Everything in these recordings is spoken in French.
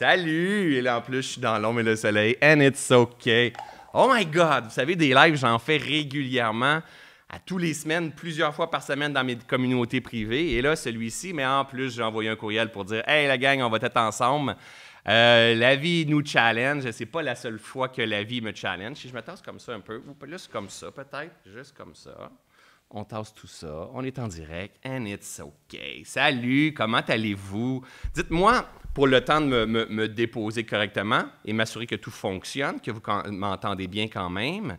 Salut! Et là, en plus, je suis dans l'ombre et le soleil, and it's okay. Oh my God! Vous savez, des lives, j'en fais régulièrement, à tous les semaines, plusieurs fois par semaine dans mes communautés privées. Et là, celui-ci, mais en plus, j'ai envoyé un courriel pour dire Hey, la gang, on va être ensemble. Euh, la vie nous challenge. sais pas la seule fois que la vie me challenge. Si je me comme ça un peu, ou plus comme ça, peut-être, juste comme ça on tasse tout ça, on est en direct, and it's okay. Salut, comment allez-vous? Dites-moi, pour le temps de me, déposer correctement et m'assurer que tout fonctionne, que vous m'entendez bien quand même,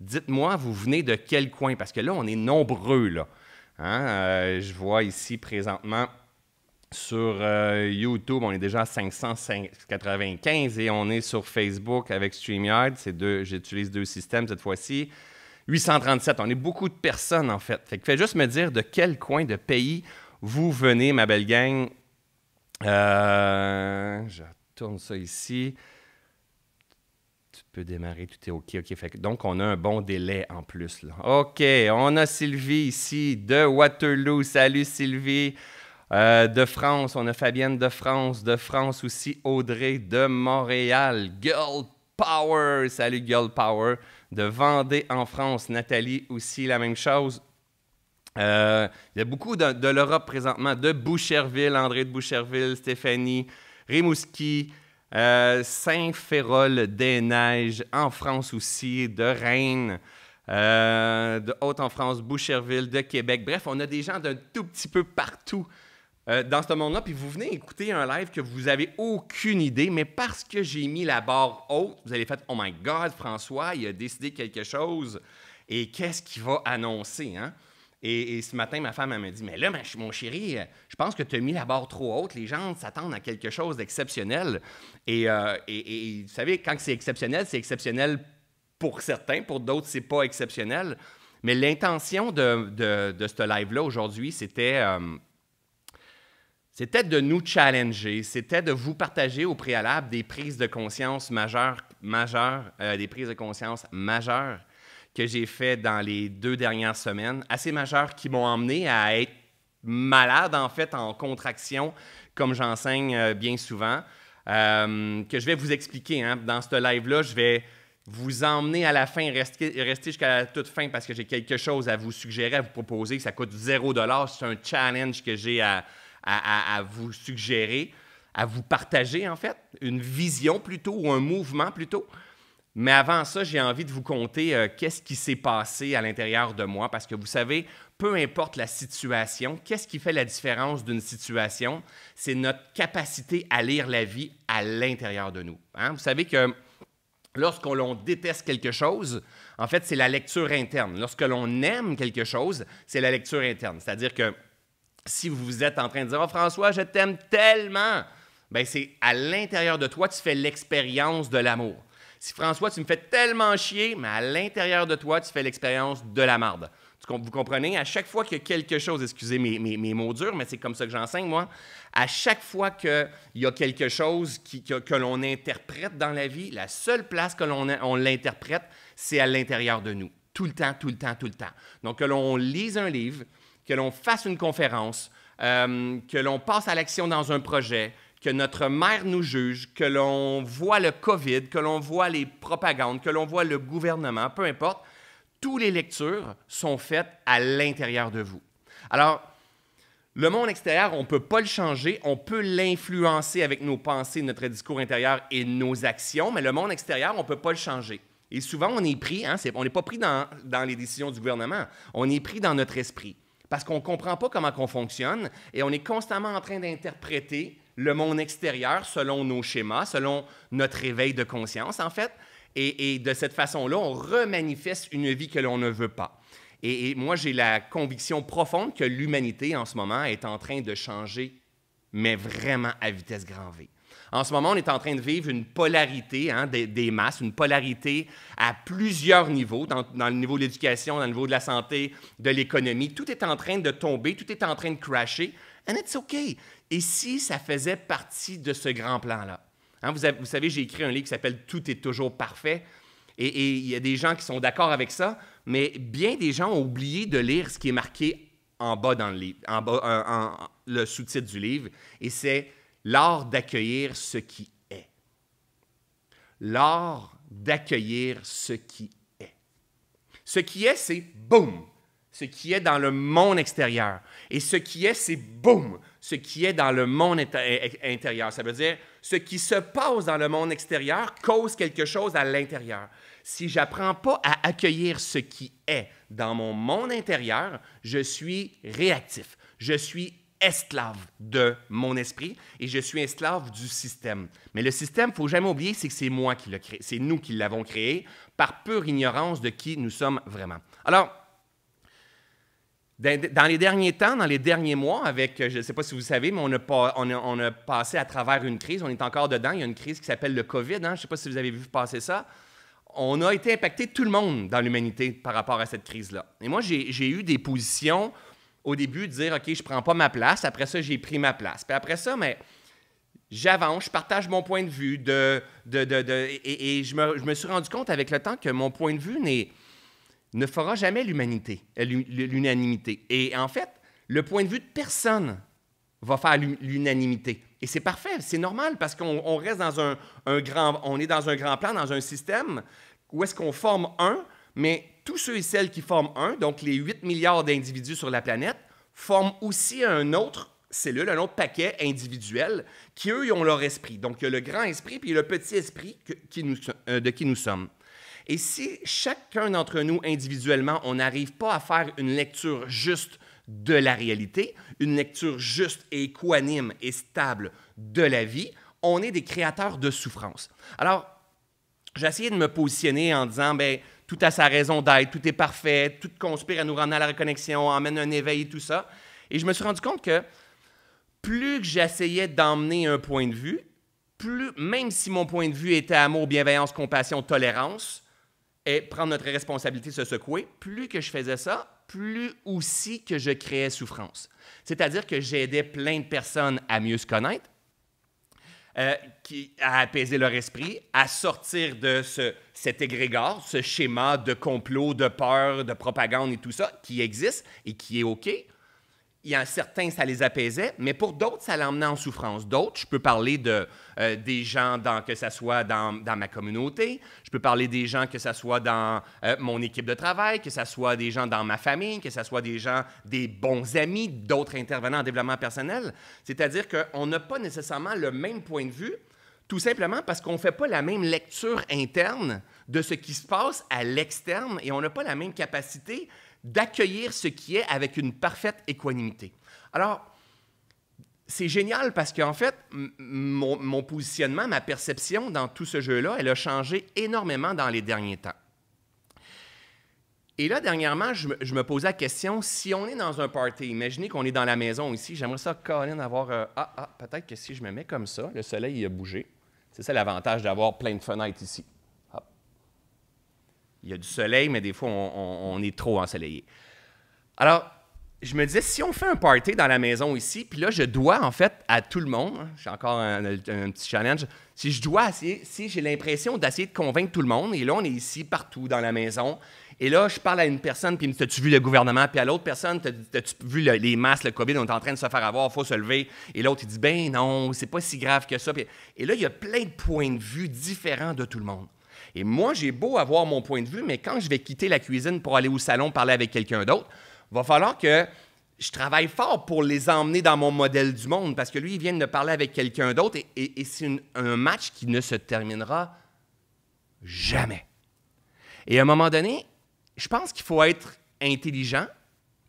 dites-moi, vous venez de quel coin? Parce que là, on est nombreux, là. Hein? Euh, je vois ici présentement sur euh, YouTube, on est déjà à 595 et on est sur Facebook avec StreamYard. J'utilise deux systèmes cette fois-ci. 837. On est beaucoup de personnes, en fait. Fait que faites juste me dire de quel coin de pays vous venez, ma belle gang. Euh, je tourne ça ici. Tu peux démarrer, tout est OK. OK. donc, on a un bon délai en plus. Là. OK, on a Sylvie ici de Waterloo. Salut Sylvie. Euh, de France, on a Fabienne de France. De France aussi, Audrey de Montréal. Girl Power. Salut Girl Power de Vendée en France. Nathalie aussi, la même chose. Euh, il y a beaucoup de, l'Europe présentement, de Boucherville, André de Boucherville, Stéphanie, Rimouski, euh, Saint-Férol-des-Neiges, en France aussi, de Rennes, euh, de Haute-en-France, Boucherville, de Québec. Bref, on a des gens d'un tout petit peu partout euh, dans ce monde-là, puis vous venez écouter un live que vous avez aucune idée, mais parce que j'ai mis la barre haute, vous allez faire Oh my God, François, il a décidé quelque chose, et qu'est-ce qu'il va annoncer, hein? Et, ce matin, ma femme, elle me dit Mais là, mon chéri, euh, je pense que tu as mis la barre trop haute. Les gens s'attendent à quelque chose d'exceptionnel. Euh, et, et, vous savez, quand c'est exceptionnel, c'est exceptionnel pour certains, pour d'autres, c'est pas exceptionnel. Mais l'intention de, ce live-là aujourd'hui, c'était c'était de nous challenger, c'était de vous partager au préalable des prises de conscience majeures, majeures euh, des prises de conscience majeures que j'ai faites dans les deux dernières semaines, assez majeures qui m'ont emmené à être malade en fait en contraction, comme j'enseigne euh, bien souvent, euh, que je vais vous expliquer. Hein. Dans ce live-là, je vais vous emmener à la fin, rester, jusqu'à la toute fin parce que j'ai quelque chose à vous suggérer, à vous proposer. Ça coûte 0 c'est un challenge que j'ai à à, vous suggérer, à vous partager, en fait, une vision plutôt ou un mouvement plutôt. Mais avant ça, j'ai envie de vous conter euh, qu'est-ce qui s'est passé à l'intérieur de moi, parce que vous savez, peu importe la situation, qu'est-ce qui fait la différence d'une situation? C'est notre capacité à lire la vie à l'intérieur de nous. Hein? Vous savez que lorsqu'on l'on déteste quelque chose, en fait, c'est la lecture interne. Lorsque l'on aime quelque chose, c'est la lecture interne. C'est-à-dire que si vous êtes en train de dire oh, François, je t'aime tellement, ben c'est à l'intérieur de toi tu fais l'expérience de l'amour. Si François, tu me fais tellement chier, mais à l'intérieur de toi, tu fais l'expérience de la marde. Vous comprenez? À chaque fois que quelque chose, excusez mes, mots durs, mais c'est comme ça que j'enseigne, moi. À chaque fois qu'il y a quelque chose qui, que, l'on interprète dans la vie, la seule place que l'on on l'interprète, c'est à l'intérieur de nous. Tout le temps, tout le temps, tout le temps. Donc, que l'on lise un livre, que l'on fasse une conférence, euh, que l'on passe à l'action dans un projet, que notre mère nous juge, que l'on voit le COVID, que l'on voit les propagandes, que l'on voit le gouvernement, peu importe, toutes les lectures sont faites à l'intérieur de vous. Alors, le monde extérieur, on ne peut pas le changer, on peut l'influencer avec nos pensées, notre discours intérieur et nos actions, mais le monde extérieur, on ne peut pas le changer. Et souvent, on est pris, hein, on n'est pas pris dans les décisions du gouvernement, on est pris dans notre esprit parce qu'on ne comprend pas comment qu'on fonctionne et on est constamment en train d'interpréter le monde extérieur selon nos schémas, selon notre éveil de conscience, en fait. Et, de cette façon-là, on remanifeste une vie que l'on ne veut pas. Et, et moi, j'ai la conviction profonde que l'humanité, en ce moment, est en train de changer, mais vraiment à vitesse grand V. En ce moment, on est en train de vivre une polarité hein, des, masses, une polarité à plusieurs niveaux, dans, le niveau de l'éducation, dans le niveau de la santé, de l'économie. Tout est en train de tomber, tout est en train de crasher, and it's ok Et si ça faisait partie de ce grand plan-là? Hein, vous, vous, savez, j'ai écrit un livre qui s'appelle Tout est toujours parfait. Et il y a des gens qui sont d'accord avec ça, mais bien des gens ont oublié de lire ce qui est marqué en bas dans le en bas, le sous-titre du livre, et c'est l'art d'accueillir ce qui est. L'art d'accueillir ce qui est. Ce qui est, c'est boum. Ce qui est dans le monde extérieur. Et ce qui est, c'est boum. Ce qui est dans le monde intérieur. Ça veut dire, ce qui se passe dans le monde extérieur cause quelque chose à l'intérieur. Si j'apprends pas à accueillir ce qui est dans mon monde intérieur, je suis réactif, je suis esclave de mon esprit et je suis esclave du système. Mais le système, il faut jamais oublier, c'est que c'est moi qui l'ai créé, c'est nous qui l'avons créé par pure ignorance de qui nous sommes vraiment. Alors, dans les derniers temps, dans les derniers mois, avec, je ne sais pas si vous savez, mais on a, pas, on, a, passé à travers une crise, on est encore dedans, il y a une crise qui s'appelle le COVID, hein. je ne sais pas si vous avez vu passer ça. On a été impacté, tout le monde dans l'humanité, par rapport à cette crise-là. Et moi, j'ai eu des positions au début dire OK, je prends pas ma place. Après ça, j'ai pris ma place. Puis après ça, mais j'avance, je partage mon point de vue de, de, et, je, me, suis rendu compte avec le temps que mon point de vue ne fera jamais l'humanité, euh, l'unanimité. Et en fait, le point de vue de personne va faire l'unanimité. Et c'est parfait, c'est normal parce qu'on reste dans un, grand, on est dans un grand plan, dans un système où est-ce qu'on forme un mais tous ceux et celles qui forment un, donc les 8 milliards d'individus sur la planète, forment aussi un autre cellule, un autre paquet individuel, qui eux, ont leur esprit. Donc, il y a le grand esprit puis le petit esprit euh, de qui nous sommes. Et si chacun d'entre nous individuellement, on n'arrive pas à faire une lecture juste de la réalité, une lecture juste et équanime et stable de la vie, on est des créateurs de souffrance. Alors, j'ai essayé de me positionner en disant, ben, tout a sa raison d'être, tout est parfait, tout conspire à nous rendre à la reconnexion, amène un éveil et tout ça. Et je me suis rendu compte que plus que j'essayais d'emmener un point de vue, plus, même si mon point de vue était amour, bienveillance, compassion, tolérance, et prendre notre responsabilité, se secouer, plus que je faisais ça, plus aussi que je créais souffrance. C'est-à-dire que j'aidais plein de personnes à mieux se connaître, euh, qui, à apaiser leur esprit, à sortir de cet égrégore, ce schéma de complot, de peur, de propagande et tout ça qui existe et qui est OK il y en a certains, ça les apaisait, mais pour d'autres, ça l'emmenait en souffrance. D'autres, je peux parler de, euh, des gens, que ce soit dans, dans, ma communauté, je peux parler des gens, que ce soit dans euh, mon équipe de travail, que ce soit des gens dans ma famille, que ce soit des gens, des bons amis, d'autres intervenants en développement personnel. C'est-à-dire qu'on n'a pas nécessairement le même point de vue, tout simplement parce qu'on ne fait pas la même lecture interne de ce qui se passe à l'externe et on n'a pas la même capacité d'accueillir ce qui est avec une parfaite équanimité. Alors, c'est génial parce qu'en fait, mon, positionnement, ma perception dans tout ce jeu-là, elle a changé énormément dans les derniers temps. Et là, dernièrement, je, me posais la question, si on est dans un party, imaginez qu'on est dans la maison ici, j'aimerais ça, Colin, avoir... Euh, ah, ah peut-être que si je me mets comme ça, le soleil il a bougé. C'est ça l'avantage d'avoir plein de fenêtres ici. Il y a du soleil, mais des fois, on, est trop ensoleillé. Alors, je me disais, si on fait un party dans la maison ici, puis là, je dois, en fait, à tout le monde, hein, j'ai encore un, petit challenge, si je dois si j'ai l'impression d'essayer de convaincre tout le monde, et là, on est ici partout dans la maison, et là, je parle à une personne, puis as-tu vu le gouvernement? Puis à l'autre personne, as-tu vu les masses, le COVID, on est en train de se faire avoir, faut se lever. Et l'autre, il dit, ben non, c'est pas si grave que ça. et là, il y a plein de points de vue différents de tout le monde. Et moi, j'ai beau avoir mon point de vue, mais quand je vais quitter la cuisine pour aller au salon parler avec quelqu'un d'autre, va falloir que je travaille fort pour les emmener dans mon modèle du monde parce que lui, il vient de parler avec quelqu'un d'autre et, et c'est un match qui ne se terminera jamais. Et à un moment donné, je pense qu'il faut être intelligent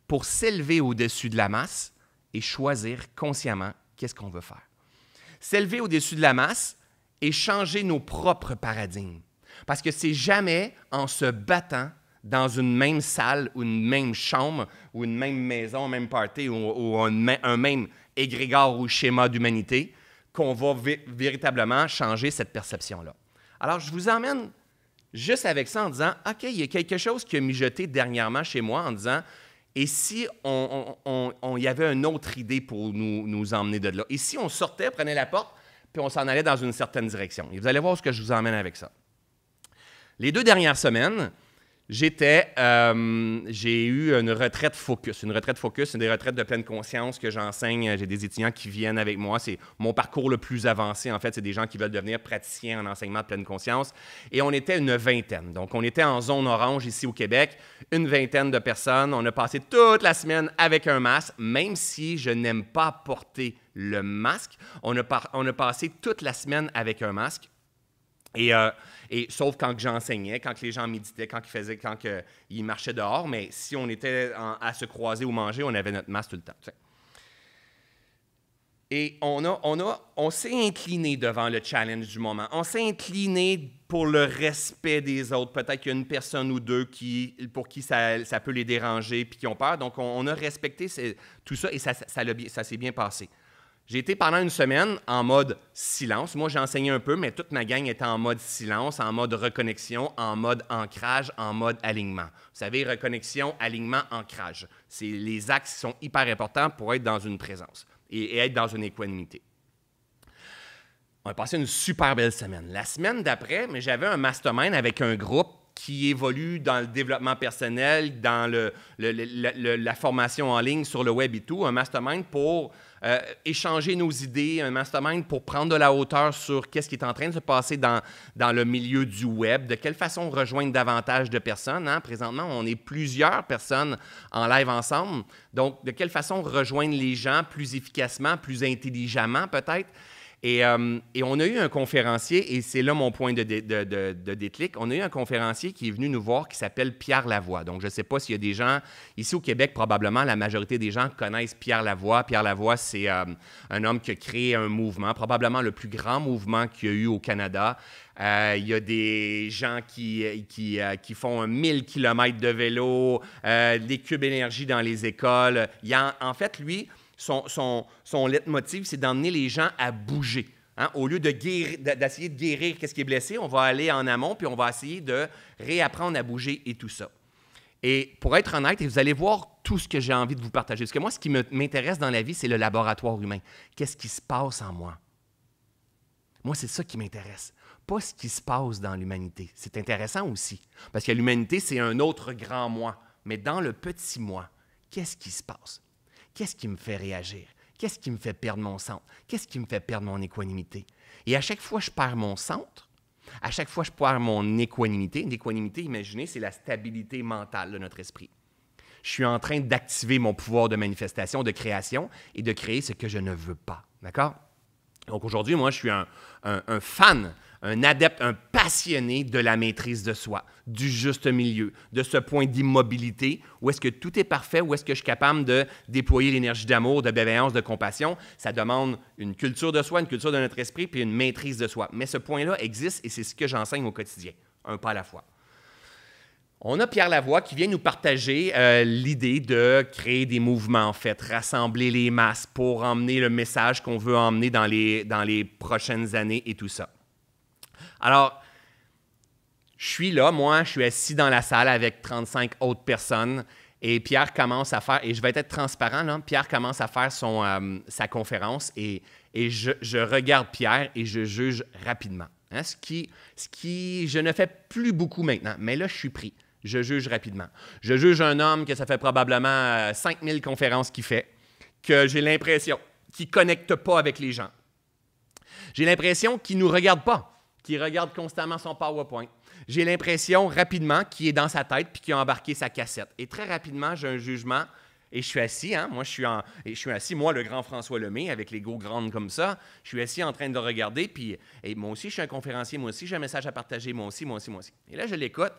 pour s'élever au-dessus de la masse et choisir consciemment qu'est-ce qu'on veut faire. S'élever au-dessus de la masse et changer nos propres paradigmes. Parce que c'est jamais en se battant dans une même salle ou une même chambre ou une même maison, même party ou, un, même égrégore ou schéma d'humanité qu'on va véritablement changer cette perception-là. Alors, je vous emmène juste avec ça en disant, OK, il y a quelque chose qui a mijoté dernièrement chez moi en disant, et si on, y avait une autre idée pour nous, nous emmener de là? Et si on sortait, prenait la porte, puis on s'en allait dans une certaine direction? Et vous allez voir ce que je vous emmène avec ça. Les deux dernières semaines, j'étais, euh, j'ai eu une retraite focus. Une retraite focus, c'est des retraites de pleine conscience que j'enseigne. J'ai des étudiants qui viennent avec moi. C'est mon parcours le plus avancé, en fait. C'est des gens qui veulent devenir praticiens en enseignement de pleine conscience. Et on était une vingtaine. Donc, on était en zone orange ici au Québec. Une vingtaine de personnes. On a passé toute la semaine avec un masque, même si je n'aime pas porter le masque. On a, passé toute la semaine avec un masque. Et euh, et sauf quand j'enseignais, quand les gens méditaient, quand ils faisaient, quand ils marchaient dehors. Mais si on était à se croiser ou manger, on avait notre masque tout le temps. Et on, a, on, a, on s'est incliné devant le challenge du moment. On s'est incliné pour le respect des autres. Peut-être qu'il y a une personne ou deux qui, pour qui ça, ça peut les déranger puis qui ont peur. Donc, on, a respecté tout ça et ça, ça s'est bien passé. J'ai été pendant une semaine en mode silence. Moi, j'ai enseigné un peu, mais toute ma gang était en mode silence, en mode reconnexion, en mode ancrage, en mode alignement. Vous savez, reconnexion, alignement, ancrage. C'est les axes qui sont hyper importants pour être dans une présence et, être dans une équanimité. On a passé une super belle semaine. La semaine d'après, mais j'avais un mastermind avec un groupe qui évolue dans le développement personnel, dans le, la formation en ligne sur le web et tout, un mastermind pour euh, échanger nos idées, un mastermind pour prendre de la hauteur sur qu'est-ce qui est en train de se passer dans, le milieu du web, de quelle façon rejoindre davantage de personnes. Hein. Présentement, on est plusieurs personnes en live ensemble. Donc, de quelle façon rejoindre les gens plus efficacement, plus intelligemment peut-être. Euh, et, on a eu un conférencier, et c'est là mon point de, déclic, on a eu un conférencier qui est venu nous voir qui s'appelle Pierre Lavoie. Donc, je ne sais pas s'il y a des gens, ici au Québec, probablement, la majorité des gens connaissent Pierre Lavoie. Pierre Lavoie, c'est euh, un homme qui a créé un mouvement, probablement le plus grand mouvement qu'il y a eu au Canada. Euh, il y a des gens qui, qui, qui font 1000 km de vélo, des cubes énergie dans les écoles. Il y a, en fait, lui, son, son, son leitmotiv, c'est d'emmener les gens à bouger. Hein. Au lieu d'essayer de guérir, de guérir ce qui est blessé, on va aller en amont, puis on va essayer de réapprendre à bouger et tout ça. Et pour être honnête, vous allez voir tout ce que j'ai envie de vous partager. Parce que moi, ce qui m'intéresse dans la vie, c'est le laboratoire humain. Qu'est-ce qui se passe en moi? Moi, c'est ça qui m'intéresse. Pas ce qui se passe dans l'humanité. C'est intéressant aussi. Parce que l'humanité, c'est un autre grand moi. Mais dans le petit moi, qu'est-ce qui se passe? Qu'est-ce qui me fait réagir? Qu'est-ce qui me fait perdre mon centre? Qu'est-ce qui me fait perdre mon équanimité? Et à chaque fois je perds mon centre, à chaque fois je perds mon équanimité, l'équanimité, imaginez, c'est la stabilité mentale de notre esprit. Je suis en train d'activer mon pouvoir de manifestation, de création et de créer ce que je ne veux pas. D'accord? Donc aujourd'hui, moi, je suis un, un fan un adepte, un passionné de la maîtrise de soi, du juste milieu, de ce point d'immobilité où est-ce que tout est parfait, où est-ce que je suis capable de déployer l'énergie d'amour, de bienveillance, de compassion. Ça demande une culture de soi, une culture de notre esprit, puis une maîtrise de soi. Mais ce point-là existe et c'est ce que j'enseigne au quotidien, un pas à la fois. On a Pierre Lavoie qui vient nous partager euh, l'idée de créer des mouvements, en fait, rassembler les masses pour emmener le message qu'on veut emmener dans les, dans les prochaines années et tout ça. Alors, je suis là, moi, je suis assis dans la salle avec 35 autres personnes. Et Pierre commence à faire, et je vais être transparent, Pierre commence à faire son, euh, sa conférence et, je, regarde Pierre et je juge rapidement. Hein, ce, qui, ce qui, je ne fais plus beaucoup maintenant, mais là, je suis pris. Je juge rapidement. Je juge un homme que ça fait probablement 5000 euh, conférences qu'il fait, que j'ai l'impression qu'il ne connecte pas avec les gens. J'ai l'impression qu'il ne nous regarde pas qui regarde constamment son PowerPoint. J'ai l'impression rapidement qu'il est dans sa tête puis qu'il a embarqué sa cassette. Et très rapidement, j'ai un jugement et je suis assis, hein. moi je suis, en, je suis assis, moi le grand François Lemay avec les gros grandes comme ça, je suis assis en train de regarder, puis et moi aussi je suis un conférencier, moi aussi j'ai un message à partager, moi aussi, moi aussi, moi aussi. Et là je l'écoute,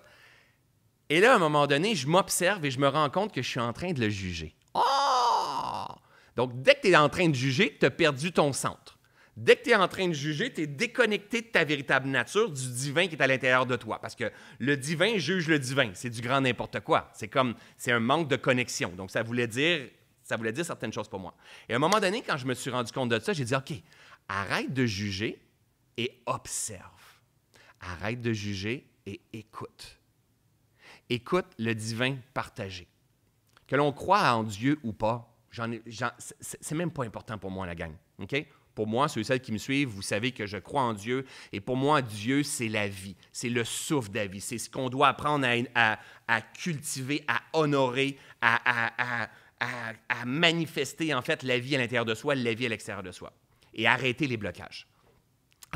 et là à un moment donné je m'observe et je me rends compte que je suis en train de le juger. Oh! Donc dès que tu es en train de juger, tu as perdu ton centre. Dès que tu es en train de juger, tu es déconnecté de ta véritable nature, du divin qui est à l'intérieur de toi. Parce que le divin juge le divin. C'est du grand n'importe quoi. C'est comme, c'est un manque de connexion. Donc, ça voulait dire, ça voulait dire certaines choses pour moi. Et à un moment donné, quand je me suis rendu compte de ça, j'ai dit, OK, arrête de juger et observe. Arrête de juger et écoute. Écoute le divin partagé. Que l'on croit en Dieu ou pas, c'est même pas important pour moi, la gang. OK? Pour moi, ceux et celles qui me suivent, vous savez que je crois en Dieu. Et pour moi, Dieu, c'est la vie. C'est le souffle de la vie. C'est ce qu'on doit apprendre à, cultiver, à honorer, à, à manifester, en fait, la vie à l'intérieur de soi, la vie à l'extérieur de soi. Et arrêter les blocages.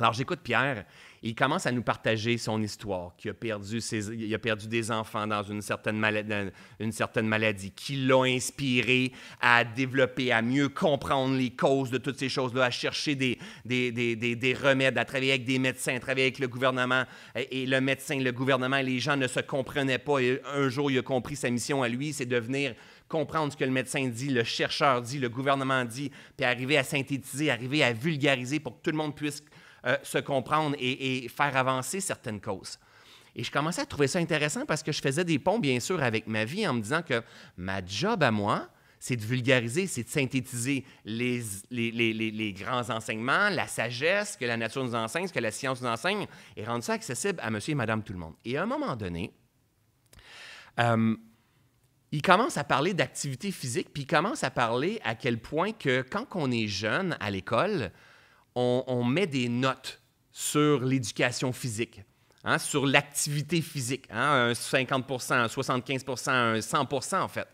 Alors j'écoute Pierre, il commence à nous partager son histoire, qu'il a perdu, il a perdu des enfants dans une certaine, maladie, une qui l'a inspiré à développer, à mieux comprendre les causes de toutes ces choses-là, à chercher des, des, remèdes, à travailler avec des médecins, à travailler avec le gouvernement. Et, le médecin, le gouvernement, les gens ne se comprenaient pas. Et un jour, il a compris sa mission à lui, c'est de venir comprendre ce que le médecin dit, le chercheur dit, le gouvernement dit, puis arriver à synthétiser, arriver à vulgariser pour que tout le monde puisse euh, se comprendre et, faire avancer certaines causes. Et je commençais à trouver ça intéressant parce que je faisais des ponts, bien sûr, avec ma vie en me disant que ma job à moi, c'est de vulgariser, c'est de synthétiser les, grands enseignements, la sagesse que la nature nous enseigne, ce que la science nous enseigne, et rendre ça accessible à monsieur et madame tout le monde. Et à un moment donné, euh, il commence à parler d'activité physique, puis il commence à parler à quel point que quand on est jeune à l'école, on, met des notes sur l'éducation physique. Hein, sur l'activité physique, hein, un 50 un 75 un 100 en fait.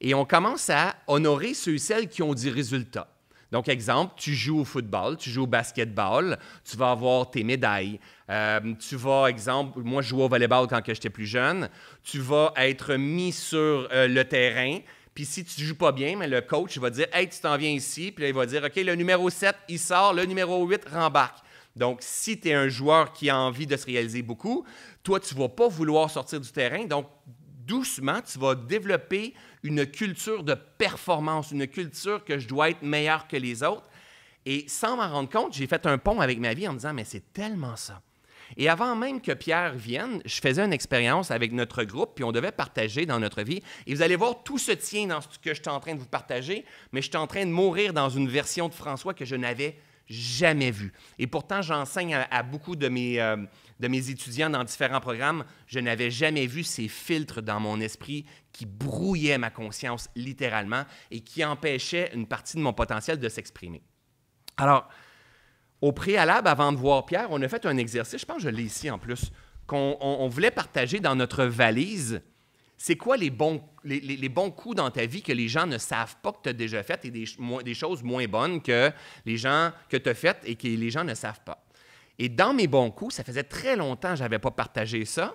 Et on commence à honorer ceux et celles qui ont des résultats. Donc, exemple, tu joues au football, tu joues au basketball, tu vas avoir tes médailles. Euh, tu vas, exemple, moi, je jouais au volleyball quand j'étais plus jeune. Tu vas être mis sur euh, le terrain puis si tu joues pas bien, le coach va dire Hey, tu t'en viens ici. Puis là, il va dire OK, le numéro 7, il sort, le numéro 8 rembarque. Donc, si tu es un joueur qui a envie de se réaliser beaucoup, toi, tu ne vas pas vouloir sortir du terrain. Donc, doucement, tu vas développer une culture de performance, une culture que je dois être meilleur que les autres. Et sans m'en rendre compte, j'ai fait un pont avec ma vie en me disant, mais c'est tellement ça. Et avant même que Pierre vienne, je faisais une expérience avec notre groupe, puis on devait partager dans notre vie. Et vous allez voir, tout se tient dans ce que je suis en train de vous partager, mais je suis en train de mourir dans une version de François que je n'avais jamais vue. Et pourtant, j'enseigne à, beaucoup de mes, euh, de mes étudiants dans différents programmes. Je n'avais jamais vu ces filtres dans mon esprit qui brouillaient ma conscience littéralement et qui empêchaient une partie de mon potentiel de s'exprimer. Alors, au préalable, avant de voir Pierre, on a fait un exercice, je pense que je l'ai ici en plus, qu'on voulait partager dans notre valise. C'est quoi les bons, les, bons coups dans ta vie que les gens ne savent pas que tu as déjà fait et des, des, choses moins bonnes que les gens que tu as faites et que les gens ne savent pas? Et dans mes bons coups, ça faisait très longtemps que je n'avais pas partagé ça.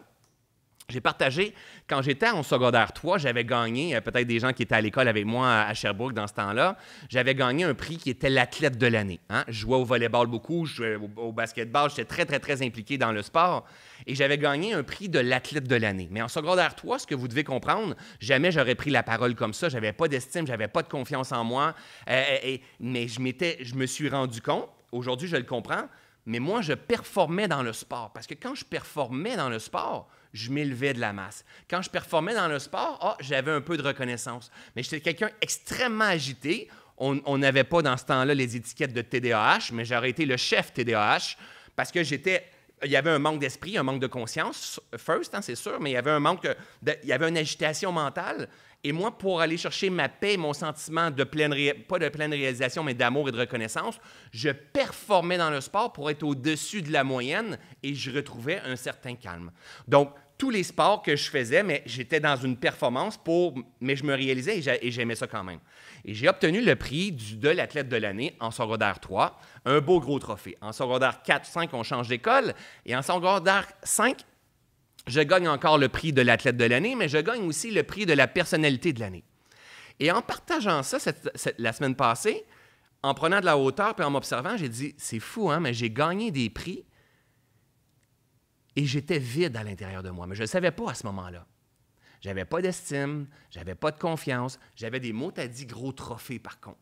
J'ai partagé, quand j'étais en secondaire 3, j'avais gagné, euh, peut-être des gens qui étaient à l'école avec moi à Sherbrooke dans ce temps-là, j'avais gagné un prix qui était l'athlète de l'année. Hein. Je jouais au volleyball beaucoup, je jouais au, basketball, j'étais très, très, très impliqué dans le sport. Et j'avais gagné un prix de l'athlète de l'année. Mais en secondaire 3, ce que vous devez comprendre, jamais j'aurais pris la parole comme ça. J'avais pas d'estime, j'avais pas de confiance en moi. Euh, euh, mais je, m'étais, je me suis rendu compte, aujourd'hui je le comprends, mais moi je performais dans le sport. Parce que quand je performais dans le sport, je m'élevais de la masse. Quand je performais dans le sport, ah, j'avais un peu de reconnaissance. Mais j'étais quelqu'un extrêmement agité. On n'avait pas dans ce temps-là les étiquettes de TDAH, mais j'aurais été le chef TDAH parce que j'étais il y avait un manque d'esprit, un manque de conscience, first, hein, c'est sûr, mais il y avait un manque, il y avait une agitation mentale et moi, pour aller chercher ma paix, mon sentiment de pleine, pas de pleine réalisation, mais d'amour et de reconnaissance, je performais dans le sport pour être au-dessus de la moyenne et je retrouvais un certain calme. Donc, tous les sports que je faisais, mais j'étais dans une performance pour, mais je me réalisais et j'aimais ça quand même. Et j'ai obtenu le prix du, de l'athlète de l'année en secondaire 3, un beau gros trophée. En secondaire 4, 5, on change d'école et en secondaire 5, je gagne encore le prix de l'athlète de l'année, mais je gagne aussi le prix de la personnalité de l'année. Et en partageant ça la semaine passée, en prenant de la hauteur et en m'observant, j'ai dit c'est fou, hein, mais j'ai gagné des prix et j'étais vide à l'intérieur de moi, mais je ne savais pas à ce moment-là. J'avais pas d'estime, j'avais pas de confiance, j'avais des mots à dire gros trophées par contre.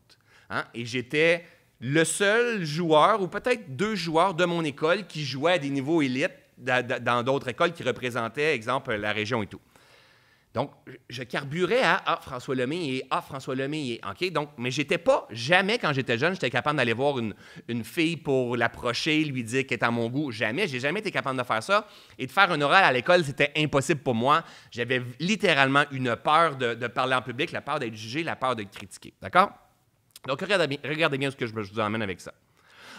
Hein. Et j'étais le seul joueur, ou peut-être deux joueurs de mon école qui jouaient à des niveaux élites dans d'autres écoles qui représentaient, exemple, la région et tout. Donc, je carburais à Ah, François Lemay et Ah, François Lemay et OK. Donc, mais j'étais pas, jamais quand j'étais jeune, j'étais capable d'aller voir une, une, fille pour l'approcher, lui dire qu'elle est à mon goût. Jamais. J'ai jamais été capable de faire ça. Et de faire un oral à l'école, c'était impossible pour moi. J'avais littéralement une peur de, parler en public, la peur d'être jugé, la peur d'être critiqué. D'accord? Donc, regardez bien, ce que je vous emmène avec ça.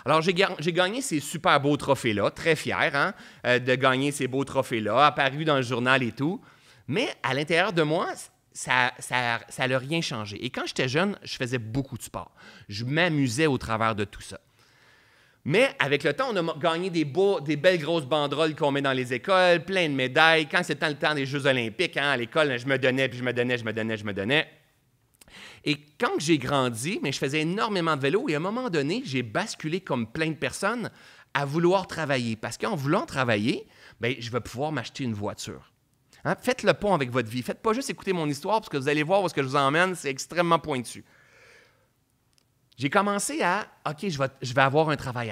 Alors, j'ai gagné ces super beaux trophées-là, très fier hein, euh, de gagner ces beaux trophées-là, apparu dans le journal et tout. Mais à l'intérieur de moi, ça n'a ça, rien changé. Et quand j'étais jeune, je faisais beaucoup de sport. Je m'amusais au travers de tout ça. Mais avec le temps, on a gagné des, belles grosses banderoles qu'on met dans les écoles, plein de médailles. Quand c'était le temps des Jeux olympiques, hein, à l'école, je me donnais, puis je me donnais, je me donnais, je me donnais. Et quand j'ai grandi, mais je faisais énormément de vélo et à un moment donné, j'ai basculé comme plein de personnes à vouloir travailler. Parce qu'en voulant travailler, ben, je vais pouvoir m'acheter une voiture. Hein, faites le pont avec votre vie. Faites pas juste écouter mon histoire parce que vous allez voir où ce que je vous emmène, c'est extrêmement pointu. J'ai commencé à, OK, je vais, avoir un travail.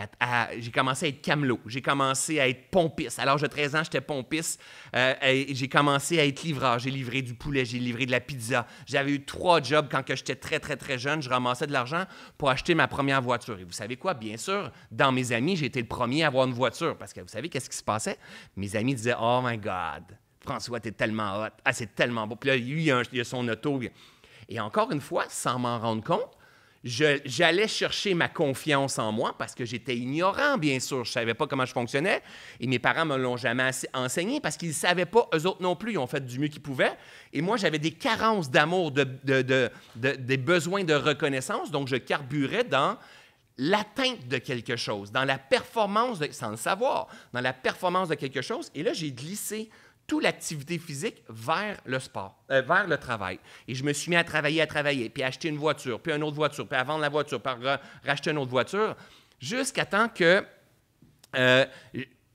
j'ai commencé à être camelot. J'ai commencé à être pompiste. À l'âge de 13 ans, j'étais pompiste. Euh, j'ai commencé à être livreur. J'ai livré du poulet, j'ai livré de la pizza. J'avais eu trois jobs quand j'étais très, très, très jeune. Je ramassais de l'argent pour acheter ma première voiture. Et vous savez quoi? Bien sûr, dans mes amis, j'ai été le premier à avoir une voiture. Parce que vous savez, qu'est-ce qui se passait? Mes amis disaient, Oh my God, François, t'es tellement hot. Ah, c'est tellement beau. Puis là, lui, il a, il a son auto. Et encore une fois, sans m'en rendre compte, j'allais chercher ma confiance en moi parce que j'étais ignorant, bien sûr. Je ne savais pas comment je fonctionnais. Et mes parents ne me l'ont jamais enseigné parce qu'ils ne savaient pas, eux autres non plus. Ils ont fait du mieux qu'ils pouvaient. Et moi, j'avais des carences d'amour, des besoins de reconnaissance. Donc, je carburais dans l'atteinte de quelque chose, dans la performance, sans le savoir, dans la performance de quelque chose. Et là, j'ai glissé toute l'activité physique vers le sport, euh, vers le travail. Et je me suis mis à travailler, à travailler, puis à acheter une voiture, puis une autre voiture, puis à vendre la voiture, puis à racheter une autre voiture, jusqu'à temps que euh,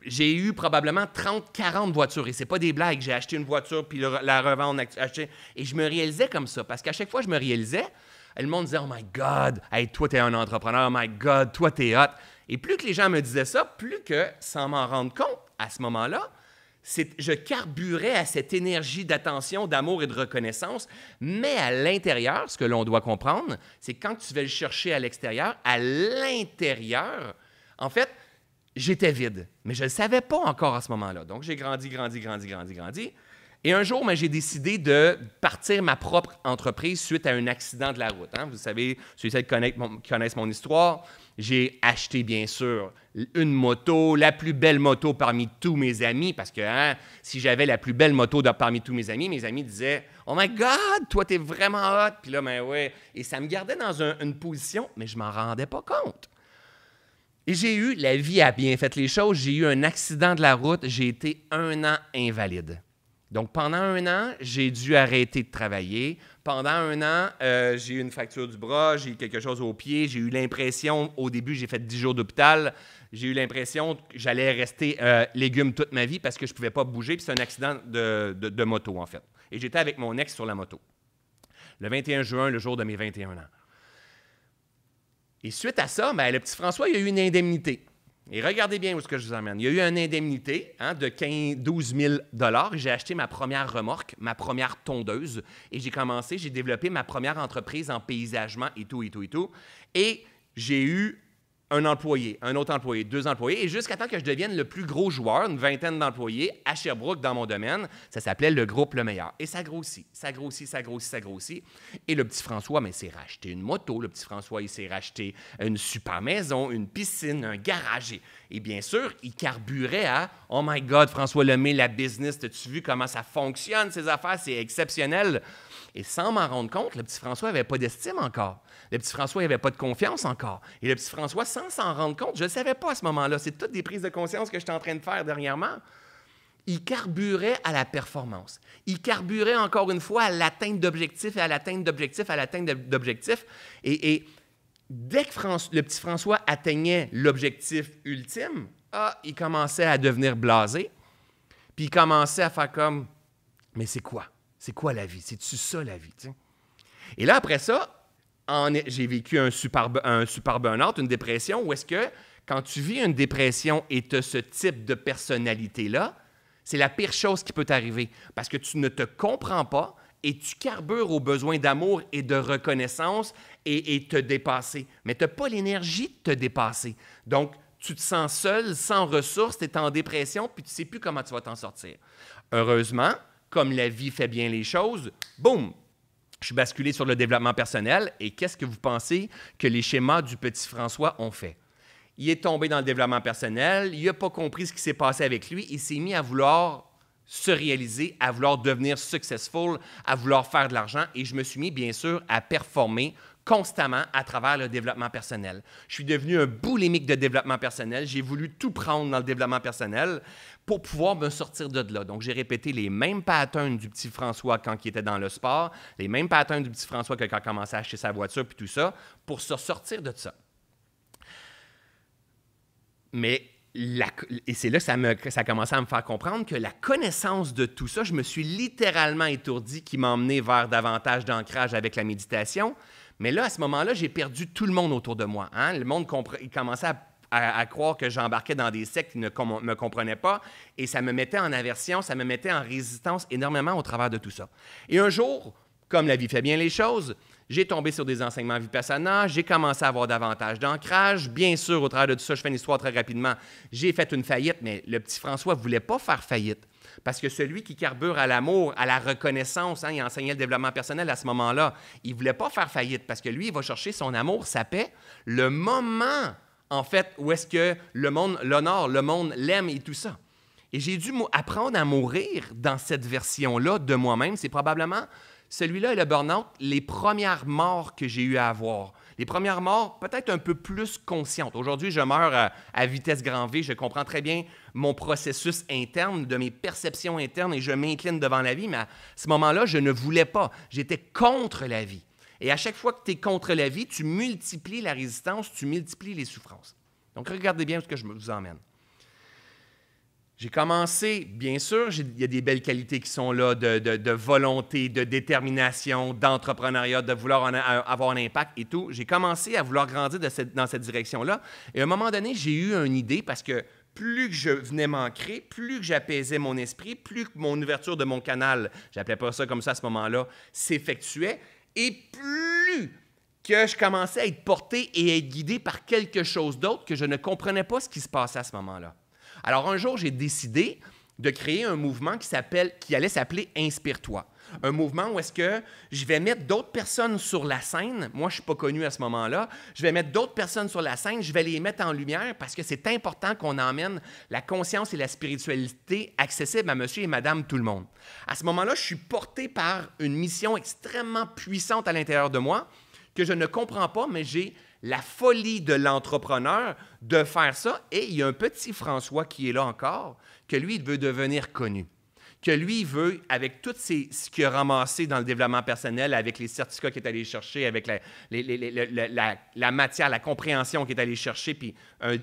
j'ai eu probablement 30, 40 voitures. Et ce c'est pas des blagues. J'ai acheté une voiture, puis la revendre, acheté. Et je me réalisais comme ça, parce qu'à chaque fois, je me réalisais, le monde disait, oh my God, toi, tu es un entrepreneur, oh my God, toi, tu es hot. Et plus que les gens me disaient ça, plus que, sans m'en rendre compte, à ce moment-là, je carburais à cette énergie d'attention, d'amour et de reconnaissance, mais à l'intérieur, ce que l'on doit comprendre, c'est quand tu vas le chercher à l'extérieur, à l'intérieur, en fait, j'étais vide, mais je ne le savais pas encore à ce moment-là. Donc, j'ai grandi, grandi, grandi, grandi, grandi. Et un jour, j'ai décidé de partir ma propre entreprise suite à un accident de la route. Hein. Vous savez, ceux qui connaissent mon histoire, j'ai acheté, bien sûr, une moto, la plus belle moto parmi tous mes amis, parce que hein, si j'avais la plus belle moto parmi tous mes amis, mes amis disaient Oh my God, toi, t'es vraiment hot. Puis là, ben ouais. Et ça me gardait dans une position, mais je m'en rendais pas compte. Et j'ai eu, la vie a bien fait les choses, j'ai eu un accident de la route, j'ai été un an invalide. Donc pendant un an, j'ai dû arrêter de travailler. Pendant un an, euh, j'ai eu une fracture du bras, j'ai eu quelque chose au pied, j'ai eu l'impression, au début, j'ai fait 10 jours d'hôpital, j'ai eu l'impression que j'allais rester euh, légume toute ma vie parce que je ne pouvais pas bouger, puis c'est un accident de, moto, en fait. Et j'étais avec mon ex sur la moto, le 21 juin, le jour de mes 21 ans. Et suite à ça, ben, le petit François, il a eu une indemnité. Et regardez bien où ce que je vous emmène. Il y a eu une indemnité hein, de 12 000 J'ai acheté ma première remorque, ma première tondeuse, et j'ai commencé, j'ai développé ma première entreprise en paysagement et tout, et tout, et tout. Et j'ai eu un employé, un autre employé, deux employés, et jusqu'à temps que je devienne le plus gros joueur, une vingtaine d'employés à Sherbrooke dans mon domaine, ça s'appelait le groupe Le Meilleur. Et ça grossit, ça grossit, ça grossit, ça grossit. Et le petit François, mais ben, s'est racheté une moto, le petit François, il s'est racheté une super maison, une piscine, un garage. Et, bien sûr, il carburait à « Oh my God, François Lemay, la business, t'as-tu vu comment ça fonctionne, ces affaires, c'est exceptionnel. » Et sans m'en rendre compte, le petit François n'avait pas d'estime encore. Le petit François n'avait pas de confiance encore. Et le petit François, sans s'en rendre compte, je ne savais pas à ce moment-là, c'est toutes des prises de conscience que j'étais en train de faire dernièrement, il carburait à la performance. Il carburait encore une fois à l'atteinte d'objectifs et à l'atteinte d'objectifs, à l'atteinte d'objectifs. Et, dès que le petit François atteignait l'objectif ultime, ah, il commençait à devenir blasé. Puis il commençait à faire comme Mais c'est quoi? C'est quoi la vie? C'est-tu ça la vie? Et là, après ça, j'ai vécu un super, burn une dépression, ou est-ce que quand tu vis une dépression et tu as ce type de personnalité-là, c'est la pire chose qui peut t'arriver parce que tu ne te comprends pas et tu carbures aux besoins d'amour et de reconnaissance et, te dépasser. Mais tu n'as pas l'énergie de te dépasser. Donc, tu te sens seul, sans ressources, tu es en dépression, puis tu ne sais plus comment tu vas t'en sortir. Heureusement, comme la vie fait bien les choses, boum, je suis basculé sur le développement personnel et qu'est-ce que vous pensez que les schémas du petit François ont fait? Il est tombé dans le développement personnel, il n'a pas compris ce qui s'est passé avec lui, il s'est mis à vouloir se réaliser, à vouloir devenir successful, à vouloir faire de l'argent et je me suis mis bien sûr à performer constamment à travers le développement personnel. Je suis devenu un boulimique de développement personnel. J'ai voulu tout prendre dans le développement personnel pour pouvoir me sortir de là. Donc, j'ai répété les mêmes patterns du petit François quand il était dans le sport, les mêmes patterns du petit François quand il commençait à acheter sa voiture, puis tout ça, pour se sortir de ça. Mais et c'est là que ça, me, ça a commencé à me faire comprendre que la connaissance de tout ça, je me suis littéralement étourdi qui m'a emmené vers davantage d'ancrage avec la méditation. Mais là, à ce moment-là, j'ai perdu tout le monde autour de moi. Hein? Le monde il commençait à à, croire que j'embarquais dans des sectes qui ne me comprenaient pas. Et ça me mettait en aversion, ça me mettait en résistance énormément au travers de tout ça. Et un jour, comme la vie fait bien les choses, j'ai tombé sur des enseignements vipassana, j'ai commencé à avoir davantage d'ancrage. Bien sûr, au travers de tout ça, je fais une histoire très rapidement. J'ai fait une faillite, mais le petit François ne voulait pas faire faillite. Parce que celui qui carbure à l'amour, à la reconnaissance, hein, il enseignait le développement personnel à ce moment-là, il ne voulait pas faire faillite parce que lui, il va chercher son amour, sa paix, le moment en fait, où est-ce que le monde l'honore, le monde l'aime et tout ça. Et j'ai dû apprendre à mourir dans cette version-là de moi-même. C'est probablement celui-là et le burn-out, les premières morts que j'ai eu à avoir. Les premières morts, peut-être un peu plus conscientes. Aujourd'hui, je meurs à, à, vitesse grand V. Je comprends très bien mon processus interne, de mes perceptions internes et je m'incline devant la vie. Mais à ce moment-là, je ne voulais pas. J'étais contre la vie. Et à chaque fois que tu es contre la vie, tu multiplies la résistance, tu multiplies les souffrances. Donc, regardez bien ce que je vous emmène. J'ai commencé, bien sûr, il y a des belles qualités qui sont là de, volonté, de détermination, d'entrepreneuriat, de vouloir euh, avoir un impact et tout. J'ai commencé à vouloir grandir dans cette direction-là. Et à un moment donné, j'ai eu une idée parce que plus que je venais m'ancrer, plus que j'apaisais mon esprit, plus que mon ouverture de mon canal, j'appelais pas ça comme ça à ce moment-là, s'effectuait, et plus que je commençais à être porté et à être guidé par quelque chose d'autre que je ne comprenais pas ce qui se passait à ce moment-là. Alors un jour, j'ai décidé de créer un mouvement qui, qui allait s'appeler Inspire-toi un mouvement où est-ce que je vais mettre d'autres personnes sur la scène. Moi, je ne suis pas connu à ce moment-là. Je vais mettre d'autres personnes sur la scène. Je vais les mettre en lumière parce que c'est important qu'on emmène la conscience et la spiritualité accessible à monsieur et madame tout le monde. À ce moment-là, je suis porté par une mission extrêmement puissante à l'intérieur de moi que je ne comprends pas, mais j'ai la folie de l'entrepreneur de faire ça. Et il y a un petit François qui est là encore, que lui, il veut devenir connu que lui veut, avec tout ce qu'il a ramassé dans le développement personnel, avec les certificats qu'il est allé chercher, avec la, matière, la compréhension qu'il est allé chercher, puis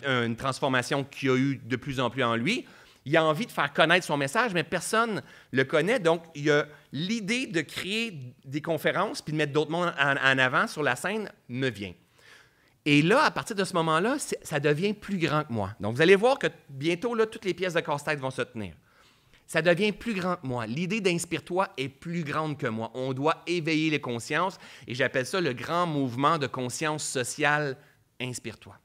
une transformation qu'il a eu de plus en plus en lui, il a envie de faire connaître son message, mais personne le connaît. Donc, il a l'idée de créer des conférences puis de mettre d'autres mondes en, avant sur la scène me vient. Et là, à partir de ce moment-là, ça devient plus grand que moi. Donc, vous allez voir que bientôt, là, toutes les pièces de casse-tête vont se tenir ça devient plus grand que moi. L'idée d'inspire-toi est plus grande que moi. On doit éveiller les consciences et j'appelle ça le grand mouvement de conscience sociale inspire-toi.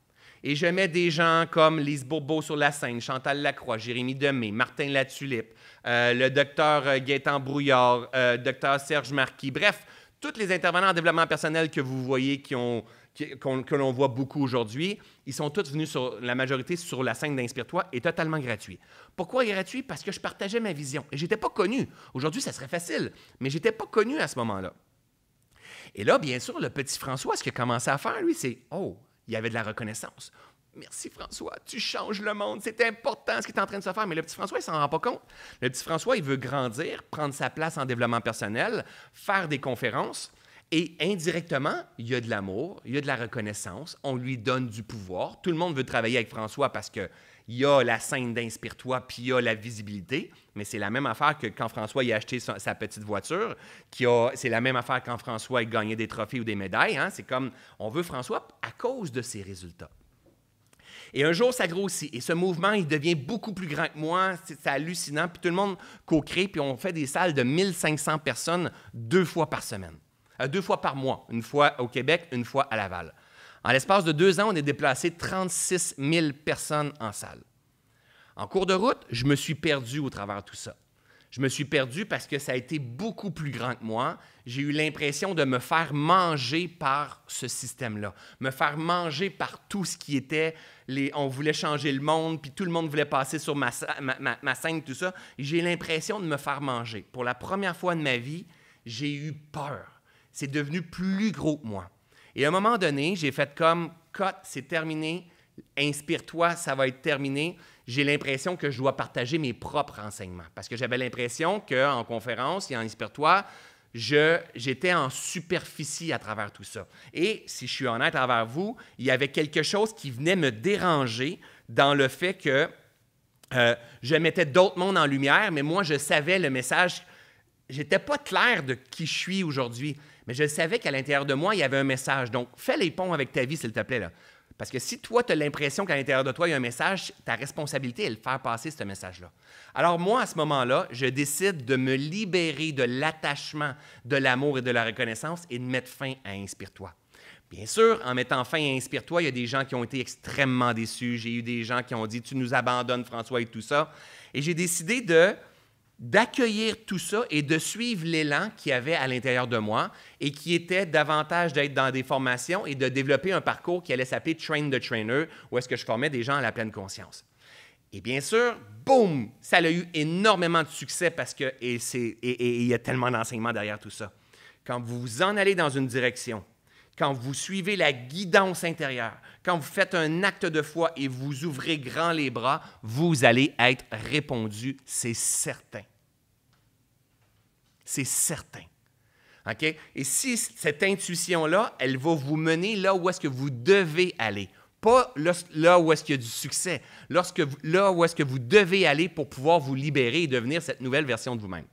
Et je mets des gens comme Lise Bourbeau sur la scène, Chantal Lacroix, Jérémy Demé, Martin Latulippe, euh, le docteur euh, Gaétan Brouillard, euh, docteur Serge Marquis, bref, tous les intervenants en développement personnel que vous voyez qui ont que l'on voit beaucoup aujourd'hui, ils sont tous venus, sur, la majorité, sur la scène d'Inspire-toi et totalement gratuit. Pourquoi gratuit? Parce que je partageais ma vision. Et j'étais pas connu. Aujourd'hui, ça serait facile, mais j'étais pas connu à ce moment-là. Et là, bien sûr, le petit François, ce qu'il a commencé à faire, lui, c'est Oh, il y avait de la reconnaissance. Merci François, tu changes le monde, c'est important ce qui est en train de se faire. Mais le petit François, il s'en rend pas compte. Le petit François, il veut grandir, prendre sa place en développement personnel, faire des conférences. Et indirectement, il y a de l'amour, il y a de la reconnaissance, on lui donne du pouvoir. Tout le monde veut travailler avec François parce qu'il y a la scène d'Inspire-toi, puis il y a la visibilité, mais c'est la même affaire que quand François y a acheté sa, petite voiture, c'est la même affaire quand François a gagné des trophées ou des médailles. Hein. C'est comme on veut François à cause de ses résultats. Et un jour, ça grossit. Et ce mouvement, il devient beaucoup plus grand que moi. C'est hallucinant. Puis tout le monde co-crée. Puis on fait des salles de 1500 personnes deux fois par semaine deux fois par mois, une fois au Québec, une fois à Laval. En l'espace de deux ans, on est déplacé 36 000 personnes en salle. En cours de route, je me suis perdu au travers de tout ça. Je me suis perdu parce que ça a été beaucoup plus grand que moi. J'ai eu l'impression de me faire manger par ce système-là, me faire manger par tout ce qui était. on voulait changer le monde, puis tout le monde voulait passer sur ma, ma scène, tout ça. J'ai l'impression de me faire manger. Pour la première fois de ma vie, j'ai eu peur c'est devenu plus gros que moi. Et à un moment donné, j'ai fait comme, cote, c'est terminé, inspire-toi, ça va être terminé. J'ai l'impression que je dois partager mes propres enseignements. Parce que j'avais l'impression qu'en conférence et en inspire-toi, j'étais en superficie à travers tout ça. Et si je suis honnête envers vous, il y avait quelque chose qui venait me déranger dans le fait que euh, je mettais d'autres mondes en lumière, mais moi, je savais le message. J'étais pas clair de qui je suis aujourd'hui. Mais je savais qu'à l'intérieur de moi, il y avait un message. Donc, fais les ponts avec ta vie, s'il te plaît. Là. Parce que si toi, tu as l'impression qu'à l'intérieur de toi, il y a un message, ta responsabilité est de faire passer ce message-là. Alors moi, à ce moment-là, je décide de me libérer de l'attachement de l'amour et de la reconnaissance et de mettre fin à Inspire-toi. Bien sûr, en mettant fin à Inspire-toi, il y a des gens qui ont été extrêmement déçus. J'ai eu des gens qui ont dit Tu nous abandonnes, François, et tout ça. Et j'ai décidé de d'accueillir tout ça et de suivre l'élan qu'il y avait à l'intérieur de moi et qui était davantage d'être dans des formations et de développer un parcours qui allait s'appeler Train the Trainer, où est-ce que je formais des gens à la pleine conscience. Et bien sûr, boum, ça a eu énormément de succès parce que et il y a tellement d'enseignements derrière tout ça. Quand vous vous en allez dans une direction, quand vous suivez la guidance intérieure, quand vous faites un acte de foi et vous ouvrez grand les bras, vous allez être répondu, c'est certain. C'est certain. Ok Et si cette intuition-là, elle va vous mener là où est-ce que vous devez aller, pas là où est-ce qu'il y a du succès, là où est-ce que vous devez aller pour pouvoir vous libérer et devenir cette nouvelle version de vous-même.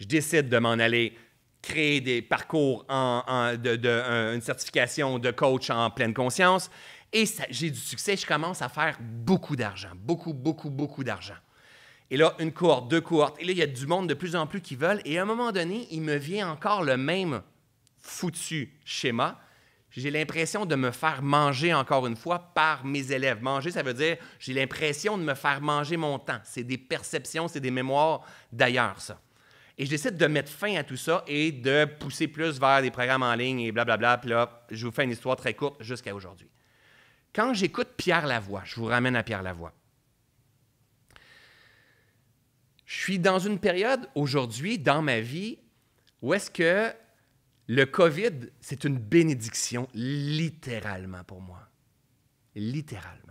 Je décide de m'en aller créer des parcours en, de, une certification de coach en pleine conscience. Et j'ai du succès, je commence à faire beaucoup d'argent, beaucoup, beaucoup, beaucoup d'argent. Et là, une cohorte, deux cohortes, et là, il y a du monde de plus en plus qui veulent. Et à un moment donné, il me vient encore le même foutu schéma. J'ai l'impression de me faire manger encore une fois par mes élèves. Manger, ça veut dire j'ai l'impression de me faire manger mon temps. C'est des perceptions, c'est des mémoires d'ailleurs, ça. Et j'essaie de mettre fin à tout ça et de pousser plus vers des programmes en ligne et blablabla. Puis là, je vous fais une histoire très courte jusqu'à aujourd'hui. Quand j'écoute Pierre Lavoie, je vous ramène à Pierre Lavoie. Je suis dans une période aujourd'hui dans ma vie où est-ce que le COVID, c'est une bénédiction, littéralement pour moi. Littéralement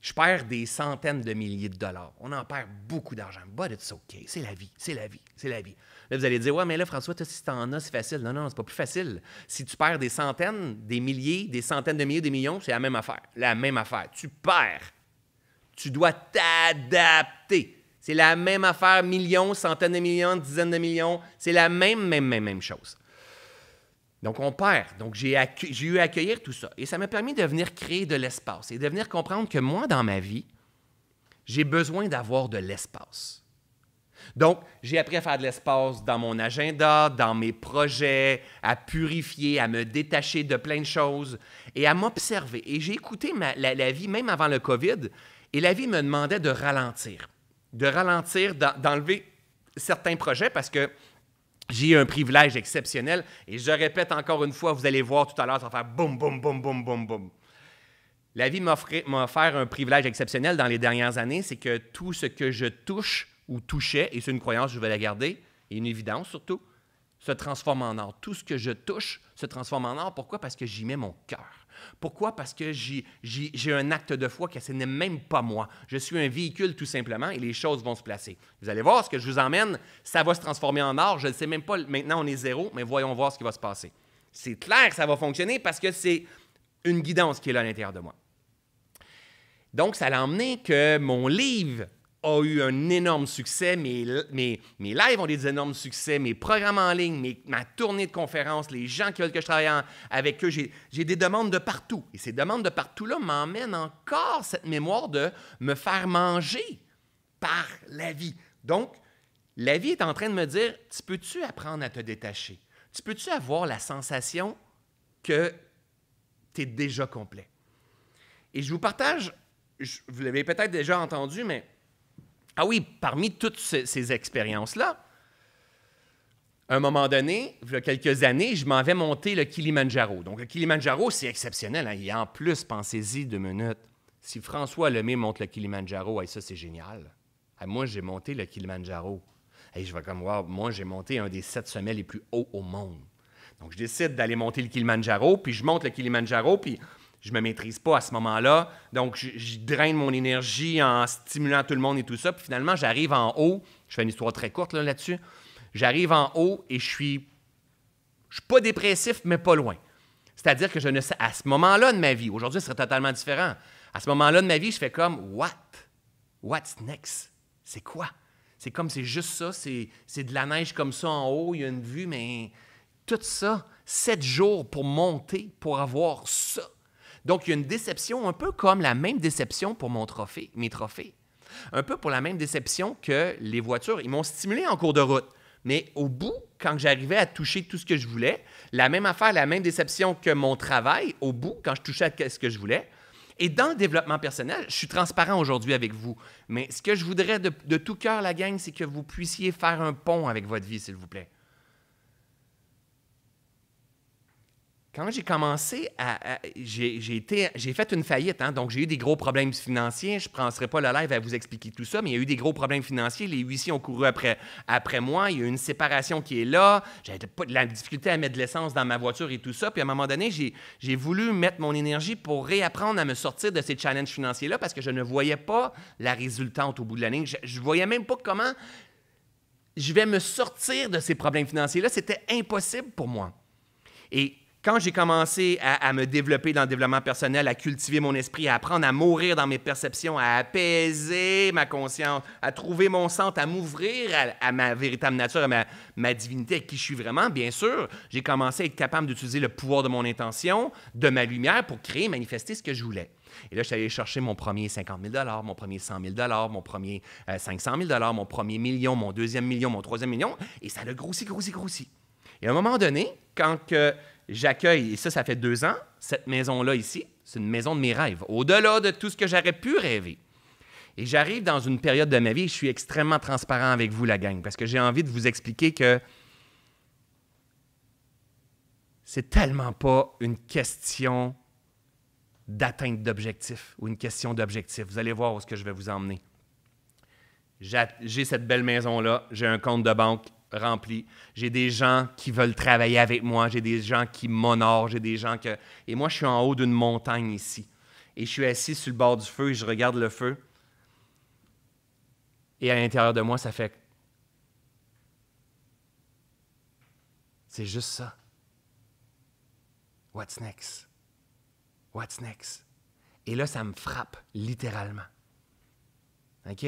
je perds des centaines de milliers de dollars. On en perd beaucoup d'argent. But it's okay. C'est la vie. C'est la vie. C'est la vie. Là, vous allez dire, ouais, mais là, François, toi, si t'en as, c'est facile. Non, non, c'est pas plus facile. Si tu perds des centaines, des milliers, des centaines de milliers, des millions, c'est la même affaire. La même affaire. Tu perds. Tu dois t'adapter. C'est la même affaire. Millions, centaines de millions, dizaines de millions. C'est la même, même, même, même chose. Donc, on perd. Donc, j'ai eu à accueillir tout ça. Et ça m'a permis de venir créer de l'espace et de venir comprendre que moi, dans ma vie, j'ai besoin d'avoir de l'espace. Donc, j'ai appris à faire de l'espace dans mon agenda, dans mes projets, à purifier, à me détacher de plein de choses et à m'observer. Et j'ai écouté la, vie, même avant le COVID, et la vie me demandait de ralentir, de ralentir, d'enlever certains projets parce que j'ai eu un privilège exceptionnel et je répète encore une fois, vous allez voir tout à l'heure, ça va faire boum, boum, boum, boum, boum, boum. La vie m'a offert un privilège exceptionnel dans les dernières années, c'est que tout ce que je touche ou touchais, et c'est une croyance, je vais la garder, et une évidence surtout, se transforme en or. Tout ce que je touche se transforme en or. Pourquoi? Parce que j'y mets mon cœur. Pourquoi? Parce que j'ai un acte de foi que ce n'est même pas moi. Je suis un véhicule tout simplement et les choses vont se placer. Vous allez voir ce que je vous emmène, ça va se transformer en or. Je ne sais même pas, maintenant on est zéro, mais voyons voir ce qui va se passer. C'est clair, ça va fonctionner parce que c'est une guidance qui est là à l'intérieur de moi. Donc, ça l'a emmené que mon livre a eu un énorme succès, mes, mes, mes, lives ont des énormes succès, mes programmes en ligne, mes, ma tournée de conférences, les gens qui veulent que je travaille avec eux, j'ai des demandes de partout. Et ces demandes de partout-là m'emmènent encore cette mémoire de me faire manger par la vie. Donc, la vie est en train de me dire, tu peux-tu apprendre à te détacher? Tu peux-tu avoir la sensation que tu es déjà complet? Et je vous partage, vous l'avez peut-être déjà entendu, mais ah oui, parmi toutes ces, expériences-là, à un moment donné, il y a quelques années, je m'en vais monter le Kilimanjaro. Donc, le Kilimanjaro, c'est exceptionnel. Hein. Et en plus, pensez-y deux minutes. Si François Lemay monte le Kilimanjaro, ça, c'est génial. moi, j'ai monté le Kilimanjaro. je vais comme, voir, moi, j'ai monté un des sept sommets les plus hauts au monde. Donc, je décide d'aller monter le Kilimanjaro, puis je monte le Kilimanjaro, puis je me maîtrise pas à ce moment-là. Donc, je, draine mon énergie en stimulant tout le monde et tout ça. Puis finalement, j'arrive en haut. Je fais une histoire très courte là-dessus. j'arrive en haut et je suis. Je suis pas dépressif, mais pas loin. C'est-à-dire que je ne sais. À ce moment-là de ma vie, aujourd'hui, ce serait totalement différent. À ce moment-là de ma vie, je fais comme What? What's next? C'est quoi? C'est comme c'est juste ça, c'est de la neige comme ça en haut, il y a une vue, mais tout ça, sept jours pour monter, pour avoir ça donc, il y a une déception, un peu comme la même déception pour mon trophée, mes trophées. Un peu pour la même déception que les voitures. Ils m'ont stimulé en cours de route. Mais au bout, quand j'arrivais à toucher tout ce que je voulais, la même affaire, la même déception que mon travail, au bout, quand je touchais à ce que je voulais. Et dans le développement personnel, je suis transparent aujourd'hui avec vous. Mais ce que je voudrais de, de tout cœur, la gang, c'est que vous puissiez faire un pont avec votre vie, s'il vous plaît. quand j'ai commencé à. j'ai fait une faillite, hein. donc j'ai eu des gros problèmes financiers. Je ne penserai pas le live à vous expliquer tout ça, mais il y a eu des gros problèmes financiers. Les huissiers ont couru après, après moi. Il y a eu une séparation qui est là. J'avais de la difficulté à mettre de l'essence dans ma voiture et tout ça. Puis à un moment donné, j'ai voulu mettre mon énergie pour réapprendre à me sortir de ces challenges financiers-là parce que je ne voyais pas la résultante au bout de l'année. Je ne voyais même pas comment je vais me sortir de ces problèmes financiers-là. C'était impossible pour moi. Et quand j'ai commencé à, me développer dans le développement personnel, à cultiver mon esprit, à apprendre à mourir dans mes perceptions, à apaiser ma conscience, à trouver mon centre, à m'ouvrir à, ma véritable nature, à ma, ma divinité, à qui je suis vraiment, bien sûr, j'ai commencé à être capable d'utiliser le pouvoir de mon intention, de ma lumière pour créer, manifester ce que je voulais. Et là, je suis allé chercher mon premier 50 000 mon premier 100 000 mon premier 500 euh, 000 mon premier million, mon deuxième million, mon troisième million. Et ça a grossi, grossi, grossi. Et à un moment donné, quand que j'accueille, et ça, ça fait deux ans, cette maison-là ici, c'est une maison de mes rêves, au-delà de tout ce que j'aurais pu rêver. Et j'arrive dans une période de ma vie, je suis extrêmement transparent avec vous, la gang, parce que j'ai envie de vous expliquer que c'est tellement pas une question d'atteinte d'objectif ou une question d'objectif. Vous allez voir où ce que je vais vous emmener. J'ai cette belle maison-là, j'ai un compte de banque, rempli. J'ai des gens qui veulent travailler avec moi. J'ai des gens qui m'honorent. J'ai des gens que. Et moi, je suis en haut d'une montagne ici. Et je suis assis sur le bord du feu et je regarde le feu. Et à l'intérieur de moi, ça fait. C'est juste ça. What's next? What's next? Et là, ça me frappe, littéralement. OK?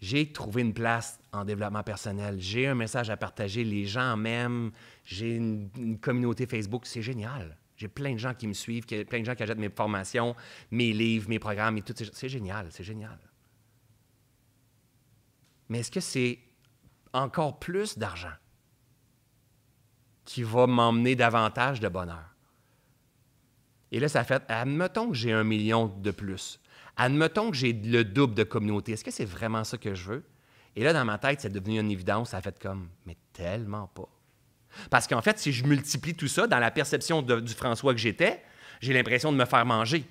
J'ai trouvé une place en développement personnel. J'ai un message à partager, les gens m'aiment, j'ai une, communauté Facebook, c'est génial. J'ai plein de gens qui me suivent, plein de gens qui achètent mes formations, mes livres, mes programmes, et tout. C'est génial, c'est génial. Mais est-ce que c'est encore plus d'argent qui va m'emmener davantage de bonheur? Et là, ça fait, admettons que j'ai un million de plus. Admettons que j'ai le double de communauté. Est-ce que c'est vraiment ça que je veux? Et là, dans ma tête, c'est devenu une évidence. Ça a fait comme, mais tellement pas. Parce qu'en fait, si je multiplie tout ça dans la perception du François que j'étais, j'ai l'impression de me faire manger.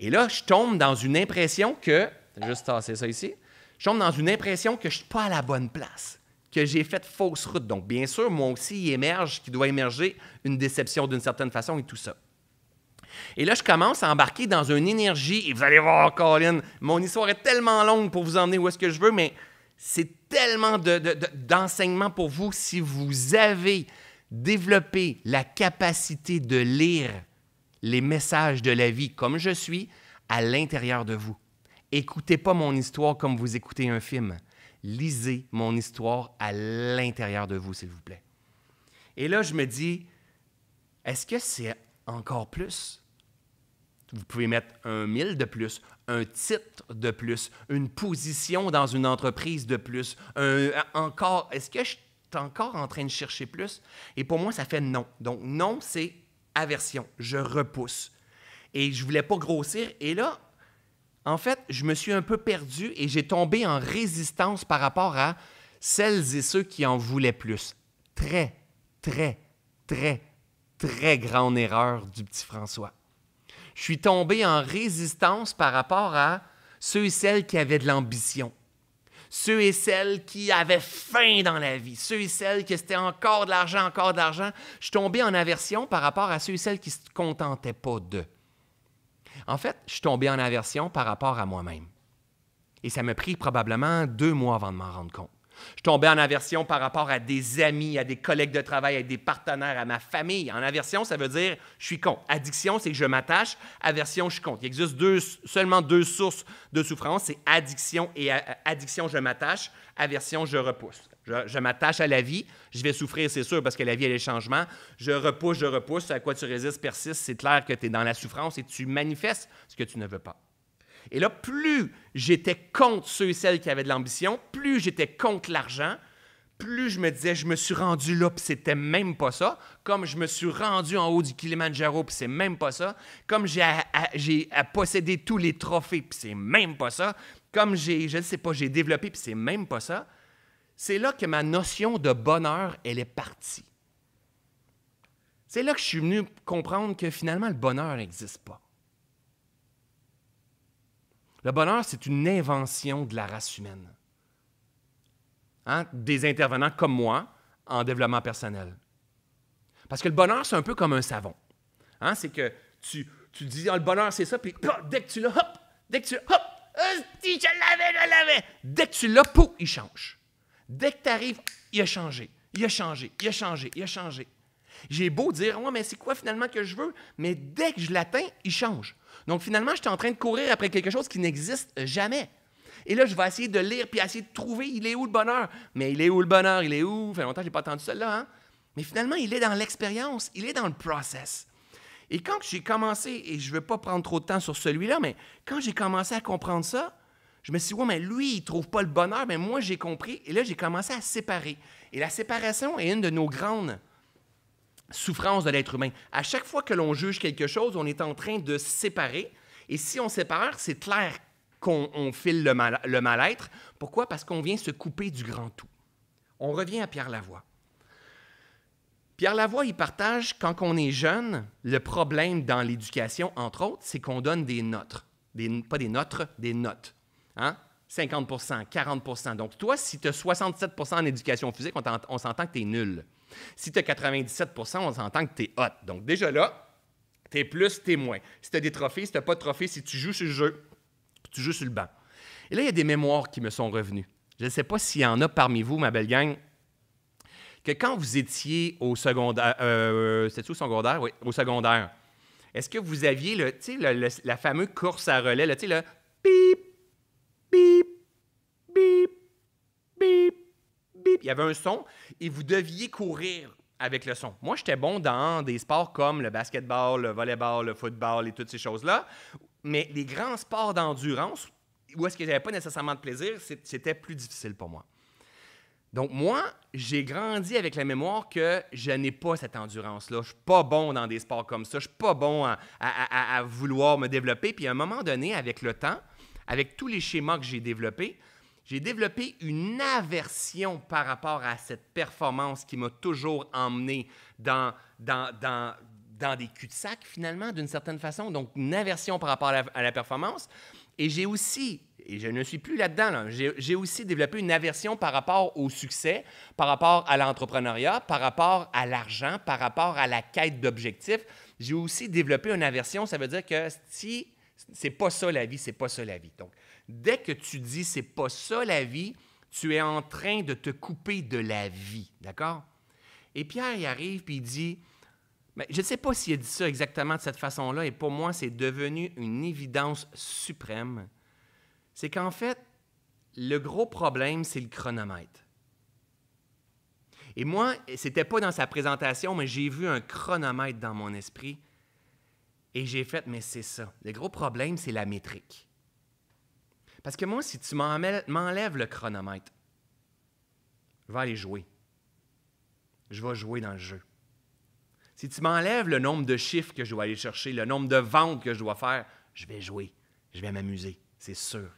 Et là, je tombe dans une impression que, juste tasser ça ici, je tombe dans une impression que je ne suis pas à la bonne place, que j'ai fait fausse route. Donc, bien sûr, moi aussi, il émerge, qui doit émerger une déception d'une certaine façon et tout ça. Et là, je commence à embarquer dans une énergie, et vous allez voir, Colin, mon histoire est tellement longue pour vous emmener où est-ce que je veux, mais c'est tellement d'enseignement pour vous si vous avez développé la capacité de lire les messages de la vie comme je suis à l'intérieur de vous. Écoutez pas mon histoire comme vous écoutez un film. Lisez mon histoire à l'intérieur de vous, s'il vous plaît. Et là, je me dis, est-ce que c'est encore plus? Vous pouvez mettre un mille de plus, un titre de plus, une position dans une entreprise de plus, encore. Est-ce que je suis encore en train de chercher plus? Et pour moi, ça fait non. Donc, non, c'est aversion. Je repousse. Et je voulais pas grossir. Et là, en fait, je me suis un peu perdu et j'ai tombé en résistance par rapport à celles et ceux qui en voulaient plus. Très, très, très, très grande erreur du petit François je suis tombé en résistance par rapport à ceux et celles qui avaient de l'ambition, ceux et celles qui avaient faim dans la vie, ceux et celles qui c'était encore de l'argent, encore de l'argent. Je suis tombé en aversion par rapport à ceux et celles qui ne se contentaient pas d'eux. En fait, je suis tombé en aversion par rapport à moi-même. Et ça m'a pris probablement deux mois avant de m'en rendre compte. Je tombais en aversion par rapport à des amis, à des collègues de travail, à des partenaires, à ma famille. En aversion, ça veut dire je suis contre. Addiction, c'est que je m'attache. Aversion, je suis contre. Il existe deux, seulement deux sources de souffrance, c'est addiction et euh, addiction, je m'attache. Aversion, je repousse. Je, m'attache à la vie. Je vais souffrir, c'est sûr, parce que la vie, elle est changement. Je repousse, je repousse. À quoi tu résistes, persiste. C'est clair que tu es dans la souffrance et tu manifestes ce que tu ne veux pas. Et là, plus j'étais contre ceux et celles qui avaient de l'ambition, plus j'étais contre l'argent, plus je me disais, je me suis rendu là, puis c'était même pas ça. Comme je me suis rendu en haut du Kilimanjaro, puis c'est même pas ça. Comme j'ai à, possédé tous les trophées, puis c'est même pas ça. Comme j'ai, je ne sais pas, j'ai développé, puis c'est même pas ça. C'est là que ma notion de bonheur, elle est partie. C'est là que je suis venu comprendre que finalement, le bonheur n'existe pas. Le bonheur, c'est une invention de la race humaine. Hein? Des intervenants comme moi en développement personnel. Parce que le bonheur, c'est un peu comme un savon. Hein? C'est que tu, tu dis, ah, le bonheur, c'est ça, puis dès que tu l'as, hop, dès que tu hop, je l'avais, je l'avais. Dès que tu l'as, pouf, il change. Dès que tu arrives, il a changé, il a changé, il a changé, il a changé. J'ai beau dire, ouais, mais c'est quoi finalement que je veux, mais dès que je l'atteins, il change. Donc finalement, j'étais en train de courir après quelque chose qui n'existe jamais. Et là, je vais essayer de lire puis essayer de trouver il est où le bonheur. Mais il est où le bonheur? Il est où? Ça fait longtemps que je n'ai pas entendu cela, là Hein? Mais finalement, il est dans l'expérience, il est dans le process. Et quand j'ai commencé, et je ne veux pas prendre trop de temps sur celui-là, mais quand j'ai commencé à comprendre ça, je me suis dit, ouais, mais lui, il ne trouve pas le bonheur, mais moi, j'ai compris. Et là, j'ai commencé à séparer. Et la séparation est une de nos grandes souffrance de l'être humain. À chaque fois que l'on juge quelque chose, on est en train de séparer. Et si on sépare, c'est clair qu'on file le, mal, être Pourquoi? Parce qu'on vient se couper du grand tout. On revient à Pierre Lavoie. Pierre Lavoie, il partage, quand on est jeune, le problème dans l'éducation, entre autres, c'est qu'on donne des notes. pas des notes, des notes. 50 hein? 40 Donc, toi, si tu as 67 en éducation physique, on s'entend que tu es nul. Si tu as 97 on s'entend que tu es hot. Donc déjà là, tu es plus, tu es moins. Si tu des trophées, si tu pas de trophées, si tu joues sur le jeu, tu joues sur le banc. Et là, il y a des mémoires qui me sont revenues. Je ne sais pas s'il y en a parmi vous, ma belle gang, que quand vous étiez au secondaire, euh, au secondaire? Oui, au secondaire. Est-ce que vous aviez le, la fameuse course à relais, le, le bip, bip, bip, bip, il y avait un son et vous deviez courir avec le son. Moi, j'étais bon dans des sports comme le basketball, le volleyball, le football et toutes ces choses-là, mais les grands sports d'endurance, où est-ce que j'avais pas nécessairement de plaisir, c'était plus difficile pour moi. Donc moi, j'ai grandi avec la mémoire que je n'ai pas cette endurance-là. Je suis pas bon dans des sports comme ça. Je suis pas bon à vouloir me développer. Puis à un moment donné, avec le temps, avec tous les schémas que j'ai développés, j'ai développé une aversion par rapport à cette performance qui m'a toujours emmené dans, dans, dans, dans des cul-de-sac, finalement, d'une certaine façon. Donc, une aversion par rapport à la, performance. Et j'ai aussi, et je ne suis plus là-dedans, là, j'ai aussi développé une aversion par rapport au succès, par rapport à l'entrepreneuriat, par rapport à l'argent, par rapport à la quête d'objectifs. J'ai aussi développé une aversion, ça veut dire que si c'est pas ça la vie, c'est pas ça la vie. Donc, dès que tu dis c'est pas ça la vie, tu es en train de te couper de la vie, d'accord? Et Pierre, il arrive puis il dit, mais je ne sais pas s'il a dit ça exactement de cette façon-là, et pour moi, c'est devenu une évidence suprême. C'est qu'en fait, le gros problème, c'est le chronomètre. Et moi, ce n'était pas dans sa présentation, mais j'ai vu un chronomètre dans mon esprit et j'ai fait, mais c'est ça. Le gros problème, c'est la métrique. Parce que moi, si tu m'enlèves le chronomètre, je vais aller jouer. Je vais jouer dans le jeu. Si tu m'enlèves le nombre de chiffres que je dois aller chercher, le nombre de ventes que je dois faire, je vais jouer. Je vais m'amuser, c'est sûr.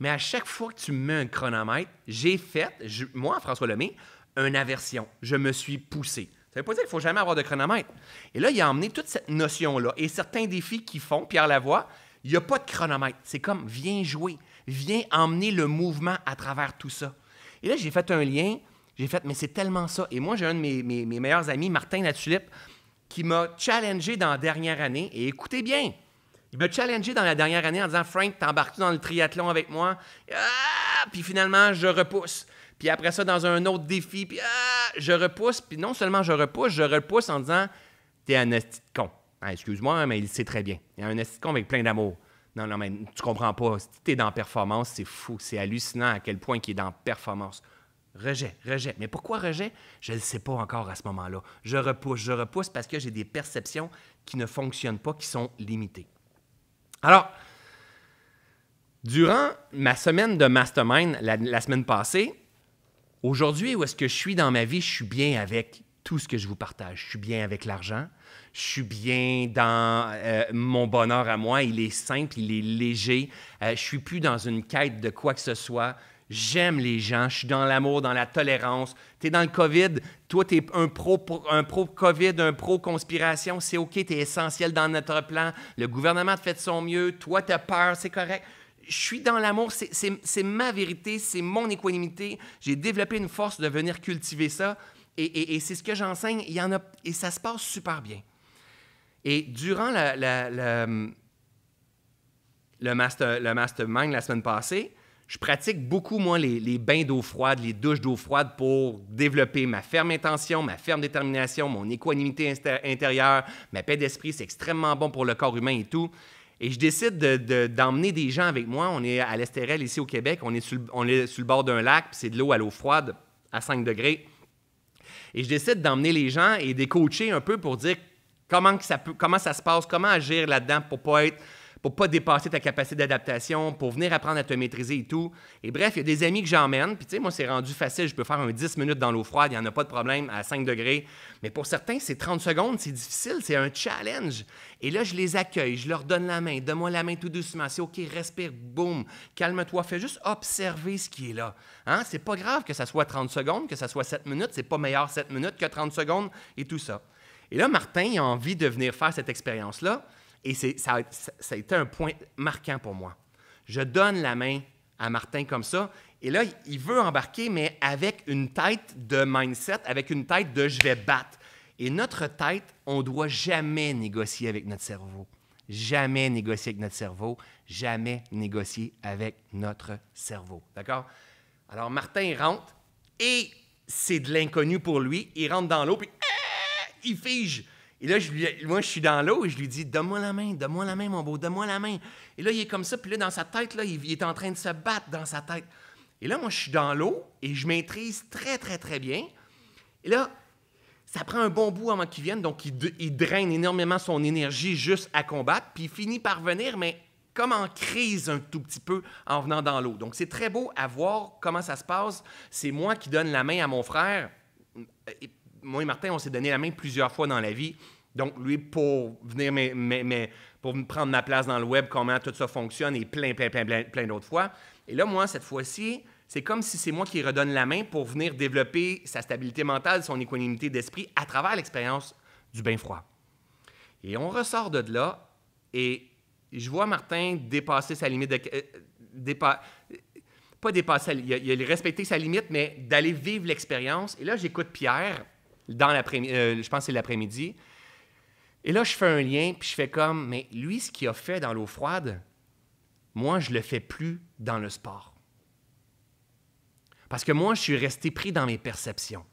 Mais à chaque fois que tu mets un chronomètre, j'ai fait, moi, François Lemay, une aversion. Je me suis poussé. Ça veut pas dire qu'il faut jamais avoir de chronomètre. Et là, il a emmené toute cette notion-là et certains défis qu'ils font, Pierre Lavoie, il n'y a pas de chronomètre. C'est comme, viens jouer, viens emmener le mouvement à travers tout ça. Et là, j'ai fait un lien, j'ai fait, mais c'est tellement ça. Et moi, j'ai un de mes, meilleurs amis, Martin Latulippe, qui m'a challengé dans la dernière année. Et écoutez bien, il m'a challengé dans la dernière année en disant, Frank, t'embarques dans le triathlon avec moi? Ah! Puis finalement, je repousse puis après ça, dans un autre défi, puis ah, je repousse, puis non seulement je repousse, je repousse en disant T'es un esti con. Ah, excuse-moi, mais il sait très bien. Il y a un esti con avec plein d'amour. Non, non, mais tu comprends pas. Si t'es dans performance, c'est fou. C'est hallucinant à quel point il est dans performance. Rejet, rejet. Mais pourquoi rejet? Je ne le sais pas encore à ce moment-là. Je repousse, je repousse parce que j'ai des perceptions qui ne fonctionnent pas, qui sont limitées. Alors, durant ma semaine de mastermind la semaine passée, Aujourd'hui, où est-ce que je suis dans ma vie, je suis bien avec tout ce que je vous partage. Je suis bien avec l'argent, je suis bien dans euh, mon bonheur à moi, il est simple, il est léger, euh, je ne suis plus dans une quête de quoi que ce soit. J'aime les gens, je suis dans l'amour, dans la tolérance. Tu es dans le COVID, toi, tu es un pro un pro, COVID, un pro conspiration, c'est OK, tu es essentiel dans notre plan. Le gouvernement te fait de son mieux, toi, tu as peur, c'est correct je suis dans l'amour, c'est ma vérité, c'est mon équanimité. J'ai développé une force de venir cultiver ça et, c'est ce que j'enseigne. Il y en a et ça se passe super bien. Et durant le, mastermind la semaine passée, je pratique beaucoup, moi, les bains d'eau froide, les douches d'eau froide pour développer ma ferme intention, ma ferme détermination, mon équanimité intérieure, ma paix d'esprit. C'est extrêmement bon pour le corps humain et tout. Et je décide d'emmener de, des gens avec moi. On est à l'Estérel, ici au Québec. On est sur, est sur le bord d'un lac, puis c'est de l'eau à l'eau froide, à 5 degrés. Et je décide d'emmener les gens et de coacher un peu pour dire comment, ça, comment ça se passe, comment agir là-dedans pour ne pas être pour pas dépasser ta capacité d'adaptation, pour venir apprendre à te maîtriser et tout. Et bref, il y a des amis que j'emmène, puis tu sais, moi, c'est rendu facile, je peux faire un 10 minutes dans l'eau froide, il n'y en a pas de problème à 5 degrés. Mais pour certains, c'est 30 secondes, c'est difficile, c'est un challenge. Et là, je les accueille, je leur donne la main, donne-moi la main tout doucement, c'est OK, respire, boum, calme-toi, fais juste observer ce qui est là. Hein? C'est pas grave que ça soit 30 secondes, que ça soit 7 minutes, c'est pas meilleur 7 minutes que 30 secondes et tout ça. Et là, Martin a envie de venir faire cette expérience-là. Et ça, a été un point marquant pour moi. Je donne la main à Martin comme ça. Et là, il veut embarquer, mais avec une tête de mindset, avec une tête de je vais battre. Et notre tête, on ne doit jamais négocier avec notre cerveau. Jamais négocier avec notre cerveau. Jamais négocier avec notre cerveau. D'accord? Alors, Martin rentre et c'est de l'inconnu pour lui. Il rentre dans l'eau, puis ah! il fige. Et là, moi, je suis dans l'eau et je lui dis Donne-moi la main, donne-moi la main, mon beau, donne-moi la main. Et là, il est comme ça, puis là, dans sa tête, là, il, est en train de se battre dans sa tête. Et là, moi, je suis dans l'eau et je maîtrise très, très, très bien. Et là, ça prend un bon bout avant qu'il vienne, donc il, draine énormément son énergie juste à combattre, puis il finit par venir, mais comme en crise un tout petit peu en venant dans l'eau. Donc c'est très beau à voir comment ça se passe. C'est moi qui donne la main à mon frère. moi et Martin, on s'est donné la main plusieurs fois dans la vie. Donc, lui, pour venir pour prendre ma place dans le web, comment tout ça fonctionne et plein, plein, plein, plein, d'autres fois. Et là, moi, cette fois-ci, c'est comme si c'est moi qui redonne la main pour venir développer sa stabilité mentale, son équanimité d'esprit à travers l'expérience du bain froid. Et on ressort de là et je vois Martin dépasser sa limite de. Euh, pas dépasser, il a, sa limite, mais d'aller vivre l'expérience. Et là, j'écoute Pierre, dans euh, je pense que c'est l'après-midi, et là, je fais un lien, puis je fais comme, mais lui, ce qu'il a fait dans l'eau froide, moi, je le fais plus dans le sport. Parce que moi, je suis resté pris dans mes perceptions.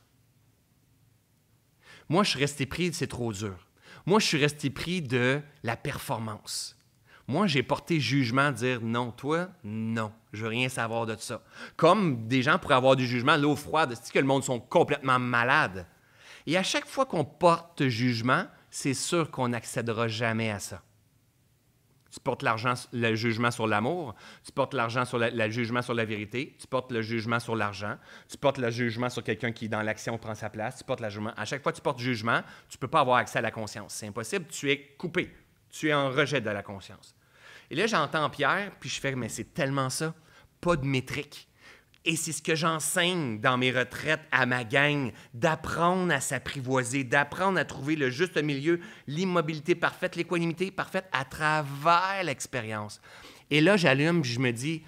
Moi, je suis resté pris de c'est trop dur. Moi, je suis resté pris de la performance. Moi, j'ai porté jugement, dire non, toi, non, je veux rien savoir de ça. Comme des gens pourraient avoir du jugement, l'eau froide, c'est que le monde sont complètement malades. Et à chaque fois qu'on porte jugement, c'est sûr qu'on n'accédera jamais à ça. Tu portes l'argent, le jugement sur l'amour, tu portes l'argent sur le jugement sur la vérité, tu portes le jugement sur l'argent, tu portes le jugement sur quelqu'un qui, dans l'action, prend sa place, le jugement. À chaque fois que tu portes jugement, tu ne peux pas avoir accès à la conscience. C'est impossible, tu es coupé. Tu es en rejet de la conscience. Et là, j'entends Pierre, puis je fais, mais c'est tellement ça, pas de métrique. Et c'est ce que j'enseigne dans mes retraites à ma gang, d'apprendre à s'apprivoiser, d'apprendre à trouver le juste milieu, l'immobilité parfaite, l'équanimité parfaite à travers l'expérience. Et là, j'allume, je me dis,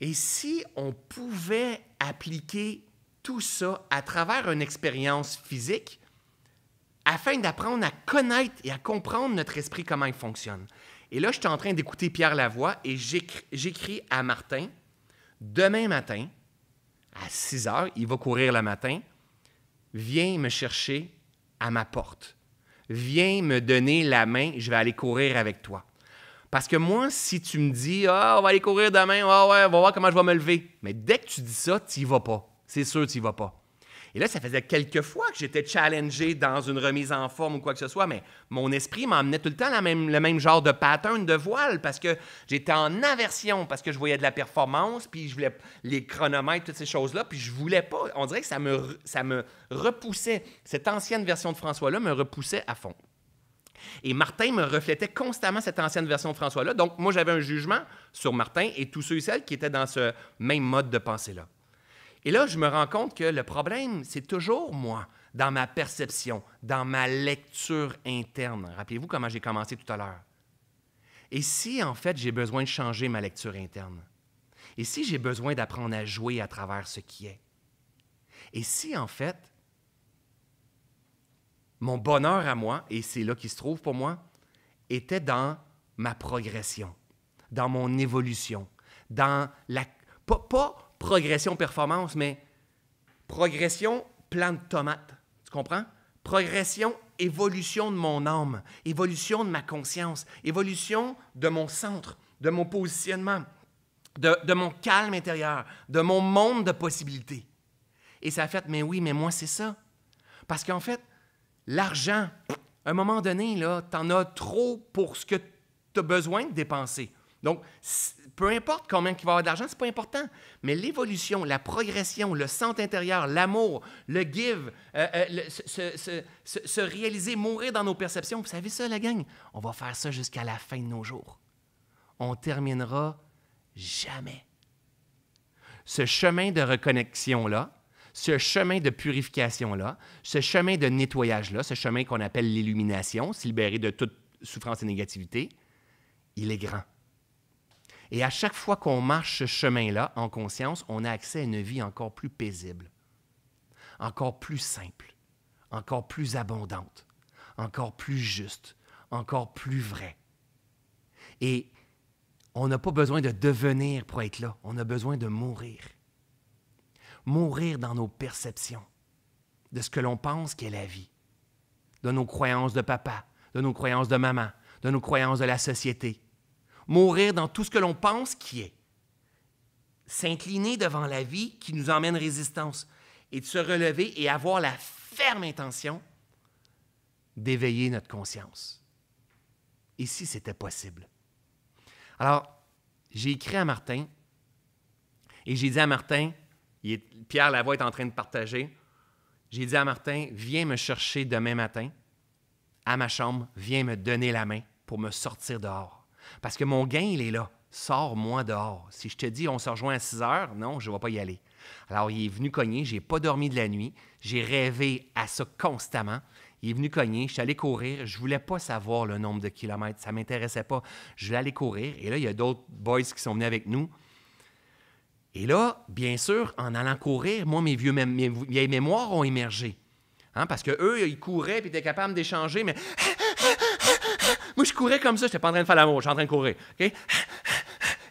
et si on pouvait appliquer tout ça à travers une expérience physique afin d'apprendre à connaître et à comprendre notre esprit, comment il fonctionne? Et là, j'étais en train d'écouter Pierre Lavoie et j'écris à Martin demain matin, à 6 heures, il va courir le matin, viens me chercher à ma porte. Viens me donner la main, je vais aller courir avec toi. Parce que moi, si tu me dis, ah, on va aller courir demain, on va voir comment je vais me lever. Mais dès que tu dis ça, tu n'y vas pas. C'est sûr, tu n'y vas pas. Et là, ça faisait quelques fois que j'étais challengé dans une remise en forme ou quoi que ce soit, mais mon esprit m'emmenait tout le temps le même genre de pattern de voile parce que j'étais en aversion, parce que je voyais de la performance, puis je voulais les chronomètres, toutes ces choses-là, puis je voulais pas. On dirait que ça me, ça me repoussait. Cette ancienne version de François-là me repoussait à fond. Et Martin me reflétait constamment cette ancienne version de François-là. Donc, moi, j'avais un jugement sur Martin et tous ceux et celles qui étaient dans ce même mode de pensée-là. Et là, je me rends compte que le problème, c'est toujours moi, dans ma perception, dans ma lecture interne. Rappelez-vous comment j'ai commencé tout à l'heure. Et si, en fait, j'ai besoin de changer ma lecture interne? Et si j'ai besoin d'apprendre à jouer à travers ce qui est? Et si, en fait, mon bonheur à moi, et c'est là qu'il se trouve pour moi, était dans ma progression, dans mon évolution, dans la... Pas, progression performance, mais progression plan de tomate. Tu comprends? Progression, évolution de mon âme, évolution de ma conscience, évolution de mon centre, de mon positionnement, de, mon calme intérieur, de mon monde de possibilités. Et ça a fait, mais oui, mais moi, c'est ça. Parce qu'en fait, l'argent, à un moment donné, là, tu en as trop pour ce que tu as besoin de dépenser. Donc, peu importe combien il va y avoir d'argent, ce n'est pas important. Mais l'évolution, la progression, le centre intérieur, l'amour, le give, se, euh, euh, réaliser, mourir dans nos perceptions, vous savez ça, la gang? On va faire ça jusqu'à la fin de nos jours. On terminera jamais. Ce chemin de reconnexion-là, ce chemin de purification-là, ce chemin de nettoyage-là, ce chemin qu'on appelle l'illumination, se libérer de toute souffrance et négativité, il est grand. Et à chaque fois qu'on marche ce chemin-là en conscience, on a accès à une vie encore plus paisible, encore plus simple, encore plus abondante, encore plus juste, encore plus vraie. Et on n'a pas besoin de devenir pour être là, on a besoin de mourir. Mourir dans nos perceptions de ce que l'on pense qu'est la vie, de nos croyances de papa, de nos croyances de maman, de nos croyances de la société, mourir dans tout ce que l'on pense qui est, s'incliner devant la vie qui nous emmène résistance, et de se relever et avoir la ferme intention d'éveiller notre conscience. Et si c'était possible. Alors, j'ai écrit à Martin et j'ai dit à Martin, Pierre, la Pierre Lavoie est en train de partager, j'ai dit à Martin, viens me chercher demain matin à ma chambre, viens me donner la main pour me sortir dehors. Parce que mon gain, il est là. Sors-moi dehors. Si je te dis on se rejoint à 6 heures, non, je ne vais pas y aller. Alors, il est venu cogner, j'ai pas dormi de la nuit, j'ai rêvé à ça constamment. Il est venu cogner, je suis allé courir, je voulais pas savoir le nombre de kilomètres, ça m'intéressait pas. Je voulais aller courir et là, il y a d'autres boys qui sont venus avec nous. Et là, bien sûr, en allant courir, moi, mes, vieux, vieilles mémoires ont émergé. Hein, parce que eux, ils couraient et étaient capables d'échanger, mais moi, je courais comme ça, je n'étais pas en train de faire l'amour, suis en train de courir.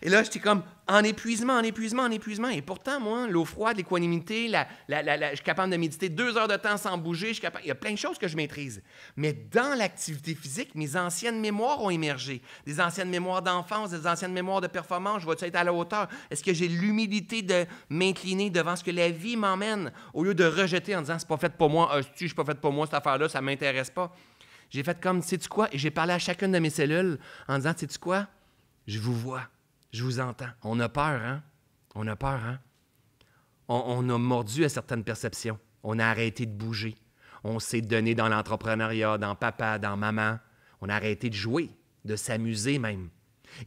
Et là, j'étais comme en épuisement, en épuisement, en épuisement. Et pourtant, moi, l'eau froide, l'équanimité, je suis capable de méditer deux heures de temps sans bouger. Il y a plein de choses que je maîtrise. Mais dans l'activité physique, mes anciennes mémoires ont émergé. Des anciennes mémoires d'enfance, des anciennes mémoires de performance. Je vais être à la hauteur? Est-ce que j'ai l'humilité de m'incliner devant ce que la vie m'emmène au lieu de rejeter en disant c'est pas fait pour moi, ah, je suis pas fait pour moi cette affaire-là, ça m'intéresse pas? J'ai fait comme, sais-tu quoi? Et j'ai parlé à chacune de mes cellules en disant, sais-tu quoi? Je vous vois, je vous entends. On a peur, hein? On a peur, hein? On, a mordu à certaines perceptions. On a arrêté de bouger. On s'est donné dans l'entrepreneuriat, dans papa, dans maman. On a arrêté de jouer, de s'amuser même.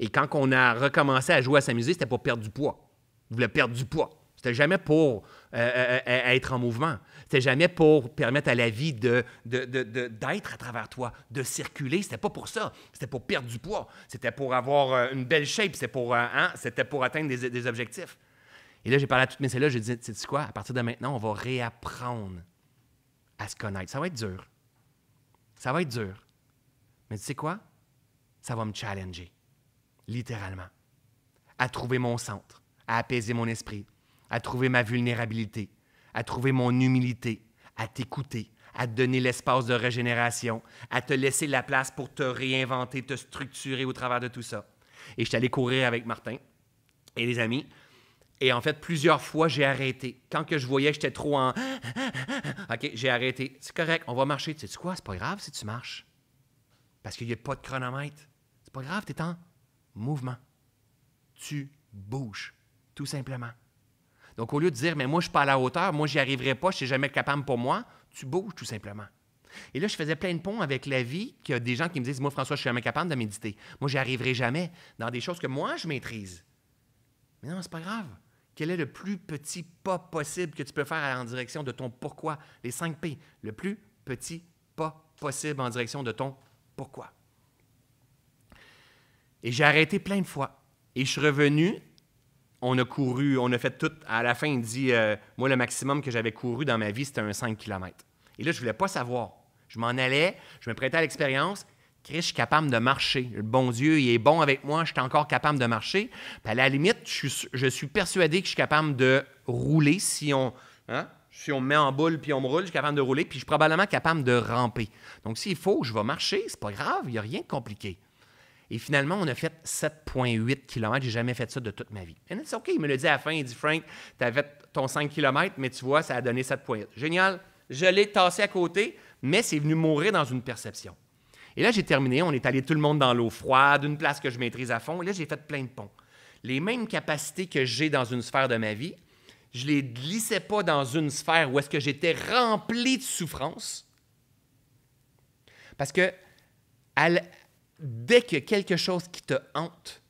Et quand on a recommencé à jouer, à s'amuser, c'était pour perdre du poids. Vous voulez perdre du poids. C'était jamais pour euh, euh, euh, être en mouvement. C'était jamais pour permettre à la vie d'être à travers toi, de circuler. C'était pas pour ça. C'était pour perdre du poids. C'était pour avoir une belle shape. C'était pour, hein? c'était pour atteindre des, objectifs. Et là, j'ai parlé à toutes mes cellules là J'ai dit, Tu sais quoi? À partir de maintenant, on va réapprendre à se connaître. Ça va être dur. Ça va être dur. Mais tu sais quoi? Ça va me challenger, littéralement, à trouver mon centre, à apaiser mon esprit, à trouver ma vulnérabilité, à trouver mon humilité, à t'écouter, à te donner l'espace de régénération, à te laisser la place pour te réinventer, te structurer au travers de tout ça. Et je suis allé courir avec Martin et les amis. Et en fait, plusieurs fois, j'ai arrêté. Quand que je voyais j'étais trop en... OK, j'ai arrêté. C'est correct, on va marcher. Tu sais quoi, c'est pas grave si tu marches. Parce qu'il n'y a pas de chronomètre. C'est pas grave, tu es en mouvement. Tu bouges, tout simplement. Donc, au lieu de dire, mais moi, je ne suis pas à la hauteur, moi, j'y arriverai pas, je ne suis jamais capable pour moi, tu bouges tout simplement. Et là, je faisais plein de ponts avec la vie qu'il y a des gens qui me disent, moi, François, je suis jamais capable de méditer. Moi, j'y arriverai jamais dans des choses que moi, je maîtrise. Mais non, c'est pas grave. Quel est le plus petit pas possible que tu peux faire en direction de ton pourquoi? Les 5 P. Le plus petit pas possible en direction de ton pourquoi. Et j'ai arrêté plein de fois. Et je suis revenu on a couru, on a fait tout. À la fin, il dit euh, Moi, le maximum que j'avais couru dans ma vie, c'était un 5 km. Et là, je voulais pas savoir. Je m'en allais, je me prêtais à l'expérience. Chris, je suis capable de marcher. Le bon Dieu, il est bon avec moi, je suis encore capable de marcher. Puis à la limite, je suis, persuadé que je suis capable de rouler si on. Hein, si on me met en boule puis on me roule, je suis capable de rouler, puis je suis probablement capable de ramper. Donc, s'il faut, je vais marcher, c'est pas grave, il n'y a rien de compliqué. Et finalement, on a fait 7,8 km. J'ai jamais fait ça de toute ma vie. Et c'est OK. Il me le dit à la fin. Il dit Frank, tu avais ton 5 km, mais tu vois, ça a donné 7,8. Génial. Je l'ai tassé à côté, mais c'est venu mourir dans une perception. Et là, j'ai terminé. On est allé tout le monde dans l'eau froide, une place que je maîtrise à fond. Et là, j'ai fait plein de ponts. Les mêmes capacités que j'ai dans une sphère de ma vie, je ne les glissais pas dans une sphère où est-ce que j'étais rempli de souffrance. Parce que dès que quelque chose qui te hante,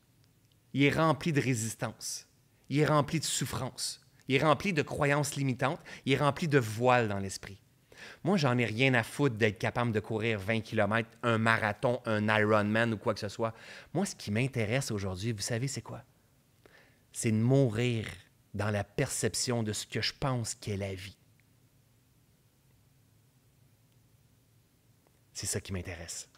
il est rempli de résistance, il est rempli de souffrance, il est rempli de croyances limitantes, il est rempli de voiles dans l'esprit. Moi, j'en ai rien à foutre d'être capable de courir 20 km, un marathon, un Ironman ou quoi que ce soit. Moi, ce qui m'intéresse aujourd'hui, vous savez, c'est quoi? C'est de mourir dans la perception de ce que je pense qu'est la vie. C'est ça qui m'intéresse.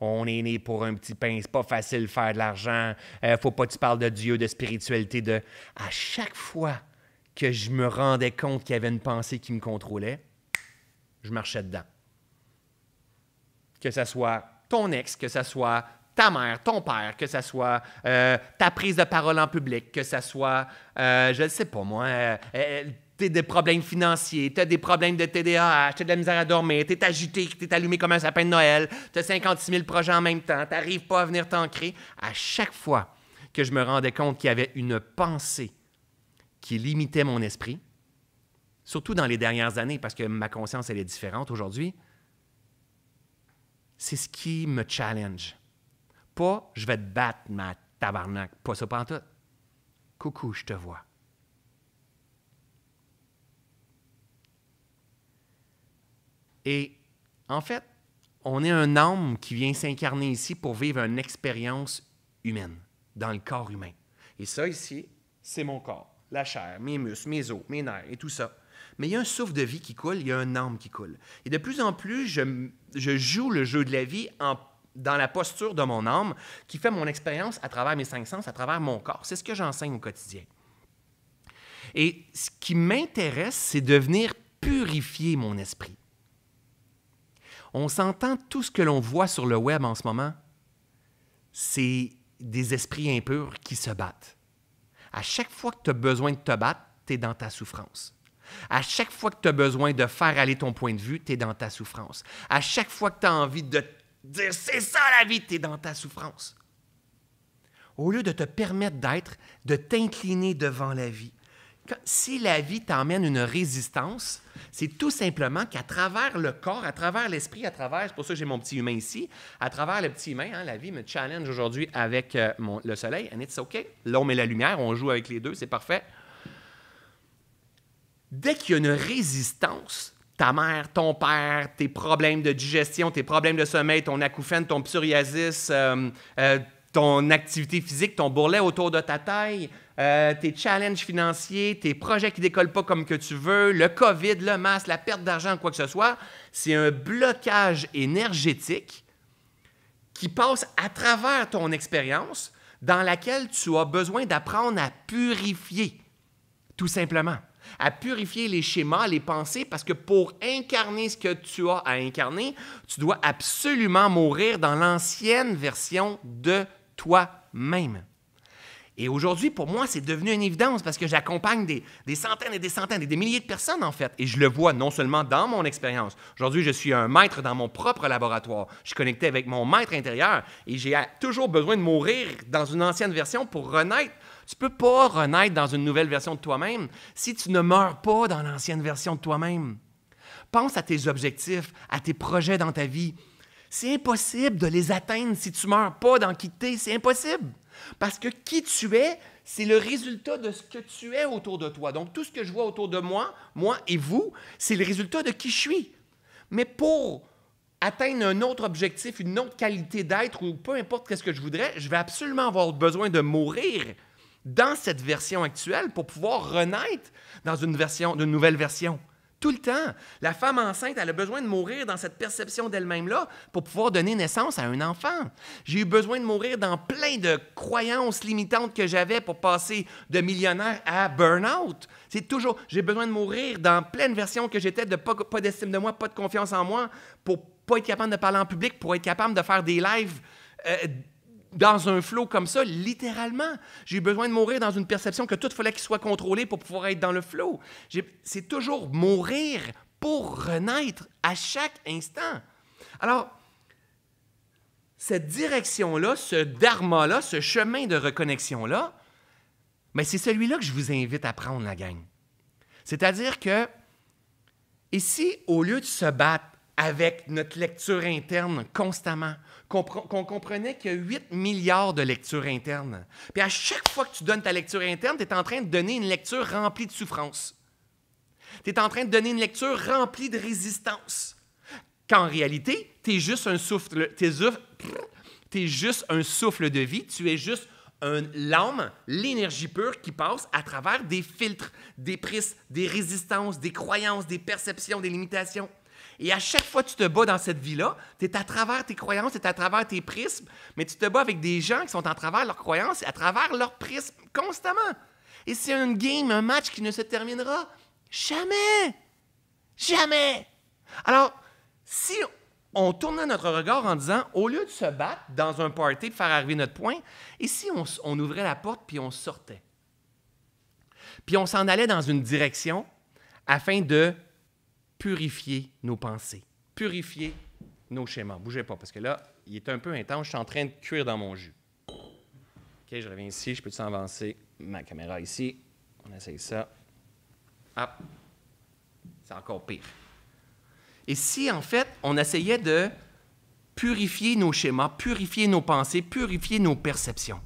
On est né pour un petit pain, c'est pas facile de faire de l'argent. Euh, faut pas que tu parles de Dieu, de spiritualité, de. À chaque fois que je me rendais compte qu'il y avait une pensée qui me contrôlait, je marchais dedans. Que ce soit ton ex, que ce soit ta mère, ton père, que ce soit euh, ta prise de parole en public, que ce soit, euh, je ne sais pas moi, T'as des problèmes financiers, t'as des problèmes de TDAH, t'as de la misère à dormir, t'es agité, t'es allumé comme un sapin de Noël, t'as 56 000 projets en même temps, t'arrives pas à venir t'ancrer. À chaque fois que je me rendais compte qu'il y avait une pensée qui limitait mon esprit, surtout dans les dernières années, parce que ma conscience, elle est différente aujourd'hui, c'est ce qui me challenge. Pas « je vais te battre, ma tabarnak », pas ça, pas Coucou, je te vois. Et en fait, on est un âme qui vient s'incarner ici pour vivre une expérience humaine, dans le corps humain. Et ça ici, c'est mon corps, la chair, mes muscles, mes os, mes nerfs et tout ça. Mais il y a un souffle de vie qui coule, il y a un âme qui coule. Et de plus en plus, je, joue le jeu de la vie dans la posture de mon âme qui fait mon expérience à travers mes cinq sens, à travers mon corps. C'est ce que j'enseigne au quotidien. Et ce qui m'intéresse, c'est de venir purifier mon esprit on s'entend tout ce que l'on voit sur le web en ce moment, c'est des esprits impurs qui se battent. À chaque fois que tu as besoin de te battre, tu es dans ta souffrance. À chaque fois que tu as besoin de faire aller ton point de vue, tu es dans ta souffrance. À chaque fois que tu as envie de dire c'est ça la vie, tu es dans ta souffrance. Au lieu de te permettre d'être, de t'incliner devant la vie, si la vie t'emmène une résistance, c'est tout simplement qu'à travers le corps, à travers l'esprit, à travers, c'est pour ça que j'ai mon petit humain ici, à travers le petit humain, hein, la vie me challenge aujourd'hui avec euh, le soleil, and c'est OK. L'homme et la lumière, on joue avec les deux, c'est parfait. Dès qu'il y a une résistance, ta mère, ton père, tes problèmes de digestion, tes problèmes de sommeil, ton acouphène, ton psoriasis, euh, euh, ton activité physique, ton bourrelet autour de ta taille, euh, tes challenges financiers, tes projets qui décollent pas comme que tu veux, le COVID, le masque, la perte d'argent, quoi que ce soit, c'est un blocage énergétique qui passe à travers ton expérience dans laquelle tu as besoin d'apprendre à purifier, tout simplement, à purifier les schémas, les pensées, parce que pour incarner ce que tu as à incarner, tu dois absolument mourir dans l'ancienne version de toi-même. Et aujourd'hui, pour moi, c'est devenu une évidence parce que j'accompagne des, centaines et des centaines et des milliers de personnes, en fait. Et je le vois non seulement dans mon expérience. Aujourd'hui, je suis un maître dans mon propre laboratoire. Je suis connecté avec mon maître intérieur et j'ai toujours besoin de mourir dans une ancienne version pour renaître. Tu ne peux pas renaître dans une nouvelle version de toi-même si tu ne meurs pas dans l'ancienne version de toi-même. Pense à tes objectifs, à tes projets dans ta vie. C'est impossible de les atteindre si tu meurs pas d'en quitter. C'est impossible. Parce que qui tu es, c'est le résultat de ce que tu es autour de toi. Donc tout ce que je vois autour de moi, moi et vous, c'est le résultat de qui je suis. Mais pour atteindre un autre objectif, une autre qualité d'être ou peu importe qu'est-ce que je voudrais, je vais absolument avoir besoin de mourir dans cette version actuelle pour pouvoir renaître dans une version, une nouvelle version. Tout le temps. La femme enceinte, elle a besoin de mourir dans cette perception d'elle-même-là pour pouvoir donner naissance à un enfant. J'ai eu besoin de mourir dans plein de croyances limitantes que j'avais pour passer de millionnaire à burn-out. C'est toujours, j'ai besoin de mourir dans pleine version que j'étais de pas, d'estime de moi, pas de confiance en moi, pour pas être capable de parler en public, pour être capable de faire des lives. Euh, dans un flot comme ça, littéralement. J'ai besoin de mourir dans une perception que tout fallait qu'il soit contrôlé pour pouvoir être dans le flot. C'est toujours mourir pour renaître à chaque instant. Alors, cette direction-là, ce dharma-là, ce chemin de reconnexion-là, mais ben, c'est celui-là que je vous invite à prendre, la gang. C'est-à-dire que, ici, au lieu de se battre avec notre lecture interne constamment, qu'on comprenait qu'il y a 8 milliards de lectures internes. Puis à chaque fois que tu donnes ta lecture interne, tu es en train de donner une lecture remplie de souffrance. Tu es en train de donner une lecture remplie de résistance. Qu'en réalité, tu es juste un souffle, tu juste un souffle de vie, tu es juste l'âme, l'énergie pure qui passe à travers des filtres, des prises, des résistances, des croyances, des perceptions, des limitations. Et à chaque fois que tu te bats dans cette vie-là, tu es à travers tes croyances, tu es à travers tes prismes, mais tu te bats avec des gens qui sont à travers leurs croyances et à travers leurs prismes constamment. Et c'est un game, un match qui ne se terminera jamais. Jamais. Alors, si on tournait notre regard en disant, au lieu de se battre dans un party, de faire arriver notre point, et si on, on ouvrait la porte puis on sortait? Puis on s'en allait dans une direction afin de purifier nos pensées, purifier nos schémas. Bougez pas, parce que là, il est un peu intense. Je suis en train de cuire dans mon jus. OK, je reviens ici. Je peux avancer ma caméra ici. On essaye ça. Hop. Ah, c'est encore pire. Et si, en fait, on essayait de purifier nos schémas, purifier nos pensées, purifier nos perceptions.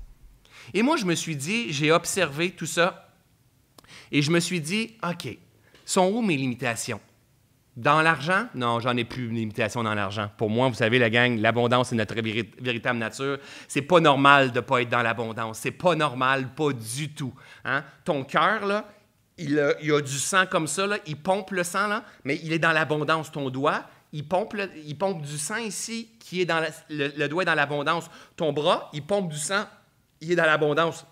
Et moi, je me suis dit, j'ai observé tout ça, et je me suis dit, OK, sont où mes limitations? Dans l'argent? Non, j'en ai plus une limitation dans l'argent. Pour moi, vous savez, la gang, l'abondance, est notre véritable nature. C'est pas normal de pas être dans l'abondance. C'est pas normal, pas du tout. Hein? Ton cœur, il a, du sang comme ça, il pompe le sang, là, mais il est dans l'abondance. Ton doigt, il pompe, il pompe du sang ici, qui est dans le, le doigt est dans l'abondance. Ton bras, il pompe du sang, il est dans l'abondance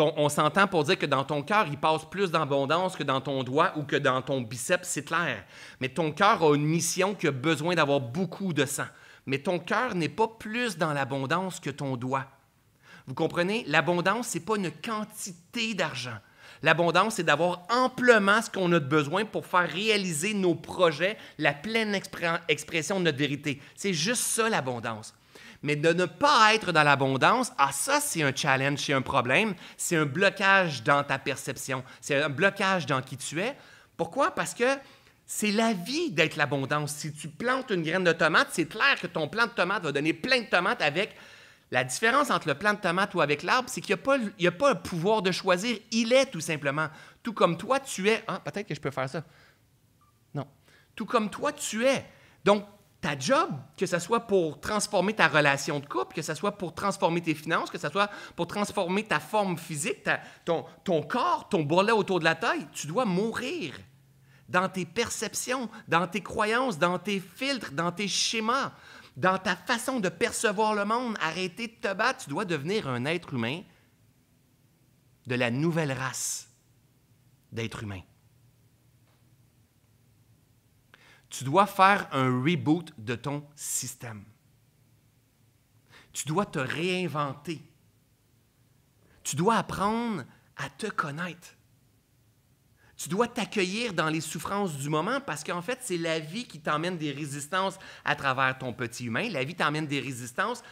on s'entend pour dire que dans ton cœur, il passe plus d'abondance que dans ton doigt ou que dans ton biceps, c'est clair. Mais ton cœur a une mission qui a besoin d'avoir beaucoup de sang. Mais ton cœur n'est pas plus dans l'abondance que ton doigt. Vous comprenez? L'abondance, ce n'est pas une quantité d'argent. L'abondance, c'est d'avoir amplement ce qu'on a besoin pour faire réaliser nos projets, la pleine expression de notre vérité. C'est juste ça, l'abondance. Mais de ne pas être dans l'abondance, ah ça, c'est un challenge, c'est un problème, c'est un blocage dans ta perception, c'est un blocage dans qui tu es. Pourquoi? Parce que c'est la vie d'être l'abondance. Si tu plantes une graine de tomate, c'est clair que ton plant de tomate va donner plein de tomates avec. La différence entre le plant de tomate ou avec l'arbre, c'est qu'il n'y a, pas le pouvoir de choisir. Il est tout simplement. Tout comme toi, tu es. Ah, peut-être que je peux faire ça. Non. Tout comme toi, tu es. Donc, ta job, que ce soit pour transformer ta relation de couple, que ce soit pour transformer tes finances, que ce soit pour transformer ta forme physique, ton, ton corps, ton bourrelet autour de la taille, tu dois mourir dans tes perceptions, dans tes croyances, dans tes filtres, dans tes schémas, dans ta façon de percevoir le monde. Arrêter de te battre, tu dois devenir un être humain de la nouvelle race d'êtres humains. tu dois faire un reboot de ton système. Tu dois te réinventer. Tu dois apprendre à te connaître. Tu dois t'accueillir dans les souffrances du moment parce qu'en fait, c'est la vie qui t'emmène des résistances à travers ton petit humain. La vie t'emmène des résistances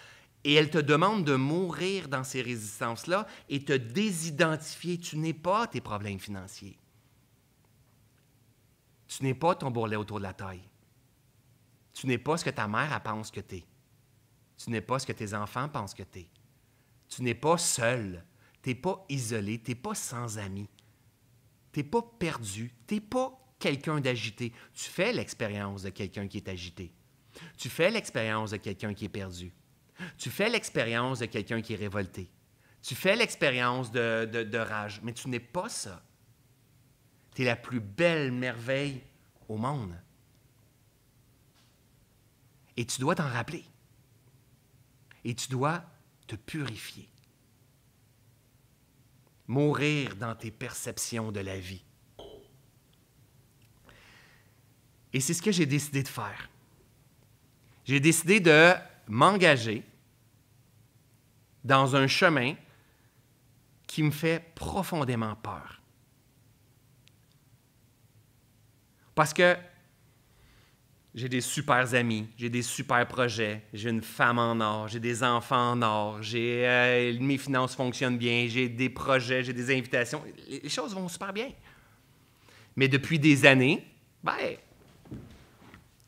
et elle te demande de mourir dans ces résistances-là et te désidentifier. Tu n'es pas tes problèmes financiers. Tu n'es pas ton bourrelet autour de la taille. Tu n'es pas ce que ta mère pense que tu es. Tu n'es pas ce que tes enfants pensent que tu es. Tu n'es pas seul. Tu n'es pas isolé. Tu n'es pas sans amis. Tu n'es pas perdu. Tu n'es pas quelqu'un d'agité. Tu fais l'expérience de quelqu'un qui est agité. Tu fais l'expérience de quelqu'un qui est perdu. Tu fais l'expérience de quelqu'un qui est révolté. Tu fais l'expérience de, de rage. Mais tu n'es pas ça. Tu la plus belle merveille au monde. Et tu dois t'en rappeler. Et tu dois te purifier. Mourir dans tes perceptions de la vie. Et c'est ce que j'ai décidé de faire. J'ai décidé de m'engager dans un chemin qui me fait profondément peur. Parce que j'ai des super amis, j'ai des super projets, j'ai une femme en or, j'ai des enfants en or, j'ai euh, mes finances fonctionnent bien, j'ai des projets, j'ai des invitations. Les choses vont super bien. Mais depuis des années, ben,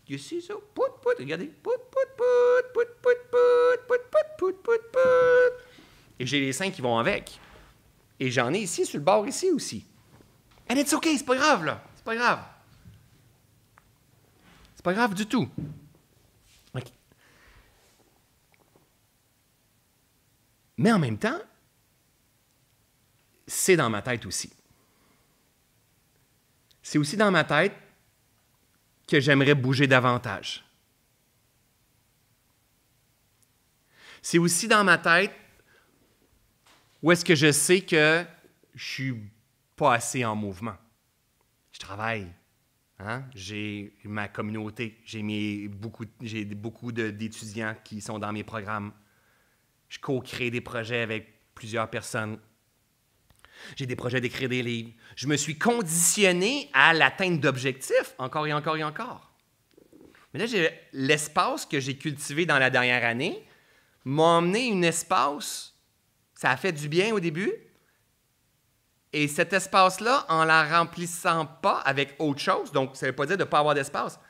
you see ça? Pout, pout, regardez. Pout, pout, pout, pout, pout, pout, pout, pout, pout, pout, pout. Et j'ai les seins qui vont avec. Et j'en ai ici, sur le bord ici aussi. And it's ok, c'est pas grave, là. C'est pas grave. C'est pas grave du tout. Mais en même temps, c'est dans ma tête aussi. C'est aussi dans ma tête que j'aimerais bouger davantage. C'est aussi dans ma tête où est-ce que je sais que je suis pas assez en mouvement. Je travaille, Hein? J'ai ma communauté, j'ai beaucoup, beaucoup d'étudiants qui sont dans mes programmes. Je co-crée des projets avec plusieurs personnes. J'ai des projets d'écrire des livres. Je me suis conditionné à l'atteinte d'objectifs encore et encore et encore. Mais là, l'espace que j'ai cultivé dans la dernière année m'a emmené un espace. Ça a fait du bien au début, et cet espace-là, en la remplissant pas avec autre chose, donc ça ne veut pas dire de ne pas avoir d'espace,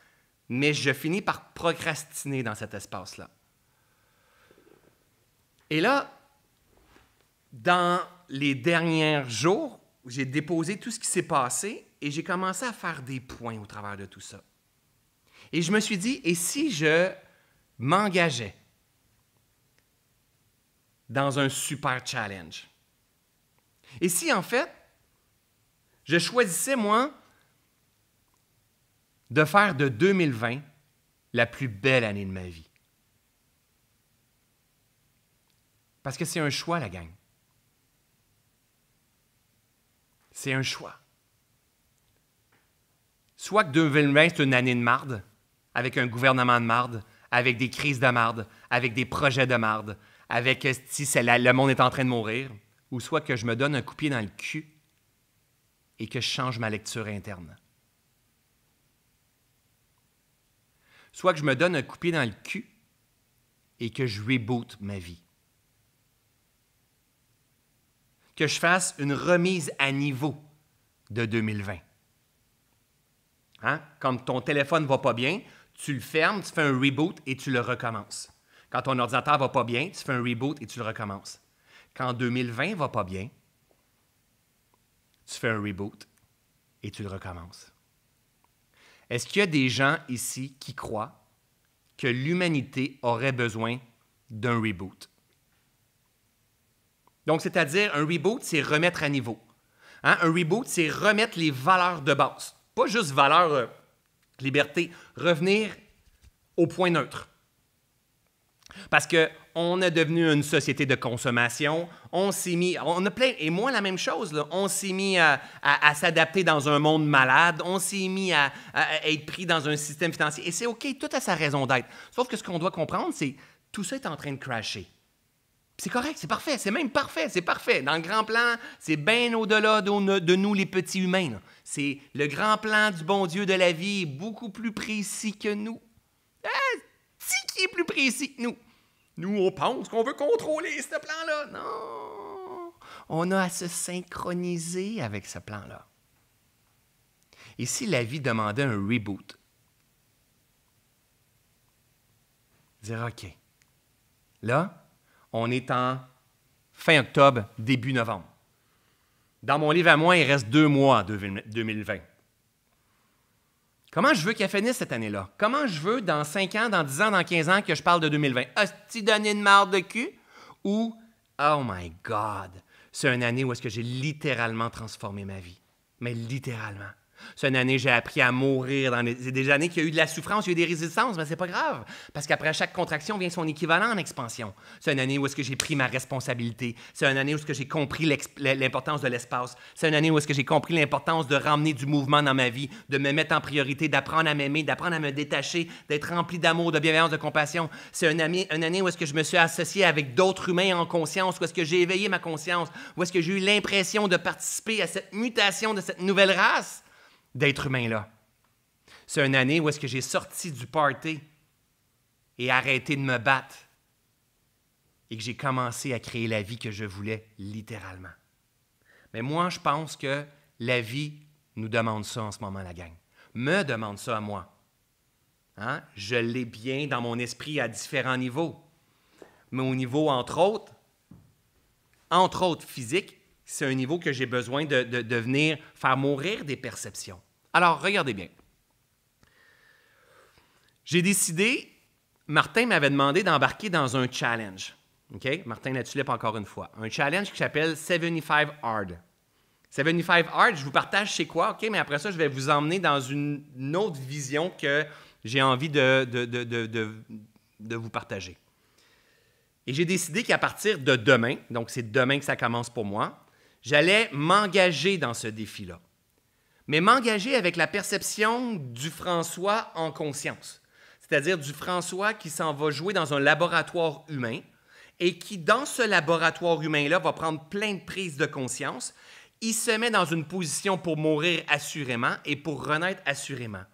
mais je finis par procrastiner dans cet espace-là. Et là, dans les derniers jours, j'ai déposé tout ce qui s'est passé et j'ai commencé à faire des points au travers de tout ça. Et je me suis dit, et si je m'engageais dans un super challenge? Et si en fait, je choisissais, moi, de faire de 2020 la plus belle année de ma vie. Parce que c'est un choix, la gang. C'est un choix. Soit que 2020, c'est une année de marde, avec un gouvernement de marde, avec des crises de marde, avec des projets de marde, avec euh, si le monde est en train de mourir ou soit que je me donne un coup dans le cul et que je change ma lecture interne. Soit que je me donne un coup dans le cul et que je reboot ma vie. Que je fasse une remise à niveau de 2020. Hein? Quand ton téléphone ne va pas bien, tu le fermes, tu fais un reboot et tu le recommences. Quand ton ordinateur ne va pas bien, tu fais un reboot et tu le recommences quand 2020 va pas bien, tu fais un reboot et tu le recommences. Est-ce qu'il y a des gens ici qui croient que l'humanité aurait besoin d'un reboot? Donc, c'est-à-dire, un reboot, c'est remettre à niveau. Hein? Un reboot, c'est remettre les valeurs de base. Pas juste valeurs euh, liberté, revenir au point neutre. Parce que on est devenu une société de consommation. On s'est mis, on a plein, et moi la même chose, on s'est mis à, s'adapter dans un monde malade, on s'est mis à, être pris dans un système financier. Et c'est OK, tout a sa raison d'être. Sauf que ce qu'on doit comprendre, c'est tout ça est en train de crasher. C'est correct, c'est parfait, c'est même parfait, c'est parfait. Dans le grand plan, c'est bien au-delà de, nous les petits humains. C'est le grand plan du bon Dieu de la vie beaucoup plus précis que nous. Ah, qui est plus précis que nous. Nous, on pense qu'on veut contrôler ce plan-là. Non! On a à se synchroniser avec ce plan-là. Et si la vie demandait un reboot? Dire, OK, là, on est en fin octobre, début novembre. Dans mon livre à moi, il reste deux mois 2020. Comment je veux qu'elle finisse cette année-là? Comment je veux, dans 5 ans, dans 10 ans, dans 15 ans, que je parle de 2020? As-tu donné une marde de cul? Ou, oh my God, c'est une année où est-ce que j'ai littéralement transformé ma vie. Mais littéralement. C'est une année j'ai appris à mourir. Dans C'est des années qu'il y a eu de la souffrance, il y a eu des résistances, mais c'est pas grave. Parce qu'après chaque contraction vient son équivalent en expansion. C'est une année où est-ce que j'ai pris ma responsabilité. C'est une année où est-ce que j'ai compris l'importance de l'espace. C'est une année où est-ce que j'ai compris l'importance de ramener du mouvement dans ma vie, de me mettre en priorité, d'apprendre à m'aimer, d'apprendre à me détacher, d'être rempli d'amour, de bienveillance, de compassion. C'est une année, année où est-ce que je me suis associé avec d'autres humains en conscience, où est-ce que j'ai éveillé ma conscience, où est-ce que j'ai eu l'impression de participer à cette mutation de cette nouvelle race d'être humain-là. C'est une année où est-ce que j'ai sorti du party et arrêté de me battre et que j'ai commencé à créer la vie que je voulais littéralement. Mais moi, je pense que la vie nous demande ça en ce moment, la gang. Me demande ça à moi. Hein? Je l'ai bien dans mon esprit à différents niveaux. Mais au niveau, entre autres, entre autres physique, c'est un niveau que j'ai besoin de, venir faire mourir des perceptions. Alors, regardez bien. J'ai décidé, Martin m'avait demandé d'embarquer dans un challenge. OK? Martin Latulippe, encore une fois. Un challenge qui s'appelle 75 Hard. 75 Hard, je vous partage chez quoi, OK? Mais après ça, je vais vous emmener dans une, autre vision que j'ai envie de, de, vous partager. Et j'ai décidé qu'à partir de demain, donc c'est demain que ça commence pour moi, J'allais m'engager dans ce défi-là. Mais m'engager avec la perception du François en conscience, c'est-à-dire du François qui s'en va jouer dans un laboratoire humain et qui, dans ce laboratoire humain-là, va prendre plein de prises de conscience. Il se met dans une position pour mourir assurément et pour renaître assurément.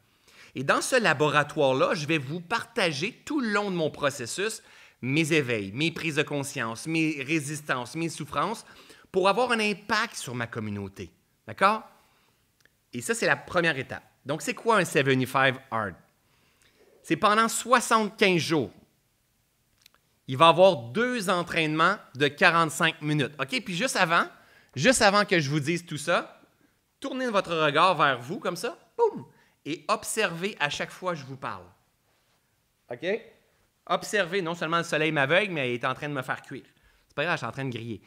Et dans ce laboratoire-là, je vais vous partager tout le long de mon processus mes éveils, mes prises de conscience, mes résistances, mes souffrances, pour avoir un impact sur ma communauté. D'accord? Et ça, c'est la première étape. Donc, c'est quoi un 75 Hard? C'est pendant 75 jours. Il va avoir deux entraînements de 45 minutes. OK? Puis juste avant, juste avant que je vous dise tout ça, tournez votre regard vers vous comme ça, boum, et observez à chaque fois que je vous parle. OK? Observez, non seulement le soleil m'aveugle, mais il est en train de me faire cuire. C'est pas grave, je suis en train de griller.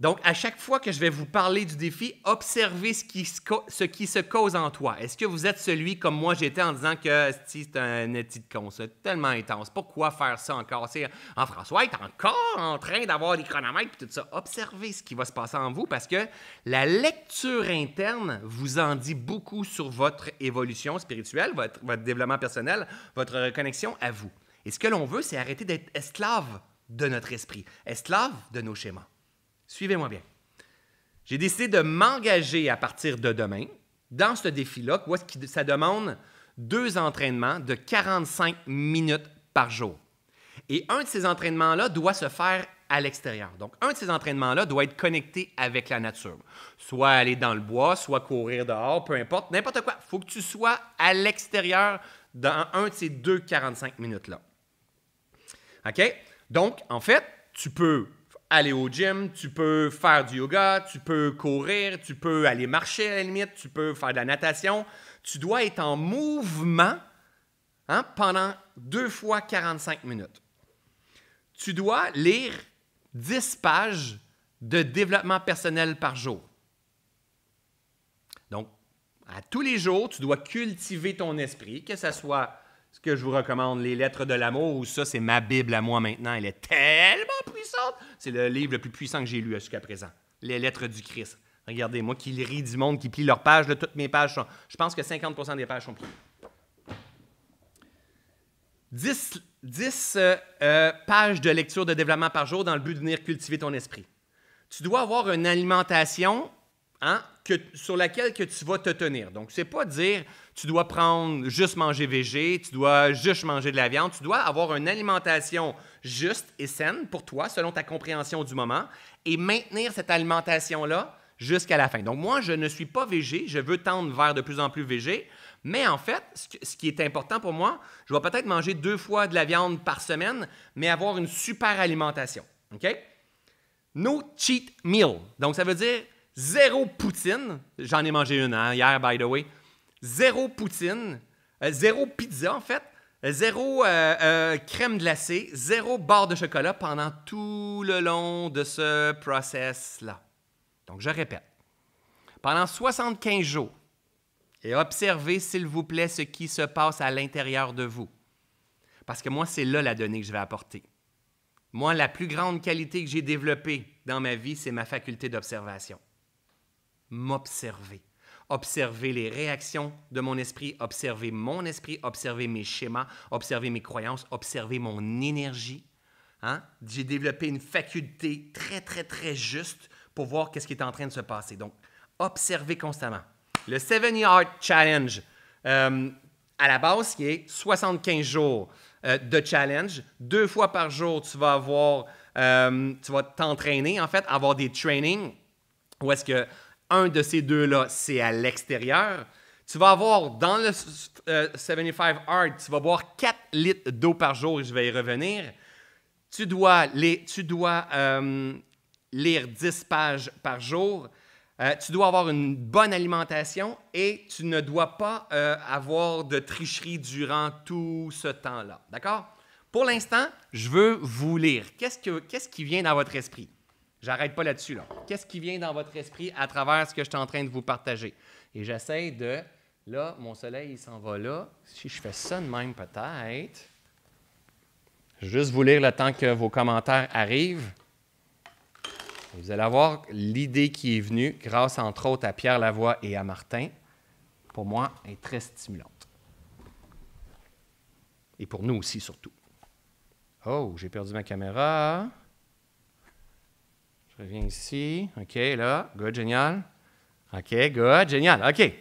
Donc, à chaque fois que je vais vous parler du défi, observez ce qui se, cause en toi. Est-ce que vous êtes celui comme moi j'étais en disant que c'est un petit con, c'est tellement intense. Pourquoi faire ça encore? C'est en hein, François, est encore en train d'avoir des chronomètres et tout ça. Observez ce qui va se passer en vous parce que la lecture interne vous en dit beaucoup sur votre évolution spirituelle, votre, votre développement personnel, votre reconnexion à vous. Et ce que l'on veut, c'est arrêter d'être esclave de notre esprit, esclave de nos schémas. Suivez-moi bien. J'ai décidé de m'engager à partir de demain dans ce défi-là, ça demande deux entraînements de 45 minutes par jour. Et un de ces entraînements-là doit se faire à l'extérieur. Donc, un de ces entraînements-là doit être connecté avec la nature. Soit aller dans le bois, soit courir dehors, peu importe, n'importe quoi. Il faut que tu sois à l'extérieur dans un de ces deux 45 minutes-là. OK? Donc, en fait, tu peux aller au gym, tu peux faire du yoga, tu peux courir, tu peux aller marcher à la limite, tu peux faire de la natation. Tu dois être en mouvement hein, pendant deux fois 45 minutes. Tu dois lire 10 pages de développement personnel par jour. Donc, à tous les jours, tu dois cultiver ton esprit, que ce soit que je vous recommande, Les Lettres de l'amour, ou ça, c'est ma Bible à moi maintenant. Elle est tellement puissante. C'est le livre le plus puissant que j'ai lu euh, jusqu'à présent. Les Lettres du Christ. Regardez-moi qui rit du monde, qui plie leurs pages. toutes mes pages sont. Je pense que 50 des pages sont pliées. 10, 10 pages de lecture de développement par jour dans le but de venir cultiver ton esprit. Tu dois avoir une alimentation Hein, que, sur laquelle que tu vas te tenir. Donc, ce n'est pas dire tu dois prendre juste manger végé, tu dois juste manger de la viande, tu dois avoir une alimentation juste et saine pour toi, selon ta compréhension du moment, et maintenir cette alimentation-là jusqu'à la fin. Donc, moi, je ne suis pas végé, je veux tendre vers de plus en plus végé, mais en fait, ce qui est important pour moi, je vais peut-être manger deux fois de la viande par semaine, mais avoir une super alimentation. OK? No cheat meal. Donc, ça veut dire zéro poutine. J'en ai mangé une hein, hier, by the way. Zéro poutine, euh, zéro pizza en fait, zéro euh, euh, crème glacée, zéro barre de chocolat pendant tout le long de ce process-là. Donc je répète, pendant 75 jours, et observez s'il vous plaît ce qui se passe à l'intérieur de vous. Parce que moi, c'est là la donnée que je vais apporter. Moi, la plus grande qualité que j'ai développée dans ma vie, c'est ma faculté d'observation m'observer. Observer les réactions de mon esprit, observer mon esprit, observer mes schémas, observer mes croyances, observer mon énergie. Hein? J'ai développé une faculté très, très, très juste pour voir qu'est-ce qui est en train de se passer. Donc, observer constamment. Le seven yard Challenge, euh, à la base, qui est 75 jours euh, de challenge. Deux fois par jour, tu vas avoir, euh, tu vas t'entraîner, en fait, avoir des trainings où est-ce que un de ces deux-là, c'est à l'extérieur, tu vas avoir dans le 75 Hard, euh, tu vas boire 4 litres d'eau par jour, et je vais y revenir. Tu dois, les, tu dois euh, lire 10 pages par jour. Euh, tu dois avoir une bonne alimentation et tu ne dois pas avoir de tricherie durant tout ce temps-là. D'accord? Pour l'instant, je veux vous lire. Qu'est-ce, que, qu'est-ce qui vient dans votre esprit? J'arrête pas là-dessus. Là. dessus quest ce qui vient dans votre esprit à travers ce que je suis en train de vous partager? Et j'essaie de. Là, mon soleil, il s'en va là. Si je fais ça de même, peut-être. Je vais juste vous lire le temps que vos commentaires arrivent. Vous allez avoir l'idée qui est venue, grâce entre autres à Pierre Lavoie et à Martin, pour moi, est très stimulante. Et pour nous aussi, surtout. Oh, j'ai perdu ma caméra. Je reviens ici. OK, là. Good, génial. OK, good, génial. OK.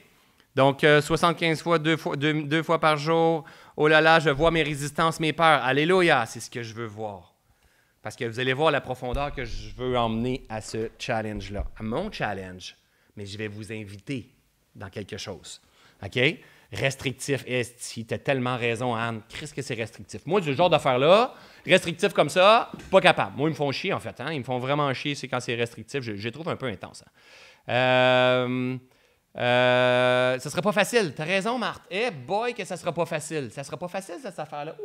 Donc, 75 euh, fois deux, fois, deux fois par jour. Oh là là, je vois mes résistances, mes peurs. Alléluia, c'est ce que je veux voir. Parce que vous allez voir la profondeur que je veux emmener à ce challenge-là, à mon challenge. Mais je vais vous inviter dans quelque chose. OK? restrictif. Esti, t'as tellement raison, Anne. Qu'est-ce que c'est restrictif? Moi, du genre d'affaires-là, restrictif comme ça, pas capable. Moi, ils me font chier, en fait. Hein. Ils me font vraiment chier, c'est quand c'est restrictif. Je, trouve un peu intense. Ce hein. ne euh, euh, sera pas facile. T'as raison, Marthe. Eh boy, que ça sera pas facile. Ça sera pas facile, cette affaire-là.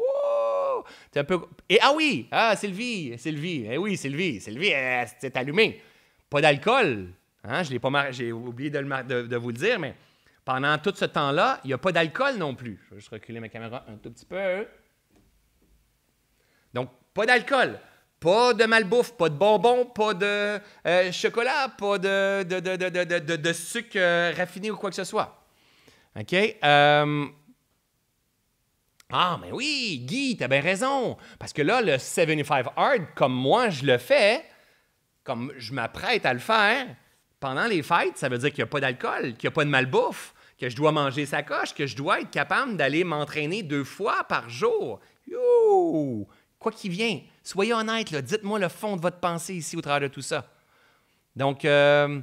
T'es un peu... Et ah oui! Ah, Sylvie! Sylvie! Eh oui, Sylvie! Sylvie, C'est allumé. Pas d'alcool. Hein? Je l'ai pas J'ai oublié de, de vous le dire, mais pendant tout ce temps-là, il n'y a pas d'alcool non plus. Je vais juste reculer ma caméra un tout petit peu. Donc, pas d'alcool, pas de malbouffe, pas de bonbons, pas de euh, chocolat, pas de, sucre euh, raffiné ou quoi que ce soit. OK? Euh, ah, mais oui, Guy, t'as bien raison. Parce que là, le 75 Hard, comme moi je le fais, comme je m'apprête à le faire, pendant les fêtes, ça veut dire qu'il n'y a pas d'alcool, qu'il n'y a pas de malbouffe, que je dois manger sa coche, que je dois être capable d'aller m'entraîner deux fois par jour. Yo! Quoi qu'il vienne, soyez honnête, dites-moi le fond de votre pensée ici au travers de tout ça. Donc, euh,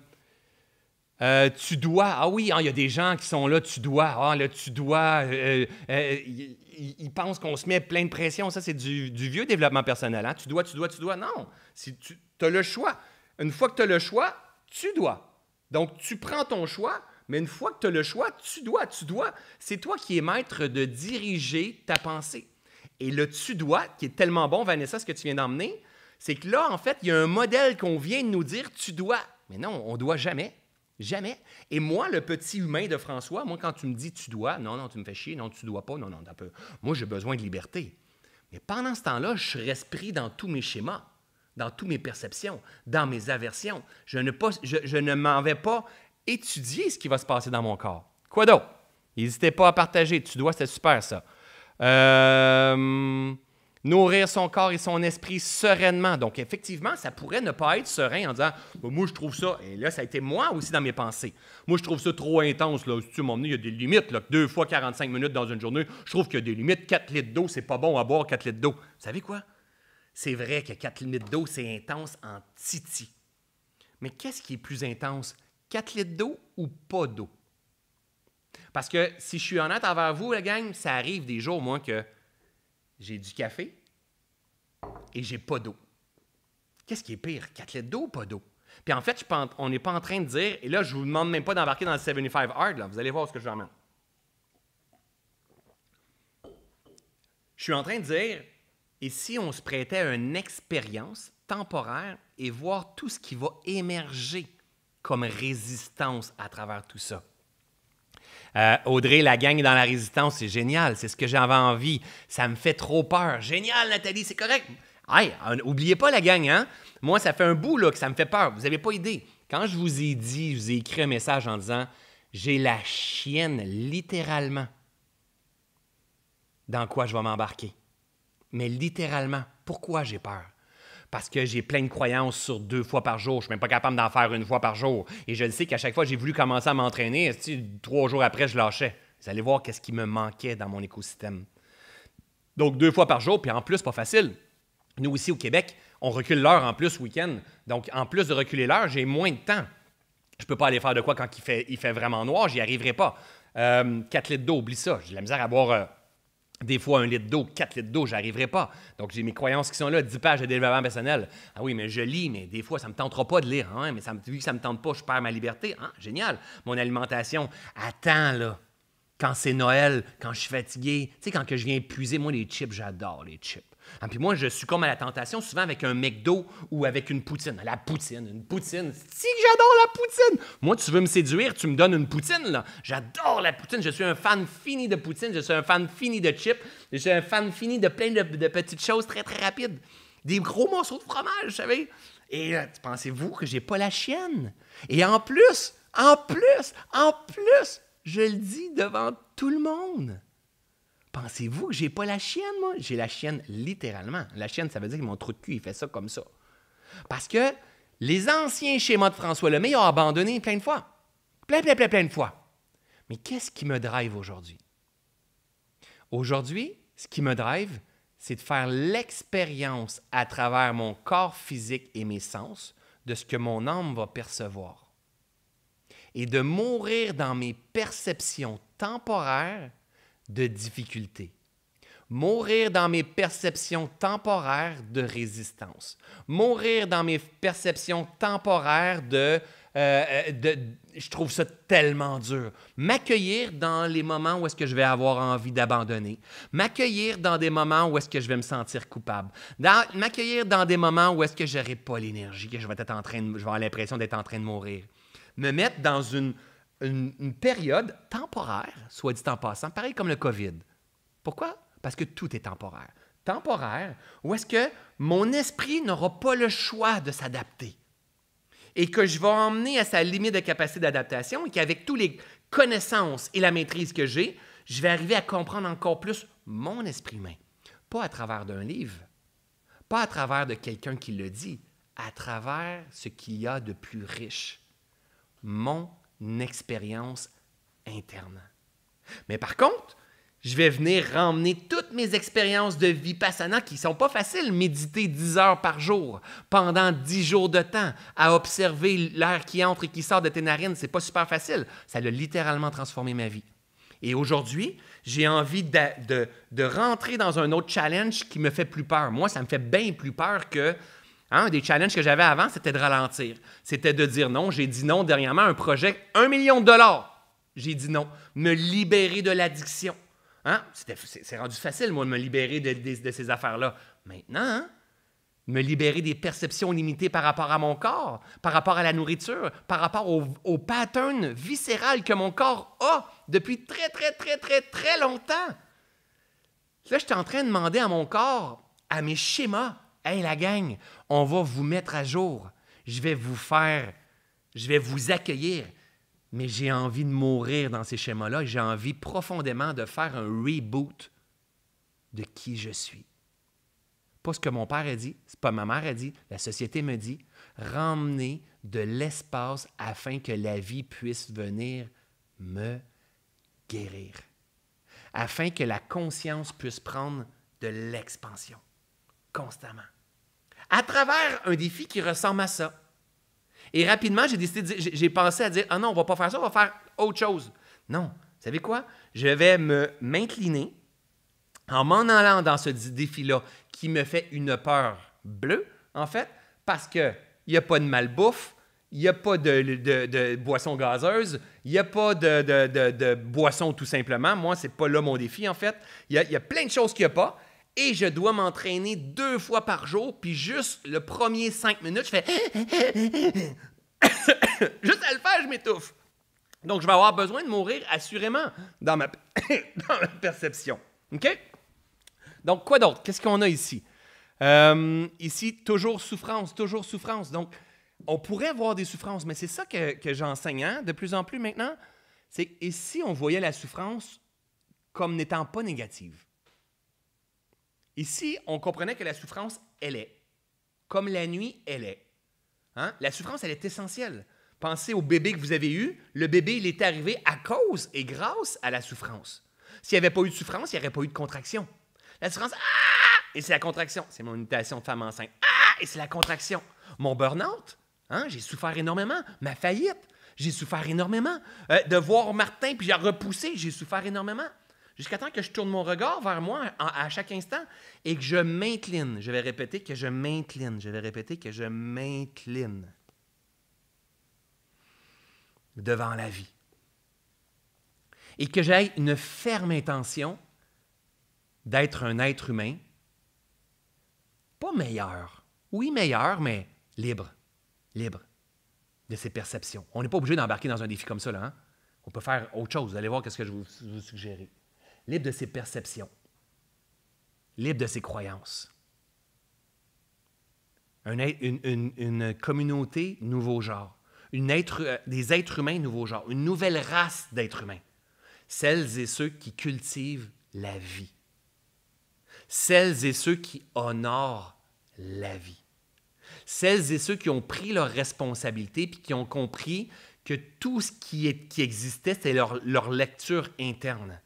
euh, tu dois, ah oui, hein, il y a des gens qui sont là, tu dois, ah là, tu dois, euh, ils pensent qu'on se met plein de pression, ça c'est du, vieux développement personnel, hein? tu dois, tu dois, tu dois, non, si tu as le choix. Une fois que tu as le choix, tu dois. Donc, tu prends ton choix, mais une fois que tu as le choix, tu dois, tu dois. C'est toi qui es maître de diriger ta pensée. Et le tu dois, qui est tellement bon, Vanessa, ce que tu viens d'emmener, c'est que là, en fait, il y a un modèle qu'on vient de nous dire tu dois. Mais non, on doit jamais. Jamais. Et moi, le petit humain de François, moi, quand tu me dis tu dois, non, non, tu me fais chier, non, tu dois pas, non, non, d'un peu. Moi, j'ai besoin de liberté. Mais pendant ce temps-là, je suis pris dans tous mes schémas, dans toutes mes perceptions, dans mes aversions. Je ne, je ne m'en vais pas étudier ce qui va se passer dans mon corps. Quoi d'autre? N'hésitez pas à partager. Tu dois, c'est super ça. Euh, nourrir son corps et son esprit sereinement. Donc, effectivement, ça pourrait ne pas être serein en disant bah, Moi, je trouve ça. Et là, ça a été moi aussi dans mes pensées. Moi, je trouve ça trop intense. Là. Si tu il y a des limites. Deux fois 45 minutes dans une journée, je trouve qu'il y a des limites. 4 litres d'eau, c'est pas bon à boire 4 litres d'eau. Vous savez quoi? C'est vrai que 4 litres d'eau, c'est intense en titi. Mais qu'est-ce qui est plus intense? 4 litres d'eau ou pas d'eau? Parce que si je suis honnête envers vous, la gang, ça arrive des jours, moi, que j'ai du café et j'ai pas d'eau. Qu'est-ce qui est pire? 4 litres d'eau ou pas d'eau? Puis en fait, on n'est pas en train de dire, et là, je vous demande même pas d'embarquer dans le 75 Hard, là, vous allez voir ce que je emmène. Je suis en train de dire, et si on se prêtait à une expérience temporaire et voir tout ce qui va émerger comme résistance à travers tout ça. Euh, Audrey, la gang dans la résistance, c'est génial, c'est ce que j'avais envie. Ça me fait trop peur. Génial, Nathalie, c'est correct. Hey, oubliez pas la gang, hein? Moi, ça fait un bout là, que ça me fait peur. Vous n'avez pas idée. Quand je vous ai dit, je vous ai écrit un message en disant J'ai la chienne, littéralement, dans quoi je vais m'embarquer. Mais littéralement, pourquoi j'ai peur? parce que j'ai plein de croyances sur deux fois par jour. Je suis même pas capable d'en faire une fois par jour. Et je le sais qu'à chaque fois j'ai voulu commencer à m'entraîner, trois jours après, je lâchais. Vous allez voir qu'est-ce qui me manquait dans mon écosystème. Donc, deux fois par jour, puis en plus, pas facile. Nous, ici au Québec, on recule l'heure en plus week-end. Donc, en plus de reculer l'heure, j'ai moins de temps. Je ne peux pas aller faire de quoi quand il fait, vraiment noir, j'y arriverai pas. Euh, quatre 4 litres d'eau, oublie ça. J'ai de la misère à boire euh, des fois, un litre d'eau, quatre litres d'eau, j'arriverai pas. Donc, j'ai mes croyances qui sont là, Dix pages de développement personnel. Ah oui, mais je lis, mais des fois, ça me tentera pas de lire. Hein, mais ça vu que ça me tente pas, je perds ma liberté. Hein? Génial. Mon alimentation, attends, là. Quand c'est Noël, quand je suis fatigué, tu sais, quand que je viens puiser, moi, les chips, j'adore les chips. Ah, puis moi, je suis comme à la tentation souvent avec un McDo ou avec une poutine. La poutine, une poutine. Si j'adore la poutine! Moi, tu veux me séduire, tu me donnes une poutine, là. J'adore la poutine. Je suis un fan fini de poutine. Je suis un fan fini de chips. Je suis un fan fini de plein de, de petites choses très, très rapides. Des gros morceaux de fromage, vous savez. Et euh, pensez-vous que j'ai pas la chienne? Et en plus, en plus, en plus, je le dis devant tout le monde. Pensez-vous que j'ai pas la chienne, moi? J'ai la chienne littéralement. La chienne, ça veut dire que mon trou de cul, il fait ça comme ça. Parce que les anciens schémas de François Lemay ont abandonné plein de fois. Plein, plein, plein, plein de fois. Mais qu'est-ce qui me drive aujourd'hui? Aujourd'hui, ce qui me drive, c'est de faire l'expérience à travers mon corps physique et mes sens de ce que mon âme va percevoir et de mourir dans mes perceptions temporaires de difficultés. Mourir dans mes perceptions temporaires de résistance. Mourir dans mes perceptions temporaires euh, euh, de, je trouve ça tellement dur. M'accueillir dans les moments où est-ce que je vais avoir envie d'abandonner. M'accueillir dans des moments où est-ce que je vais me sentir coupable. M'accueillir dans des moments où est-ce que je n'aurai pas l'énergie, que je vais être en train je vais avoir l'impression d'être en train de mourir. Me mettre dans une une, période temporaire, soit dit en passant, pareil comme le COVID. Pourquoi? Parce que tout est temporaire. Temporaire, où est-ce que mon esprit n'aura pas le choix de s'adapter et que je vais emmener à sa limite de capacité d'adaptation et qu'avec toutes les connaissances et la maîtrise que j'ai, je vais arriver à comprendre encore plus mon esprit humain. Pas à travers d'un livre, pas à travers de quelqu'un qui le dit, à travers ce qu'il y a de plus riche, mon une expérience interne. Mais par contre, je vais venir ramener toutes mes expériences de vie vipassana qui sont pas faciles, méditer 10 heures par jour pendant 10 jours de temps à observer l'air qui entre et qui sort de tes narines, c'est pas super facile. Ça l'a littéralement transformé ma vie. Et aujourd'hui, j'ai envie de, rentrer dans un autre challenge qui me fait plus peur. Moi, ça me fait bien plus peur que un hein, des challenges que j'avais avant, c'était de ralentir. C'était de dire non. J'ai dit non dernièrement à un projet, un million de dollars. J'ai dit non. Me libérer de l'addiction. Hein? C'est rendu facile, moi, de me libérer de, ces affaires-là. Maintenant, hein, me libérer des perceptions limitées par rapport à mon corps, par rapport à la nourriture, par rapport au, au pattern viscéral que mon corps a depuis très, très, très, très, très longtemps. Là, je suis en train de demander à mon corps, à mes schémas, Hey, la gang, on va vous mettre à jour. Je vais vous faire, je vais vous accueillir. Mais j'ai envie de mourir dans ces schémas-là. J'ai envie profondément de faire un reboot de qui je suis. Pas ce que mon père a dit, c'est pas ma mère a dit, la société me dit. Ramener de l'espace afin que la vie puisse venir me guérir. Afin que la conscience puisse prendre de l'expansion constamment à travers un défi qui ressemble à ça. Et rapidement, j'ai décidé, j'ai pensé à dire, ah non, on va pas faire ça, on va faire autre chose. Non, vous savez quoi? Je vais me m'incliner en m'en allant dans ce défi-là qui me fait une peur bleue, en fait, parce qu'il n'y a pas de malbouffe, il n'y a pas de, boisson gazeuse, il n'y a pas de, boisson tout simplement. Moi, c'est pas là mon défi, en fait. Il y a, plein de choses qu'il n'y a pas et je dois m'entraîner deux fois par jour, puis juste le premier cinq minutes, je fais juste à le faire, je m'étouffe. Donc, je vais avoir besoin de mourir assurément dans ma, perception. OK? Donc, quoi d'autre? Qu'est-ce qu'on a ici? Euh, ici, toujours souffrance, toujours souffrance. Donc, on pourrait avoir des souffrances, mais c'est ça que, que j'enseigne hein, de plus en plus maintenant. C'est ici, on voyait la souffrance comme n'étant pas négative? Ici, on comprenait que la souffrance, elle est, comme la nuit, elle est, hein? la souffrance, elle est essentielle. Pensez au bébé que vous avez eu. Le bébé, il est arrivé à cause et grâce à la souffrance. S'il n'y avait pas eu de souffrance, il n'y aurait pas eu de contraction. La souffrance, ah! Et c'est la contraction. C'est mon mutation de femme enceinte. Ah! Et c'est la contraction. Mon burn-out, hein? j'ai souffert énormément. Ma faillite, j'ai souffert énormément. Euh, de voir Martin, puis j'ai repoussé, j'ai souffert énormément jusqu'à temps que je tourne mon regard vers moi à, chaque instant et que je m'incline. Je vais répéter que je m'incline. Je vais répéter que je m'incline devant la vie. Et que j'aille une ferme intention d'être un être humain, pas meilleur, oui meilleur, mais libre, libre de ses perceptions. On n'est pas obligé d'embarquer dans un défi comme ça, là. Hein. On peut faire autre chose. Vous Allez voir ce que je vous, vous suggérer libre de ses perceptions, libre de ses croyances. une, communauté nouveau genre, une euh, des êtres humains nouveau genre, une nouvelle race d'êtres humains, celles et ceux qui cultivent la vie, celles et ceux qui honorent la vie, celles et ceux qui ont pris leurs responsabilités puis qui ont compris que tout ce qui, existait, c'était leur lecture interne.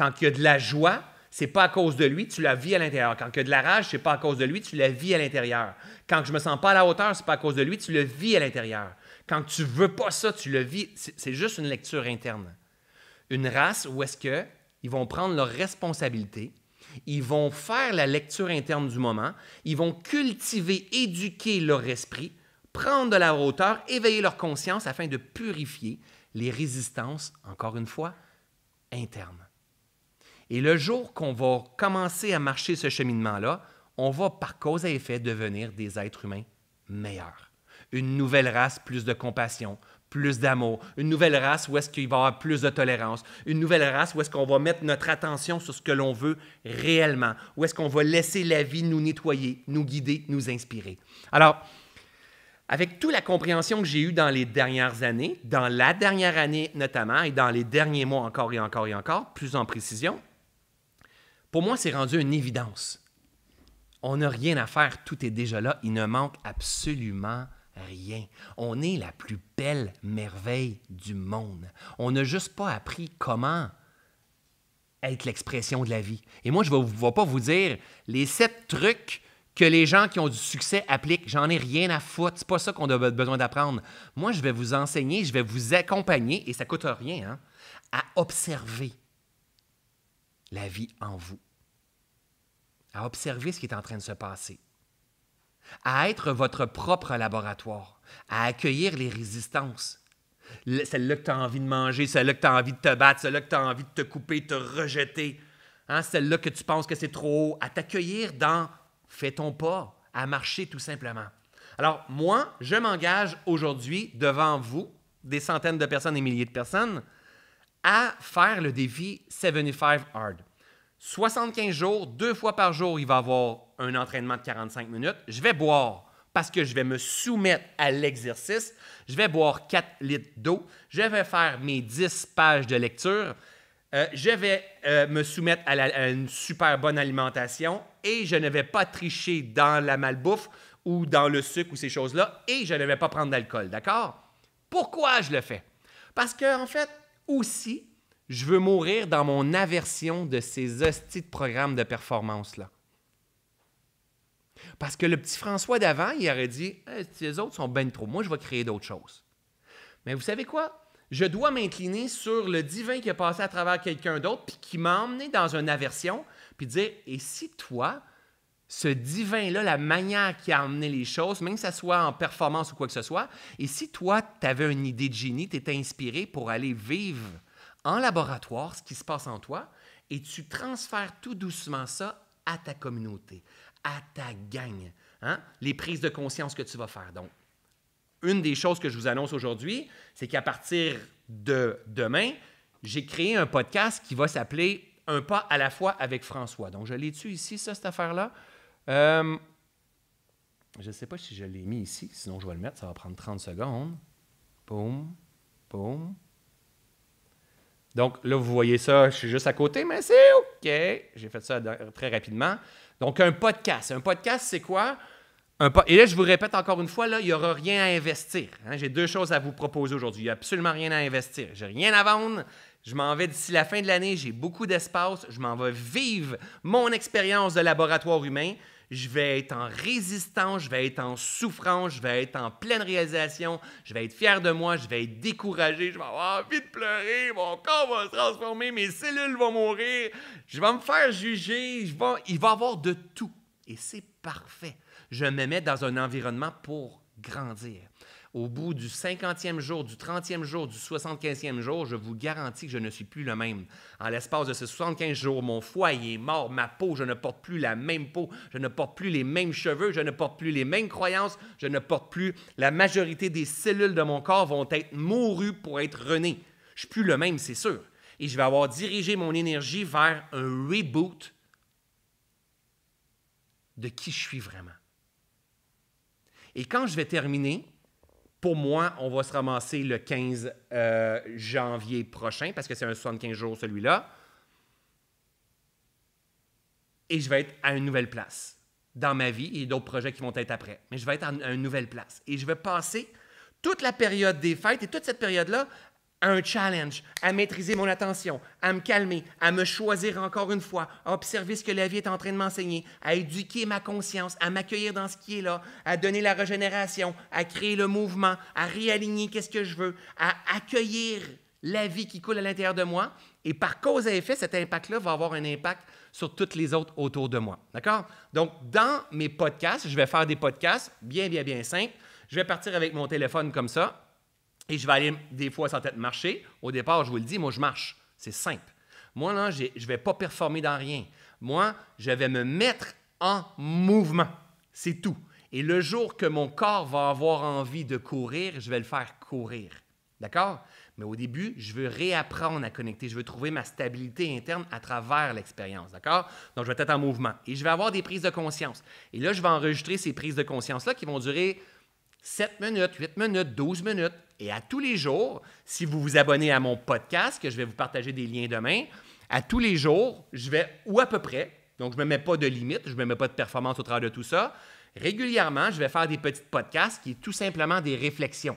Quand il y a de la joie, c'est pas à cause de lui, tu la vis à l'intérieur. Quand il y a de la rage, c'est pas à cause de lui, tu la vis à l'intérieur. Quand je me sens pas à la hauteur, c'est pas à cause de lui, tu le vis à l'intérieur. Quand tu veux pas ça, tu le vis. C'est juste une lecture interne. Une race où est-ce que ils vont prendre leurs responsabilités, ils vont faire la lecture interne du moment, ils vont cultiver, éduquer leur esprit, prendre de la hauteur, éveiller leur conscience afin de purifier les résistances, encore une fois, internes. Et le jour qu'on va commencer à marcher ce cheminement-là, on va par cause et effet devenir des êtres humains meilleurs. Une nouvelle race, plus de compassion, plus d'amour, une nouvelle race où est-ce qu'il va y avoir plus de tolérance, une nouvelle race où est-ce qu'on va mettre notre attention sur ce que l'on veut réellement, où est-ce qu'on va laisser la vie nous nettoyer, nous guider, nous inspirer. Alors, avec toute la compréhension que j'ai eue dans les dernières années, dans la dernière année notamment, et dans les derniers mois encore et encore et encore, plus en précision, pour moi, c'est rendu une évidence. On n'a rien à faire, tout est déjà là, il ne manque absolument rien. On est la plus belle merveille du monde. On n'a juste pas appris comment être l'expression de la vie. Et moi, je ne vais, pas vous dire les sept trucs que les gens qui ont du succès appliquent. J'en ai rien à foutre. C'est pas ça qu'on a besoin d'apprendre. Moi, je vais vous enseigner, je vais vous accompagner, et ça coûte rien, hein, à observer la vie en vous, à observer ce qui est en train de se passer, à être votre propre laboratoire, à accueillir les résistances. Celle-là que tu as envie de manger, celle-là que tu as envie de te battre, celle-là que tu as envie de te couper, de te rejeter, hein, celle-là que tu penses que c'est trop haut, à t'accueillir dans fais ton pas, à marcher tout simplement. Alors, moi, je m'engage aujourd'hui devant vous, des centaines de personnes et milliers de personnes, à faire le défi 75 Hard. 75 jours, deux fois par jour, il va avoir un entraînement de 45 minutes. Je vais boire parce que je vais me soumettre à l'exercice. Je vais boire 4 litres d'eau. Je vais faire mes 10 pages de lecture. Euh, je vais euh, me soumettre à, une super bonne alimentation et je ne vais pas tricher dans la malbouffe ou dans le sucre ou ces choses-là et je ne vais pas prendre d'alcool, d'accord? Pourquoi je le fais? Parce que, en fait, aussi, je veux mourir dans mon aversion de ces hosties de programmes de performance-là. Parce que le petit François d'avant, il aurait dit Les eh, autres sont ben trop, moi je vais créer d'autres choses. Mais vous savez quoi? Je dois m'incliner sur le divin qui est passé à travers quelqu'un d'autre, puis qui m'a emmené dans une aversion, puis dire Et si toi, ce divin-là, la manière qui a amené les choses, même que ce soit en performance ou quoi que ce soit. Et si toi, tu avais une idée de génie, tu étais inspiré pour aller vivre en laboratoire ce qui se passe en toi, et tu transfères tout doucement ça à ta communauté, à ta gang, hein? les prises de conscience que tu vas faire. Donc, une des choses que je vous annonce aujourd'hui, c'est qu'à partir de demain, j'ai créé un podcast qui va s'appeler Un pas à la fois avec François. Donc, je l'ai tu ici, ça, cette affaire-là. Euh, je ne sais pas si je l'ai mis ici, sinon je vais le mettre, ça va prendre 30 secondes. Boum, boum. Donc là, vous voyez ça, je suis juste à côté, mais c'est OK. J'ai fait ça très rapidement. Donc un podcast. Un podcast, c'est quoi? Et là, je vous répète encore une fois, là, il n'y aura rien à investir. Hein. J'ai deux choses à vous proposer aujourd'hui. Il n'y a absolument rien à investir. J'ai rien à vendre, je m'en vais d'ici la fin de l'année, j'ai beaucoup d'espace, je m'en vais vivre mon expérience de laboratoire humain. Je vais être en résistance, je vais être en souffrance, je vais être en pleine réalisation, je vais être fier de moi, je vais être découragé, je vais avoir envie de pleurer, mon corps va se transformer, mes cellules vont mourir, je vais me faire juger, je vais... il va y avoir de tout. Et c'est parfait. Je me mets dans un environnement pour grandir au bout du 50e jour, du 30e jour, du 75e jour, je vous garantis que je ne suis plus le même. En l'espace de ces 75 jours, mon foie est mort, ma peau, je ne porte plus la même peau, je ne porte plus les mêmes cheveux, je ne porte plus les mêmes croyances, je ne porte plus. La majorité des cellules de mon corps vont être mourues pour être renées. Je suis plus le même, c'est sûr. Et je vais avoir dirigé mon énergie vers un reboot de qui je suis vraiment. Et quand je vais terminer, pour moi, on va se ramasser le 15 euh, janvier prochain parce que c'est un 75 jours celui-là. Et je vais être à une nouvelle place dans ma vie et d'autres projets qui vont être après. Mais je vais être à une nouvelle place. Et je vais passer toute la période des fêtes et toute cette période-là un challenge, à maîtriser mon attention, à me calmer, à me choisir encore une fois, à observer ce que la vie est en train de m'enseigner, à éduquer ma conscience, à m'accueillir dans ce qui est là, à donner la régénération, à créer le mouvement, à réaligner qu'est-ce que je veux, à accueillir la vie qui coule à l'intérieur de moi. Et par cause et effet, cet impact-là va avoir un impact sur toutes les autres autour de moi. D'accord? Donc, dans mes podcasts, je vais faire des podcasts bien, bien, bien simples. Je vais partir avec mon téléphone comme ça et je vais aller des fois sans tête marcher. Au départ, je vous le dis, moi, je marche. C'est simple. Moi, là, je ne vais pas performer dans rien. Moi, je vais me mettre en mouvement. C'est tout. Et le jour que mon corps va avoir envie de courir, je vais le faire courir. D'accord? Mais au début, je veux réapprendre à connecter. Je veux trouver ma stabilité interne à travers l'expérience. D'accord? Donc, je vais être en mouvement. Et je vais avoir des prises de conscience. Et là, je vais enregistrer ces prises de conscience-là qui vont durer 7 minutes, 8 minutes, 12 minutes. Et à tous les jours, si vous vous abonnez à mon podcast, que je vais vous partager des liens demain, à tous les jours, je vais, ou à peu près, donc je ne me mets pas de limite, je ne me mets pas de performance au travers de tout ça, régulièrement, je vais faire des petits podcasts qui sont tout simplement des réflexions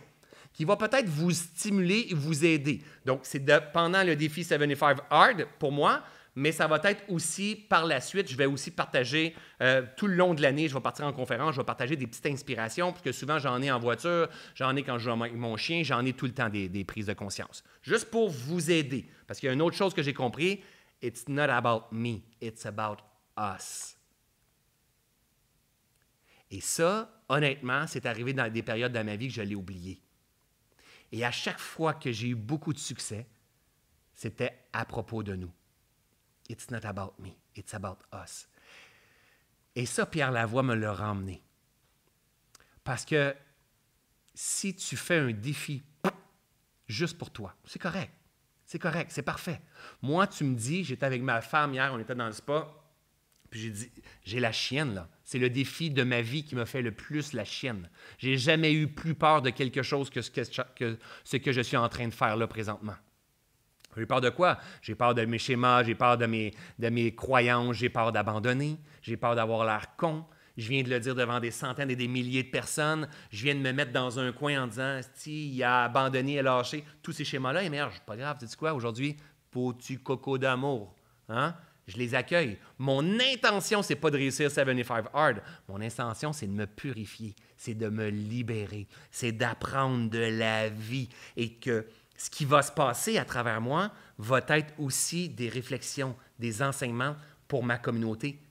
qui vont peut-être vous stimuler et vous aider. Donc, c'est pendant le défi 75 Hard, pour moi, mais ça va être aussi par la suite, je vais aussi partager euh, tout le long de l'année, je vais partir en conférence, je vais partager des petites inspirations, parce que souvent j'en ai en voiture, j'en ai quand je joue avec mon chien, j'en ai tout le temps des, des, prises de conscience. Juste pour vous aider, parce qu'il y a une autre chose que j'ai compris, it's not about me, it's about us. Et ça, honnêtement, c'est arrivé dans des périodes de ma vie que je l'ai oublié. Et à chaque fois que j'ai eu beaucoup de succès, c'était à propos de nous. It's not about me, it's about us. Et ça, Pierre Lavoie me l'a ramené. Parce que si tu fais un défi juste pour toi, c'est correct. C'est correct, c'est parfait. Moi, tu me dis, j'étais avec ma femme hier, on était dans le spa, puis j'ai dit, j'ai la chienne, là. C'est le défi de ma vie qui me fait le plus la chienne. J'ai jamais eu plus peur de quelque chose que ce que, que ce que je suis en train de faire là présentement. J'ai peur de quoi? J'ai peur de mes schémas, j'ai peur de mes, croyances, j'ai peur d'abandonner, j'ai peur d'avoir l'air con. Je viens de le dire devant des centaines et des milliers de personnes. Je viens de me mettre dans un coin en disant, si, il a abandonné et lâché. Tous ces schémas-là émergent. Eh pas grave, tu sais quoi? Aujourd'hui, tu coco d'amour. Hein? Je les accueille. Mon intention, c'est pas de réussir 75 Hard. Mon intention, c'est de me purifier, c'est de me libérer, c'est d'apprendre de la vie et que ce qui va se passer à travers moi va être aussi des réflexions, des enseignements pour ma communauté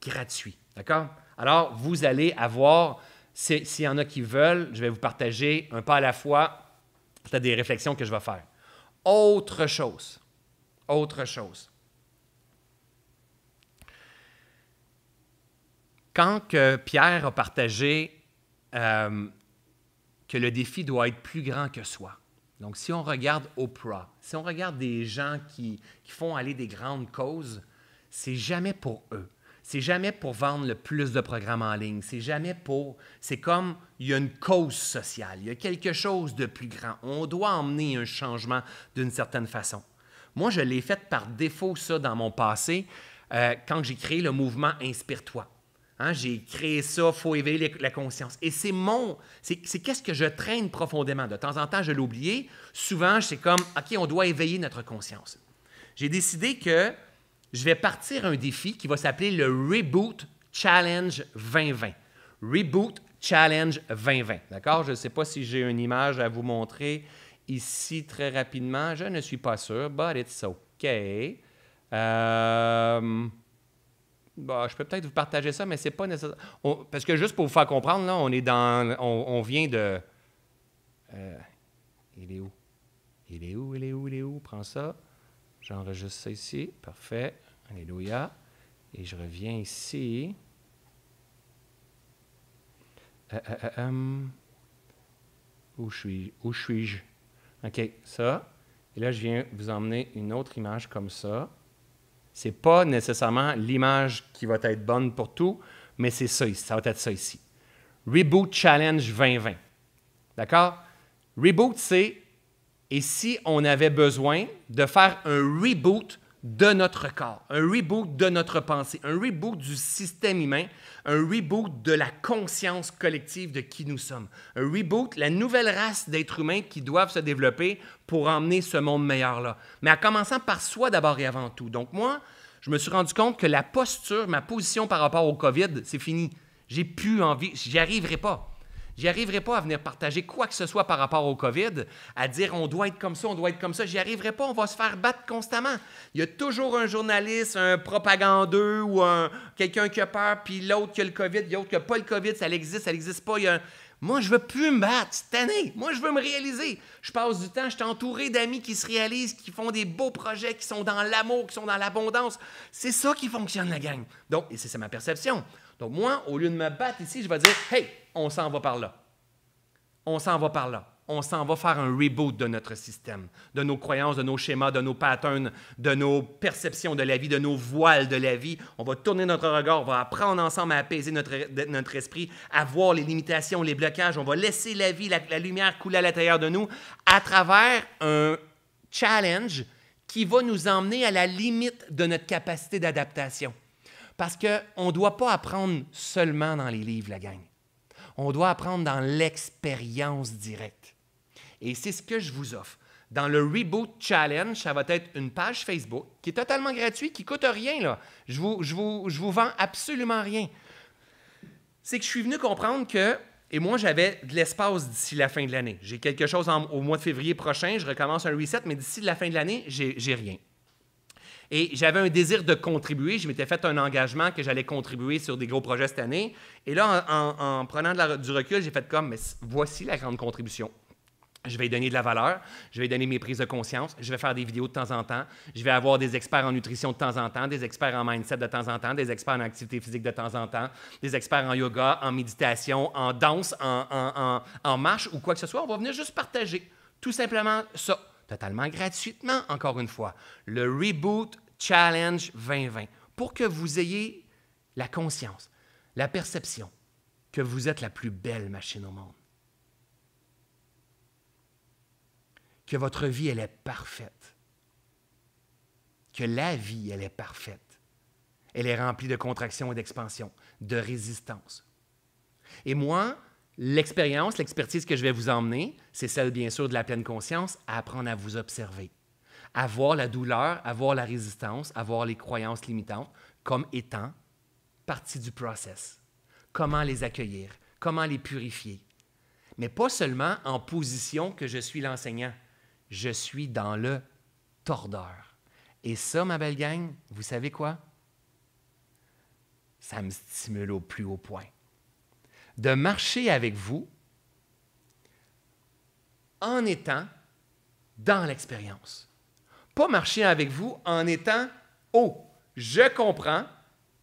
gratuits. D'accord? Alors, vous allez avoir, s'il y en a qui veulent, je vais vous partager un pas à la fois, cest des réflexions que je vais faire. Autre chose, autre chose. Quand que Pierre a partagé euh, que le défi doit être plus grand que soi, donc, si on regarde Oprah, si on regarde des gens qui, font aller des grandes causes, c'est jamais pour eux. C'est jamais pour vendre le plus de programmes en ligne. C'est jamais pour. C'est comme il y a une cause sociale. Il y a quelque chose de plus grand. On doit emmener un changement d'une certaine façon. Moi, je l'ai fait par défaut, ça, dans mon passé, euh, quand j'ai créé le mouvement Inspire-toi. Hein, j'ai créé ça, il faut éveiller la conscience. Et c'est mon, c'est qu'est-ce que je traîne profondément. De temps en temps, je l'oublie. Souvent, c'est comme, OK, on doit éveiller notre conscience. J'ai décidé que je vais partir un défi qui va s'appeler le Reboot Challenge 2020. Reboot Challenge 2020. D'accord? Je ne sais pas si j'ai une image à vous montrer ici très rapidement. Je ne suis pas sûr, but it's OK. Euh... Bah, je peux peut-être vous partager ça, mais c'est pas nécessaire. parce que juste pour vous faire comprendre, là, on est dans. On, vient de. Euh, il est où? Il est où? Il est où? Il est où? Prends ça. J'enregistre ça ici. Parfait. Alléluia. Et je reviens ici. Euh, euh, hum. suis Où suis-je? OK, ça. Et là, je viens vous emmener une autre image comme ça. C'est pas nécessairement l'image qui va être bonne pour tout, mais c'est ça ici. Ça va être ça ici. Reboot Challenge 2020. D'accord? Reboot, c'est et si on avait besoin de faire un reboot de notre corps, un reboot de notre pensée, un reboot du système humain, un reboot de la conscience collective de qui nous sommes, un reboot, la nouvelle race d'êtres humains qui doivent se développer pour emmener ce monde meilleur-là. Mais en commençant par soi d'abord et avant tout. Donc moi, je me suis rendu compte que la posture, ma position par rapport au COVID, c'est fini. J'ai plus envie, j'y arriverai pas. J'y arriverai pas à venir partager quoi que ce soit par rapport au COVID, à dire on doit être comme ça, on doit être comme ça. J'y arriverai pas, on va se faire battre constamment. Il y a toujours un journaliste, un propagandeux ou un, quelqu'un qui a peur, puis l'autre qui a le COVID, l'autre qui a pas le COVID, ça existe, ça n'existe pas. Moi, je veux plus me battre cette année. Moi, je veux me réaliser. Je passe du temps, je suis entouré d'amis qui se réalisent, qui font des beaux projets, qui sont dans l'amour, qui sont dans l'abondance. C'est ça qui fonctionne, la gang. Donc, et c'est ma perception. Donc moi, au lieu de me battre ici, je vais dire, hey, on s'en va par là. On s'en va par là. On s'en va faire un reboot de notre système, de nos croyances, de nos schémas, de nos patterns, de nos perceptions de la vie, de nos voiles de la vie. On va tourner notre regard, on va apprendre ensemble à apaiser notre, notre esprit, à voir les limitations, les blocages. On va laisser la vie, la lumière couler à l'intérieur de nous à travers un challenge qui va nous emmener à la limite de notre capacité d'adaptation. Parce qu'on ne doit pas apprendre seulement dans les livres, la gang. On doit apprendre dans l'expérience directe. Et c'est ce que je vous offre. Dans le Reboot Challenge, ça va être une page Facebook qui est totalement gratuite, qui ne coûte rien. Là. Je vous, je vous, vends absolument rien. C'est que je suis venu comprendre que et moi, j'avais de l'espace d'ici la fin de l'année. J'ai quelque chose au mois de février prochain, je recommence un reset, mais d'ici la fin de l'année, j'ai rien. Et j'avais un désir de contribuer. Je m'étais fait un engagement que j'allais contribuer sur des gros projets cette année. Et là, en, prenant du recul, j'ai fait comme, mais voici la grande contribution. Je vais donner de la valeur, je vais donner mes prises de conscience, je vais faire des vidéos de temps en temps, je vais avoir des experts en nutrition de temps en temps, des experts en mindset de temps en temps, des experts en activité physique de temps en temps, des experts en yoga, en méditation, en danse, en marche ou quoi que ce soit. On va venir juste partager tout simplement ça totalement gratuitement, encore une fois, le Reboot Challenge 2020, pour que vous ayez la conscience, la perception que vous êtes la plus belle machine au monde. Que votre vie, elle est parfaite. Que la vie, elle est parfaite. Elle est remplie de contractions et d'expansions, de résistance. Et moi, L'expérience, l'expertise que je vais vous emmener, c'est celle, bien sûr, de la pleine conscience, à apprendre à vous observer, à voir la douleur, à voir la résistance, à voir les croyances limitantes comme étant partie du process. Comment les accueillir, comment les purifier. Mais pas seulement en position que je suis l'enseignant, je suis dans le tordeur. Et ça, ma belle gang, vous savez quoi? Ça me stimule au plus haut point de marcher avec vous en étant dans l'expérience. Pas marcher avec vous en étant oh, je comprends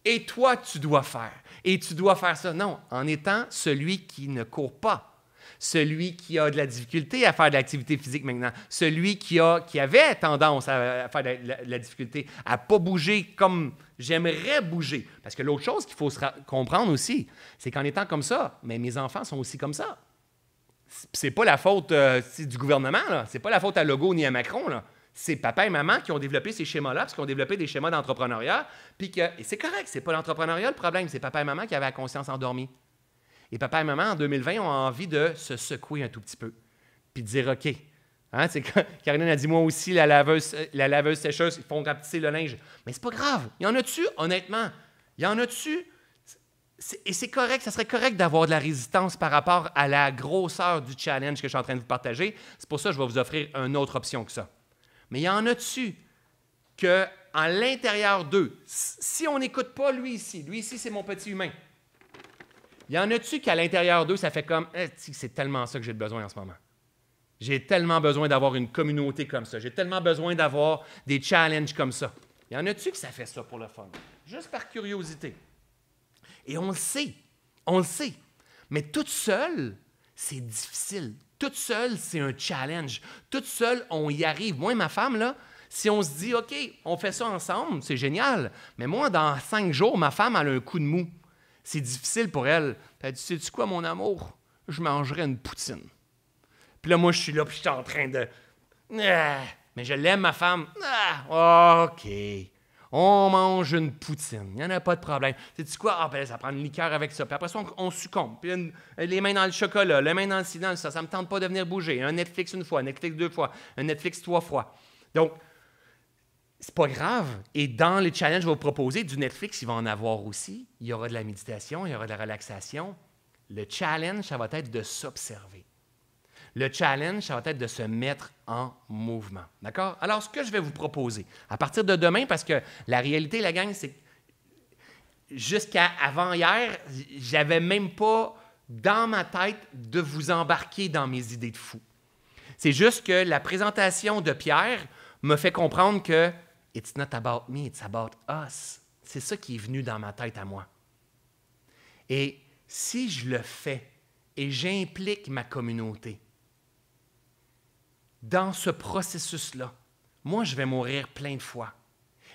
et toi tu dois faire et tu dois faire ça. Non, en étant celui qui ne court pas celui qui a de la difficulté à faire de l'activité physique maintenant, celui qui, qui avait tendance à, faire de la, difficulté, à pas bouger comme j'aimerais bouger. Parce que l'autre chose qu'il faut se comprendre aussi, c'est qu'en étant comme ça, mes enfants sont aussi comme ça. C'est pas la faute euh, du gouvernement, c'est pas la faute à Legault ni à Macron. c'est papa et maman qui ont développé ces schémas-là, parce qu'ils ont développé des schémas d'entrepreneuriat, puis et c'est correct, c'est pas l'entrepreneuriat le problème, c'est papa et maman qui avaient la conscience endormie. Et papa et maman, en 2020, ont envie de se secouer un tout petit peu, puis de dire OK. Hein, Caroline a dit Moi aussi, la laveuse, euh, la laveuse sécheuse, ils font rapetisser le linge. Mais c'est pas grave. Il y en a-tu, honnêtement Il y en a-tu Et c'est correct, ça serait correct d'avoir de la résistance par rapport à la grosseur du challenge que je suis en train de vous partager. C'est pour ça que je vais vous offrir une autre option que ça. Mais il y en a-tu que, à l'intérieur d'eux, si on n'écoute pas lui ici, lui ici, c'est mon petit humain y en a-tu qui, à l'intérieur d'eux, ça fait comme eh, c'est tellement ça que j'ai besoin en ce moment? J'ai tellement besoin d'avoir une communauté comme ça. J'ai tellement besoin d'avoir des challenges comme ça. Y en a-tu qui ça fait ça pour le fun? Juste par curiosité. Et on le sait. On le sait. Mais toute seule, c'est difficile. Toute seule, c'est un challenge. Toute seule, on y arrive. Moi et ma femme, là, si on se dit, OK, on fait ça ensemble, c'est génial. Mais moi, dans cinq jours, ma femme, elle a un coup de mou. C'est difficile pour elle. Tu Sais-tu quoi, mon amour Je mangerai une poutine. Puis là, moi, je suis là, puis je suis en train de. Ah! mais je l'aime, ma femme. Ah, OK. On mange une poutine. Il n'y en a pas de problème. Sais-tu quoi? Ah, ben, ça prend une liqueur avec ça. Puis après ça, on, succombe. Puis les mains dans le chocolat, les mains dans le silence, ça ne me tente pas de venir bouger. Un Netflix une fois, un Netflix deux fois, un Netflix trois fois. Donc, c'est pas grave. Et dans les challenges que je vais vous proposer, du Netflix, il va en avoir aussi. Il y aura de la méditation, il y aura de la relaxation. Le challenge, ça va être de s'observer. Le challenge, ça va être de se mettre en mouvement. D'accord? Alors, ce que je vais vous proposer, à partir de demain, parce que la réalité, la gang, c'est que jusqu'à avant hier, j'avais même pas dans ma tête de vous embarquer dans mes idées de fou. C'est juste que la présentation de Pierre me fait comprendre que It's not about me, it's about us. C'est ça qui est venu dans ma tête à moi. Et si je le fais et j'implique ma communauté dans ce processus-là, moi, je vais mourir plein de fois.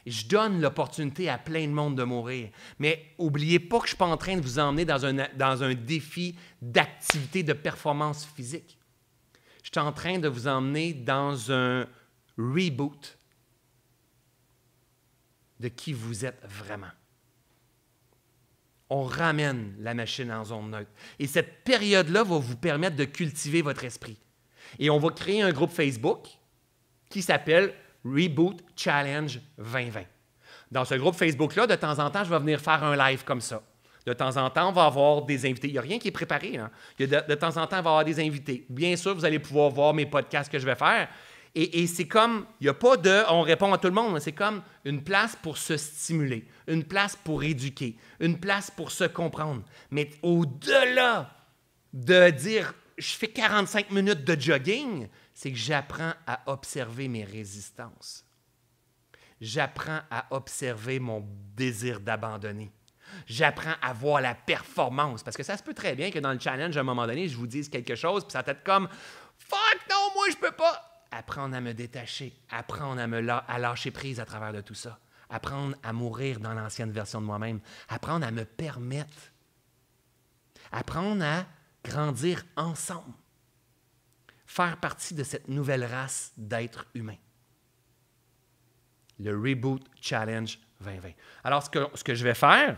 Je donne l'opportunité à plein de monde de mourir. Mais n'oubliez pas que je ne suis pas en train de vous emmener dans un, dans un défi d'activité de performance physique. Je suis en train de vous emmener dans un reboot de qui vous êtes vraiment. On ramène la machine en zone neutre. Et cette période-là va vous permettre de cultiver votre esprit. Et on va créer un groupe Facebook qui s'appelle Reboot Challenge 2020. Dans ce groupe Facebook-là, de temps en temps, je vais venir faire un live comme ça. De temps en temps, on va avoir des invités. Il n'y a rien qui est préparé. Hein. De, de, temps en temps, on va avoir des invités. Bien sûr, vous allez pouvoir voir mes podcasts que je vais faire, et, c'est comme, il n'y a pas de, on répond à tout le monde, c'est comme une place pour se stimuler, une place pour éduquer, une place pour se comprendre. Mais au-delà de dire, je fais 45 minutes de jogging, c'est que j'apprends à observer mes résistances. J'apprends à observer mon désir d'abandonner. J'apprends à voir la performance. Parce que ça se peut très bien que dans le challenge, à un moment donné, je vous dise quelque chose, puis ça peut être comme Fuck, non, moi, je peux pas apprendre à me détacher, apprendre à me lâcher prise à travers de tout ça, apprendre à mourir dans l'ancienne version de moi-même, apprendre à me permettre, apprendre à grandir ensemble, faire partie de cette nouvelle race d'êtres humains. Le Reboot Challenge 2020. Alors, ce que je vais faire,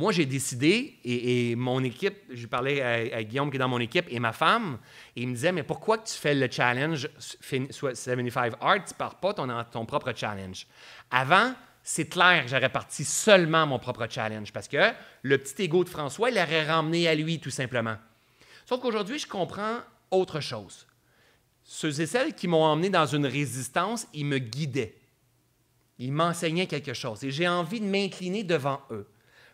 moi, j'ai décidé, et, mon équipe, je parlais à, Guillaume qui est dans mon équipe, et ma femme, et il me disait, mais pourquoi tu fais le challenge 75 Arts, tu ne pars pas ton, propre challenge? Avant, c'est clair j'aurais parti seulement mon propre challenge parce que le petit ego de François, il l'aurait ramené à lui tout simplement. Sauf qu'aujourd'hui, je comprends autre chose. Ceux et celles qui m'ont emmené dans une résistance, ils me guidaient. Ils m'enseignaient quelque chose et j'ai envie de m'incliner devant eux.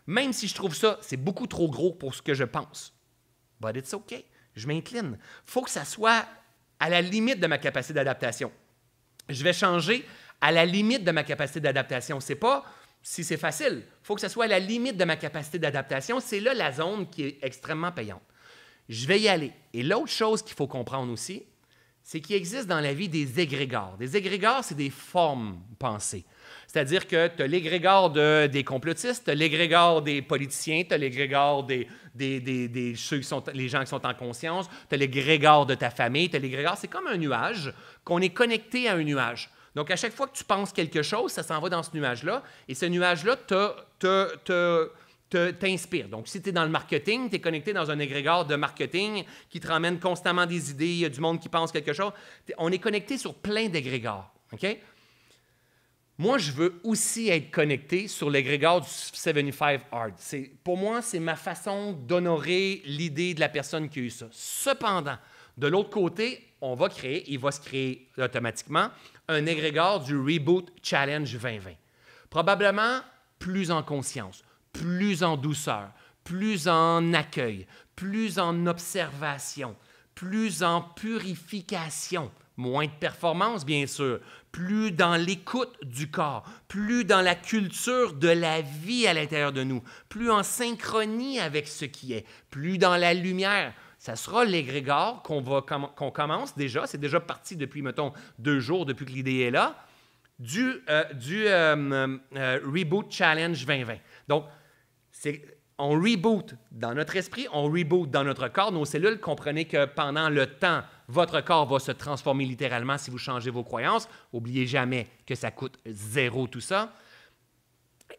Même si je trouve ça, c'est beaucoup trop gros pour ce que je pense. But it's OK. Je m'incline. faut que ça soit à la limite de ma capacité d'adaptation. Je vais changer à la limite de ma capacité d'adaptation. n'est pas si c'est facile. Il faut que ça soit à la limite de ma capacité d'adaptation. C'est là la zone qui est extrêmement payante. Je vais y aller. Et l'autre chose qu'il faut comprendre aussi, c'est qu'il existe dans la vie des égrégores. Des égrégores, c'est des formes pensées. C'est-à-dire que tu as l'égrégore des complotistes, tu as l'égrégore des politiciens, tu as l'égrégore des, des, des, ceux qui sont, les gens qui sont en conscience, tu as l'égrégore de ta famille, tu as l'égrégore. C'est comme un nuage, qu'on est connecté à un nuage. Donc, à chaque fois que tu penses quelque chose, ça s'en va dans ce nuage-là. Et ce nuage-là t'inspire. Donc, si tu es dans le marketing, tu es connecté dans un égrégore de marketing qui te ramène constamment des idées, il y a du monde qui pense quelque chose. On est connecté sur plein d'égrégores. OK? Moi, je veux aussi être connecté sur l'égrégore du 75 Hard. Pour moi, c'est ma façon d'honorer l'idée de la personne qui a eu ça. Cependant, de l'autre côté, on va créer, il va se créer automatiquement, un égrégore du Reboot Challenge 2020. Probablement plus en conscience, plus en douceur, plus en accueil, plus en observation, plus en purification, moins de performance, bien sûr, plus dans l'écoute du corps, plus dans la culture de la vie à l'intérieur de nous, plus en synchronie avec ce qui est, plus dans la lumière. Ça sera l'égrégore qu'on commence déjà, c'est déjà parti depuis, mettons, deux jours depuis que l'idée est là, du, euh, du euh, euh, Reboot Challenge 2020. Donc, on reboot dans notre esprit, on reboot dans notre corps. Nos cellules comprenez que pendant le temps votre corps va se transformer littéralement si vous changez vos croyances. Oubliez jamais que ça coûte zéro tout ça.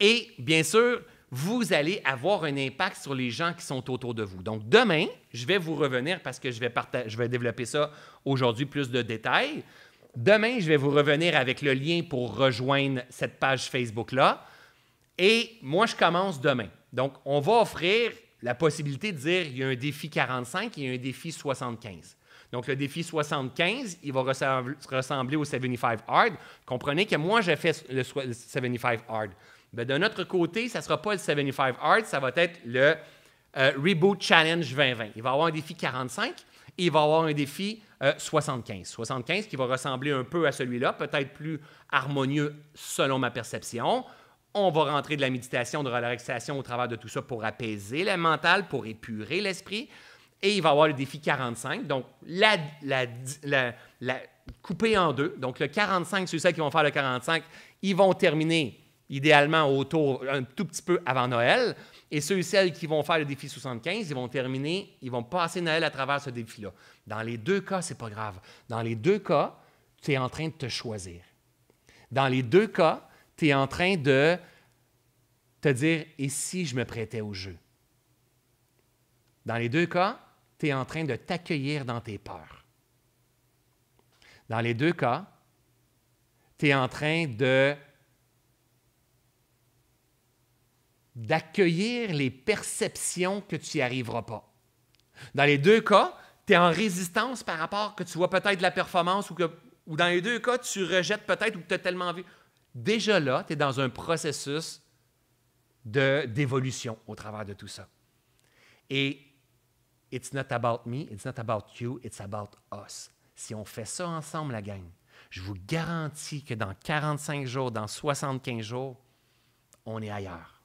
Et bien sûr, vous allez avoir un impact sur les gens qui sont autour de vous. Donc demain, je vais vous revenir parce que je vais, je vais développer ça aujourd'hui plus de détails. Demain, je vais vous revenir avec le lien pour rejoindre cette page Facebook-là. Et moi, je commence demain. Donc, on va offrir la possibilité de dire il y a un défi 45 et un défi 75. Donc, le défi 75, il va ressembler au 75 Hard. Comprenez que moi, j'ai fait le 75 Hard. Mais de notre côté, ça ne sera pas le 75 Hard, ça va être le euh, Reboot Challenge 2020. Il va avoir un défi 45 et il va avoir un défi 75. Euh, 75 qui va ressembler un peu à celui-là, peut-être plus harmonieux selon ma perception. On va rentrer de la méditation, de la relaxation au travers de tout ça pour apaiser le mental, pour épurer l'esprit et il va avoir le défi 45. Donc, la, coupé en deux. Donc, le 45, ceux celles qui vont faire le 45, ils vont terminer idéalement autour, un tout petit peu avant Noël. Et ceux et celles qui vont faire le défi 75, ils vont terminer, ils vont passer Noël à travers ce défi-là. Dans les deux cas, c'est pas grave. Dans les deux cas, tu es en train de te choisir. Dans les deux cas, tu es en train de te dire, et si je me prêtais au jeu? Dans les deux cas, tu es en train de t'accueillir dans tes peurs. Dans les deux cas, tu es en train de d'accueillir les perceptions que tu n'y arriveras pas. Dans les deux cas, tu es en résistance par rapport que tu vois peut-être la performance ou que ou dans les deux cas, tu rejettes peut-être ou tu as tellement vu. Déjà là, tu es dans un processus d'évolution au travers de tout ça. Et It's not about me, it's not about you, it's about us. Si on fait ça ensemble, la gang, je vous garantis que dans 45 jours, dans 75 jours, on est ailleurs.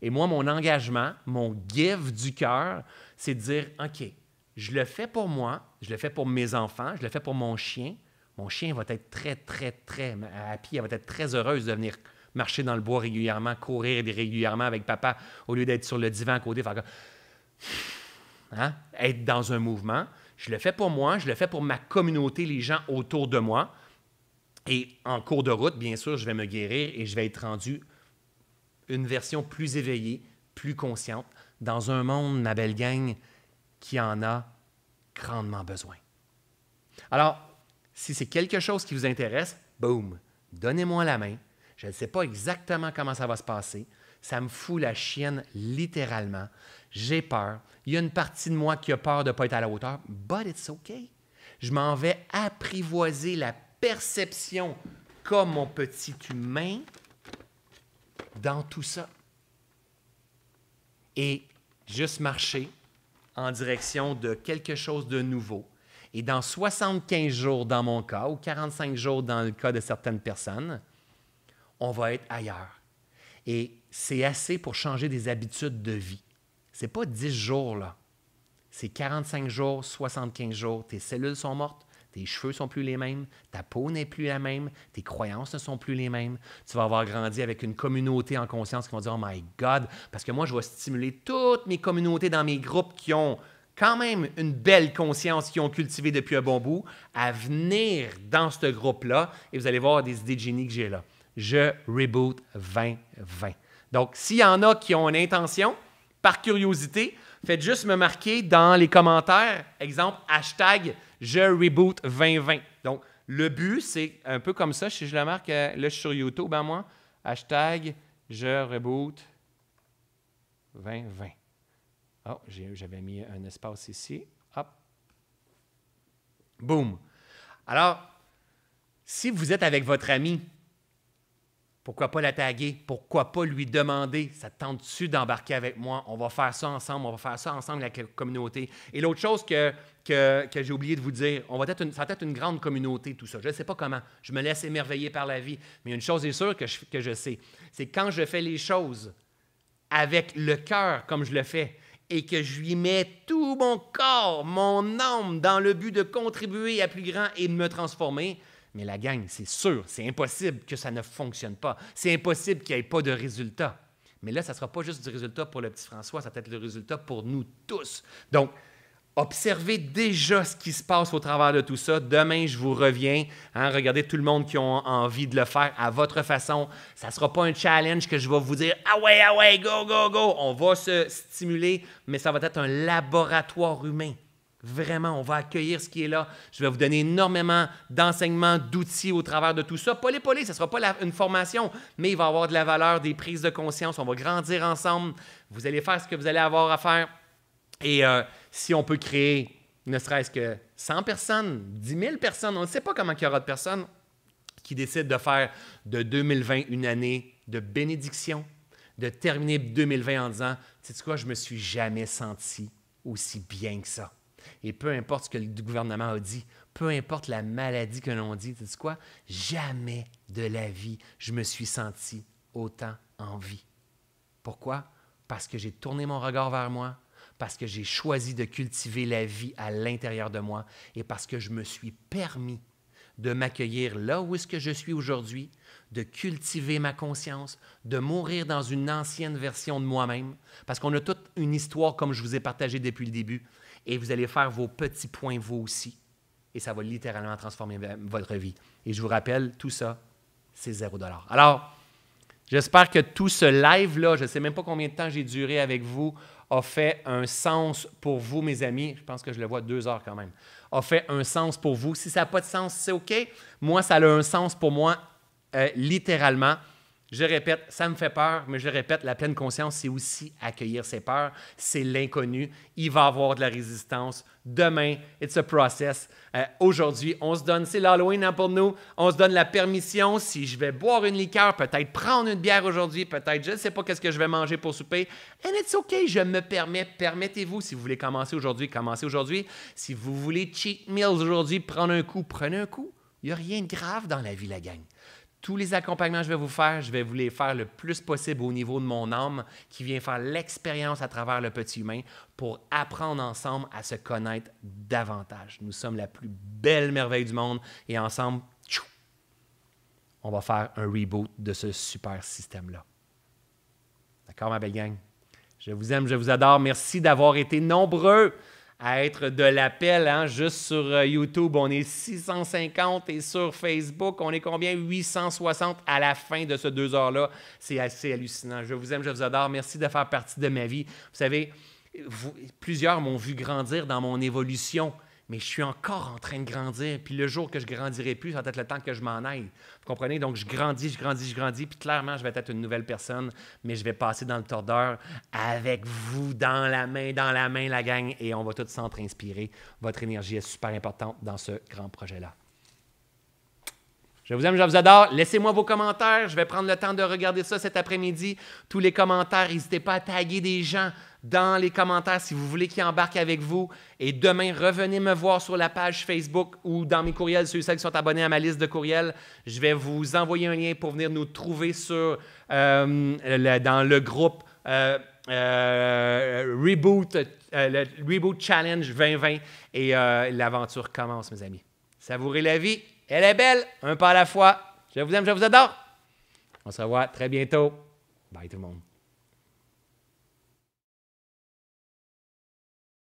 Et moi, mon engagement, mon give du cœur, c'est de dire, OK, je le fais pour moi, je le fais pour mes enfants, je le fais pour mon chien. Mon chien va être très, très, très happy, elle va être très heureuse de venir marcher dans le bois régulièrement, courir régulièrement avec papa, au lieu d'être sur le divan à côté. Hein, être dans un mouvement. Je le fais pour moi, je le fais pour ma communauté, les gens autour de moi. Et en cours de route, bien sûr, je vais me guérir et je vais être rendu une version plus éveillée, plus consciente, dans un monde, ma belle gang, qui en a grandement besoin. Alors, si c'est quelque chose qui vous intéresse, boum, donnez-moi la main. Je ne sais pas exactement comment ça va se passer. Ça me fout la chienne littéralement. J'ai peur il y a une partie de moi qui a peur de ne pas être à la hauteur, but it's okay. Je m'en vais apprivoiser la perception comme mon petit humain dans tout ça. Et juste marcher en direction de quelque chose de nouveau. Et dans 75 jours dans mon cas, ou 45 jours dans le cas de certaines personnes, on va être ailleurs. Et c'est assez pour changer des habitudes de vie n'est pas 10 jours, là. C'est 45 jours, 75 jours. Tes cellules sont mortes, tes cheveux sont plus les mêmes, ta peau n'est plus la même, tes croyances ne sont plus les mêmes. Tu vas avoir grandi avec une communauté en conscience qui vont dire Oh my God, parce que moi, je vais stimuler toutes mes communautés dans mes groupes qui ont quand même une belle conscience qui ont cultivé depuis un bon bout à venir dans ce groupe-là et vous allez voir des idées de génie que j'ai là. Je reboot 2020. Donc, s'il y en a qui ont une intention, par curiosité, faites juste me marquer dans les commentaires, exemple, hashtag je reboot 2020. Donc, le but, c'est un peu comme ça. Si je le marque, euh, là, je suis sur YouTube, à hein, moi, hashtag je reboot 2020. Oh, ah, j'avais mis un espace ici. Hop. Boom! Alors, si vous êtes avec votre ami, pourquoi pas la taguer? Pourquoi pas lui demander, ça tente-tu d'embarquer avec moi? On va faire ça ensemble, on va faire ça ensemble avec la communauté. Et l'autre chose que, que, j'ai oublié de vous dire, on va être une, ça va être une grande communauté, tout ça. Je ne sais pas comment. Je me laisse émerveiller par la vie. Mais une chose est sûre que je, que je sais, c'est quand je fais les choses avec le cœur comme je le fais, et que je lui mets tout mon corps, mon âme, dans le but de contribuer à plus grand et de me transformer, mais la gang, c'est sûr, c'est impossible que ça ne fonctionne pas. C'est impossible qu'il n'y ait pas de résultat. Mais là, ça ne sera pas juste du résultat pour le petit François, ça va être le résultat pour nous tous. Donc, observez déjà ce qui se passe au travers de tout ça. Demain, je vous reviens. Hein, regardez tout le monde qui a envie de le faire à votre façon. Ça ne sera pas un challenge que je vais vous dire Ah ouais, ah ouais, go, go, go. On va se stimuler, mais ça va être un laboratoire humain. Vraiment, on va accueillir ce qui est là. Je vais vous donner énormément d'enseignements, d'outils au travers de tout ça. les polé, ce ne sera pas une formation, mais il va y avoir de la valeur, des prises de conscience. On va grandir ensemble. Vous allez faire ce que vous allez avoir à faire. Et euh, si on peut créer ne serait-ce que 100 personnes, 10 000 personnes, on ne sait pas comment il y aura de personnes qui décident de faire de 2020 une année de bénédiction, de terminer 2020 en disant, sais quoi, je me suis jamais senti aussi bien que ça. Et peu importe ce que le gouvernement a dit, peu importe la maladie que l'on dit, tu sais quoi? Jamais de la vie, je me suis senti autant en vie. Pourquoi? Parce que j'ai tourné mon regard vers moi, parce que j'ai choisi de cultiver la vie à l'intérieur de moi et parce que je me suis permis de m'accueillir là où est-ce que je suis aujourd'hui, de cultiver ma conscience, de mourir dans une ancienne version de moi-même, parce qu'on a toute une histoire, comme je vous ai partagé depuis le début, et vous allez faire vos petits points vous aussi. Et ça va littéralement transformer votre vie. Et je vous rappelle, tout ça, c'est 0 Alors, j'espère que tout ce live-là, je ne sais même pas combien de temps j'ai duré avec vous, a fait un sens pour vous, mes amis. Je pense que je le vois deux heures quand même. A fait un sens pour vous. Si ça n'a pas de sens, c'est OK. Moi, ça a un sens pour moi, euh, littéralement. Je répète, ça me fait peur, mais je répète, la pleine conscience, c'est aussi accueillir ses peurs. C'est l'inconnu. Il va avoir de la résistance. Demain, it's a process. Euh, aujourd'hui, on se donne, c'est l'Halloween hein, pour nous, on se donne la permission. Si je vais boire une liqueur, peut-être prendre une bière aujourd'hui, peut-être je ne sais pas qu'est-ce que je vais manger pour souper. And it's OK, je me permets. Permettez-vous, si vous voulez commencer aujourd'hui, commencez aujourd'hui. Si vous voulez cheat meals aujourd'hui, prendre un coup, prenez un coup. Il n'y a rien de grave dans la vie, la gang. Tous les accompagnements que je vais vous faire, je vais vous les faire le plus possible au niveau de mon âme qui vient faire l'expérience à travers le petit humain pour apprendre ensemble à se connaître davantage. Nous sommes la plus belle merveille du monde et ensemble, on va faire un reboot de ce super système-là. D'accord, ma belle gang? Je vous aime, je vous adore. Merci d'avoir été nombreux à être de l'appel. Hein? Juste sur euh, YouTube, on est 650 et sur Facebook, on est combien? 860 à la fin de ce deux heures-là. C'est assez hallucinant. Je vous aime, je vous adore. Merci de faire partie de ma vie. Vous savez, plusieurs m'ont vu grandir dans mon évolution mais je suis encore en train de grandir. Puis le jour que je grandirai plus, ça va être le temps que je m'en aille. Vous comprenez? Donc, je grandis, je grandis, je grandis. Puis clairement, je vais être une nouvelle personne, mais je vais passer dans le tordeur avec vous, dans la main, dans la main, la gang, et on va tous s'entre-inspirer. Votre énergie est super importante dans ce grand projet-là. Je vous aime, je vous adore. Laissez-moi vos commentaires. Je vais prendre le temps de regarder ça cet après-midi. Tous les commentaires, n'hésitez pas à taguer des gens dans les commentaires si vous voulez qu'il embarque avec vous. Et demain, revenez me voir sur la page Facebook ou dans mes courriels, ceux et celles qui sont abonnés à ma liste de courriels. Je vais vous envoyer un lien pour venir nous trouver sur, euh, dans le groupe euh, euh, Reboot, Reboot Challenge 2020. Et l'aventure commence, mes amis. Savourez la vie. Elle est belle, un pas à la fois. Je vous aime, je vous adore. On se revoit très bientôt. Bye tout le monde.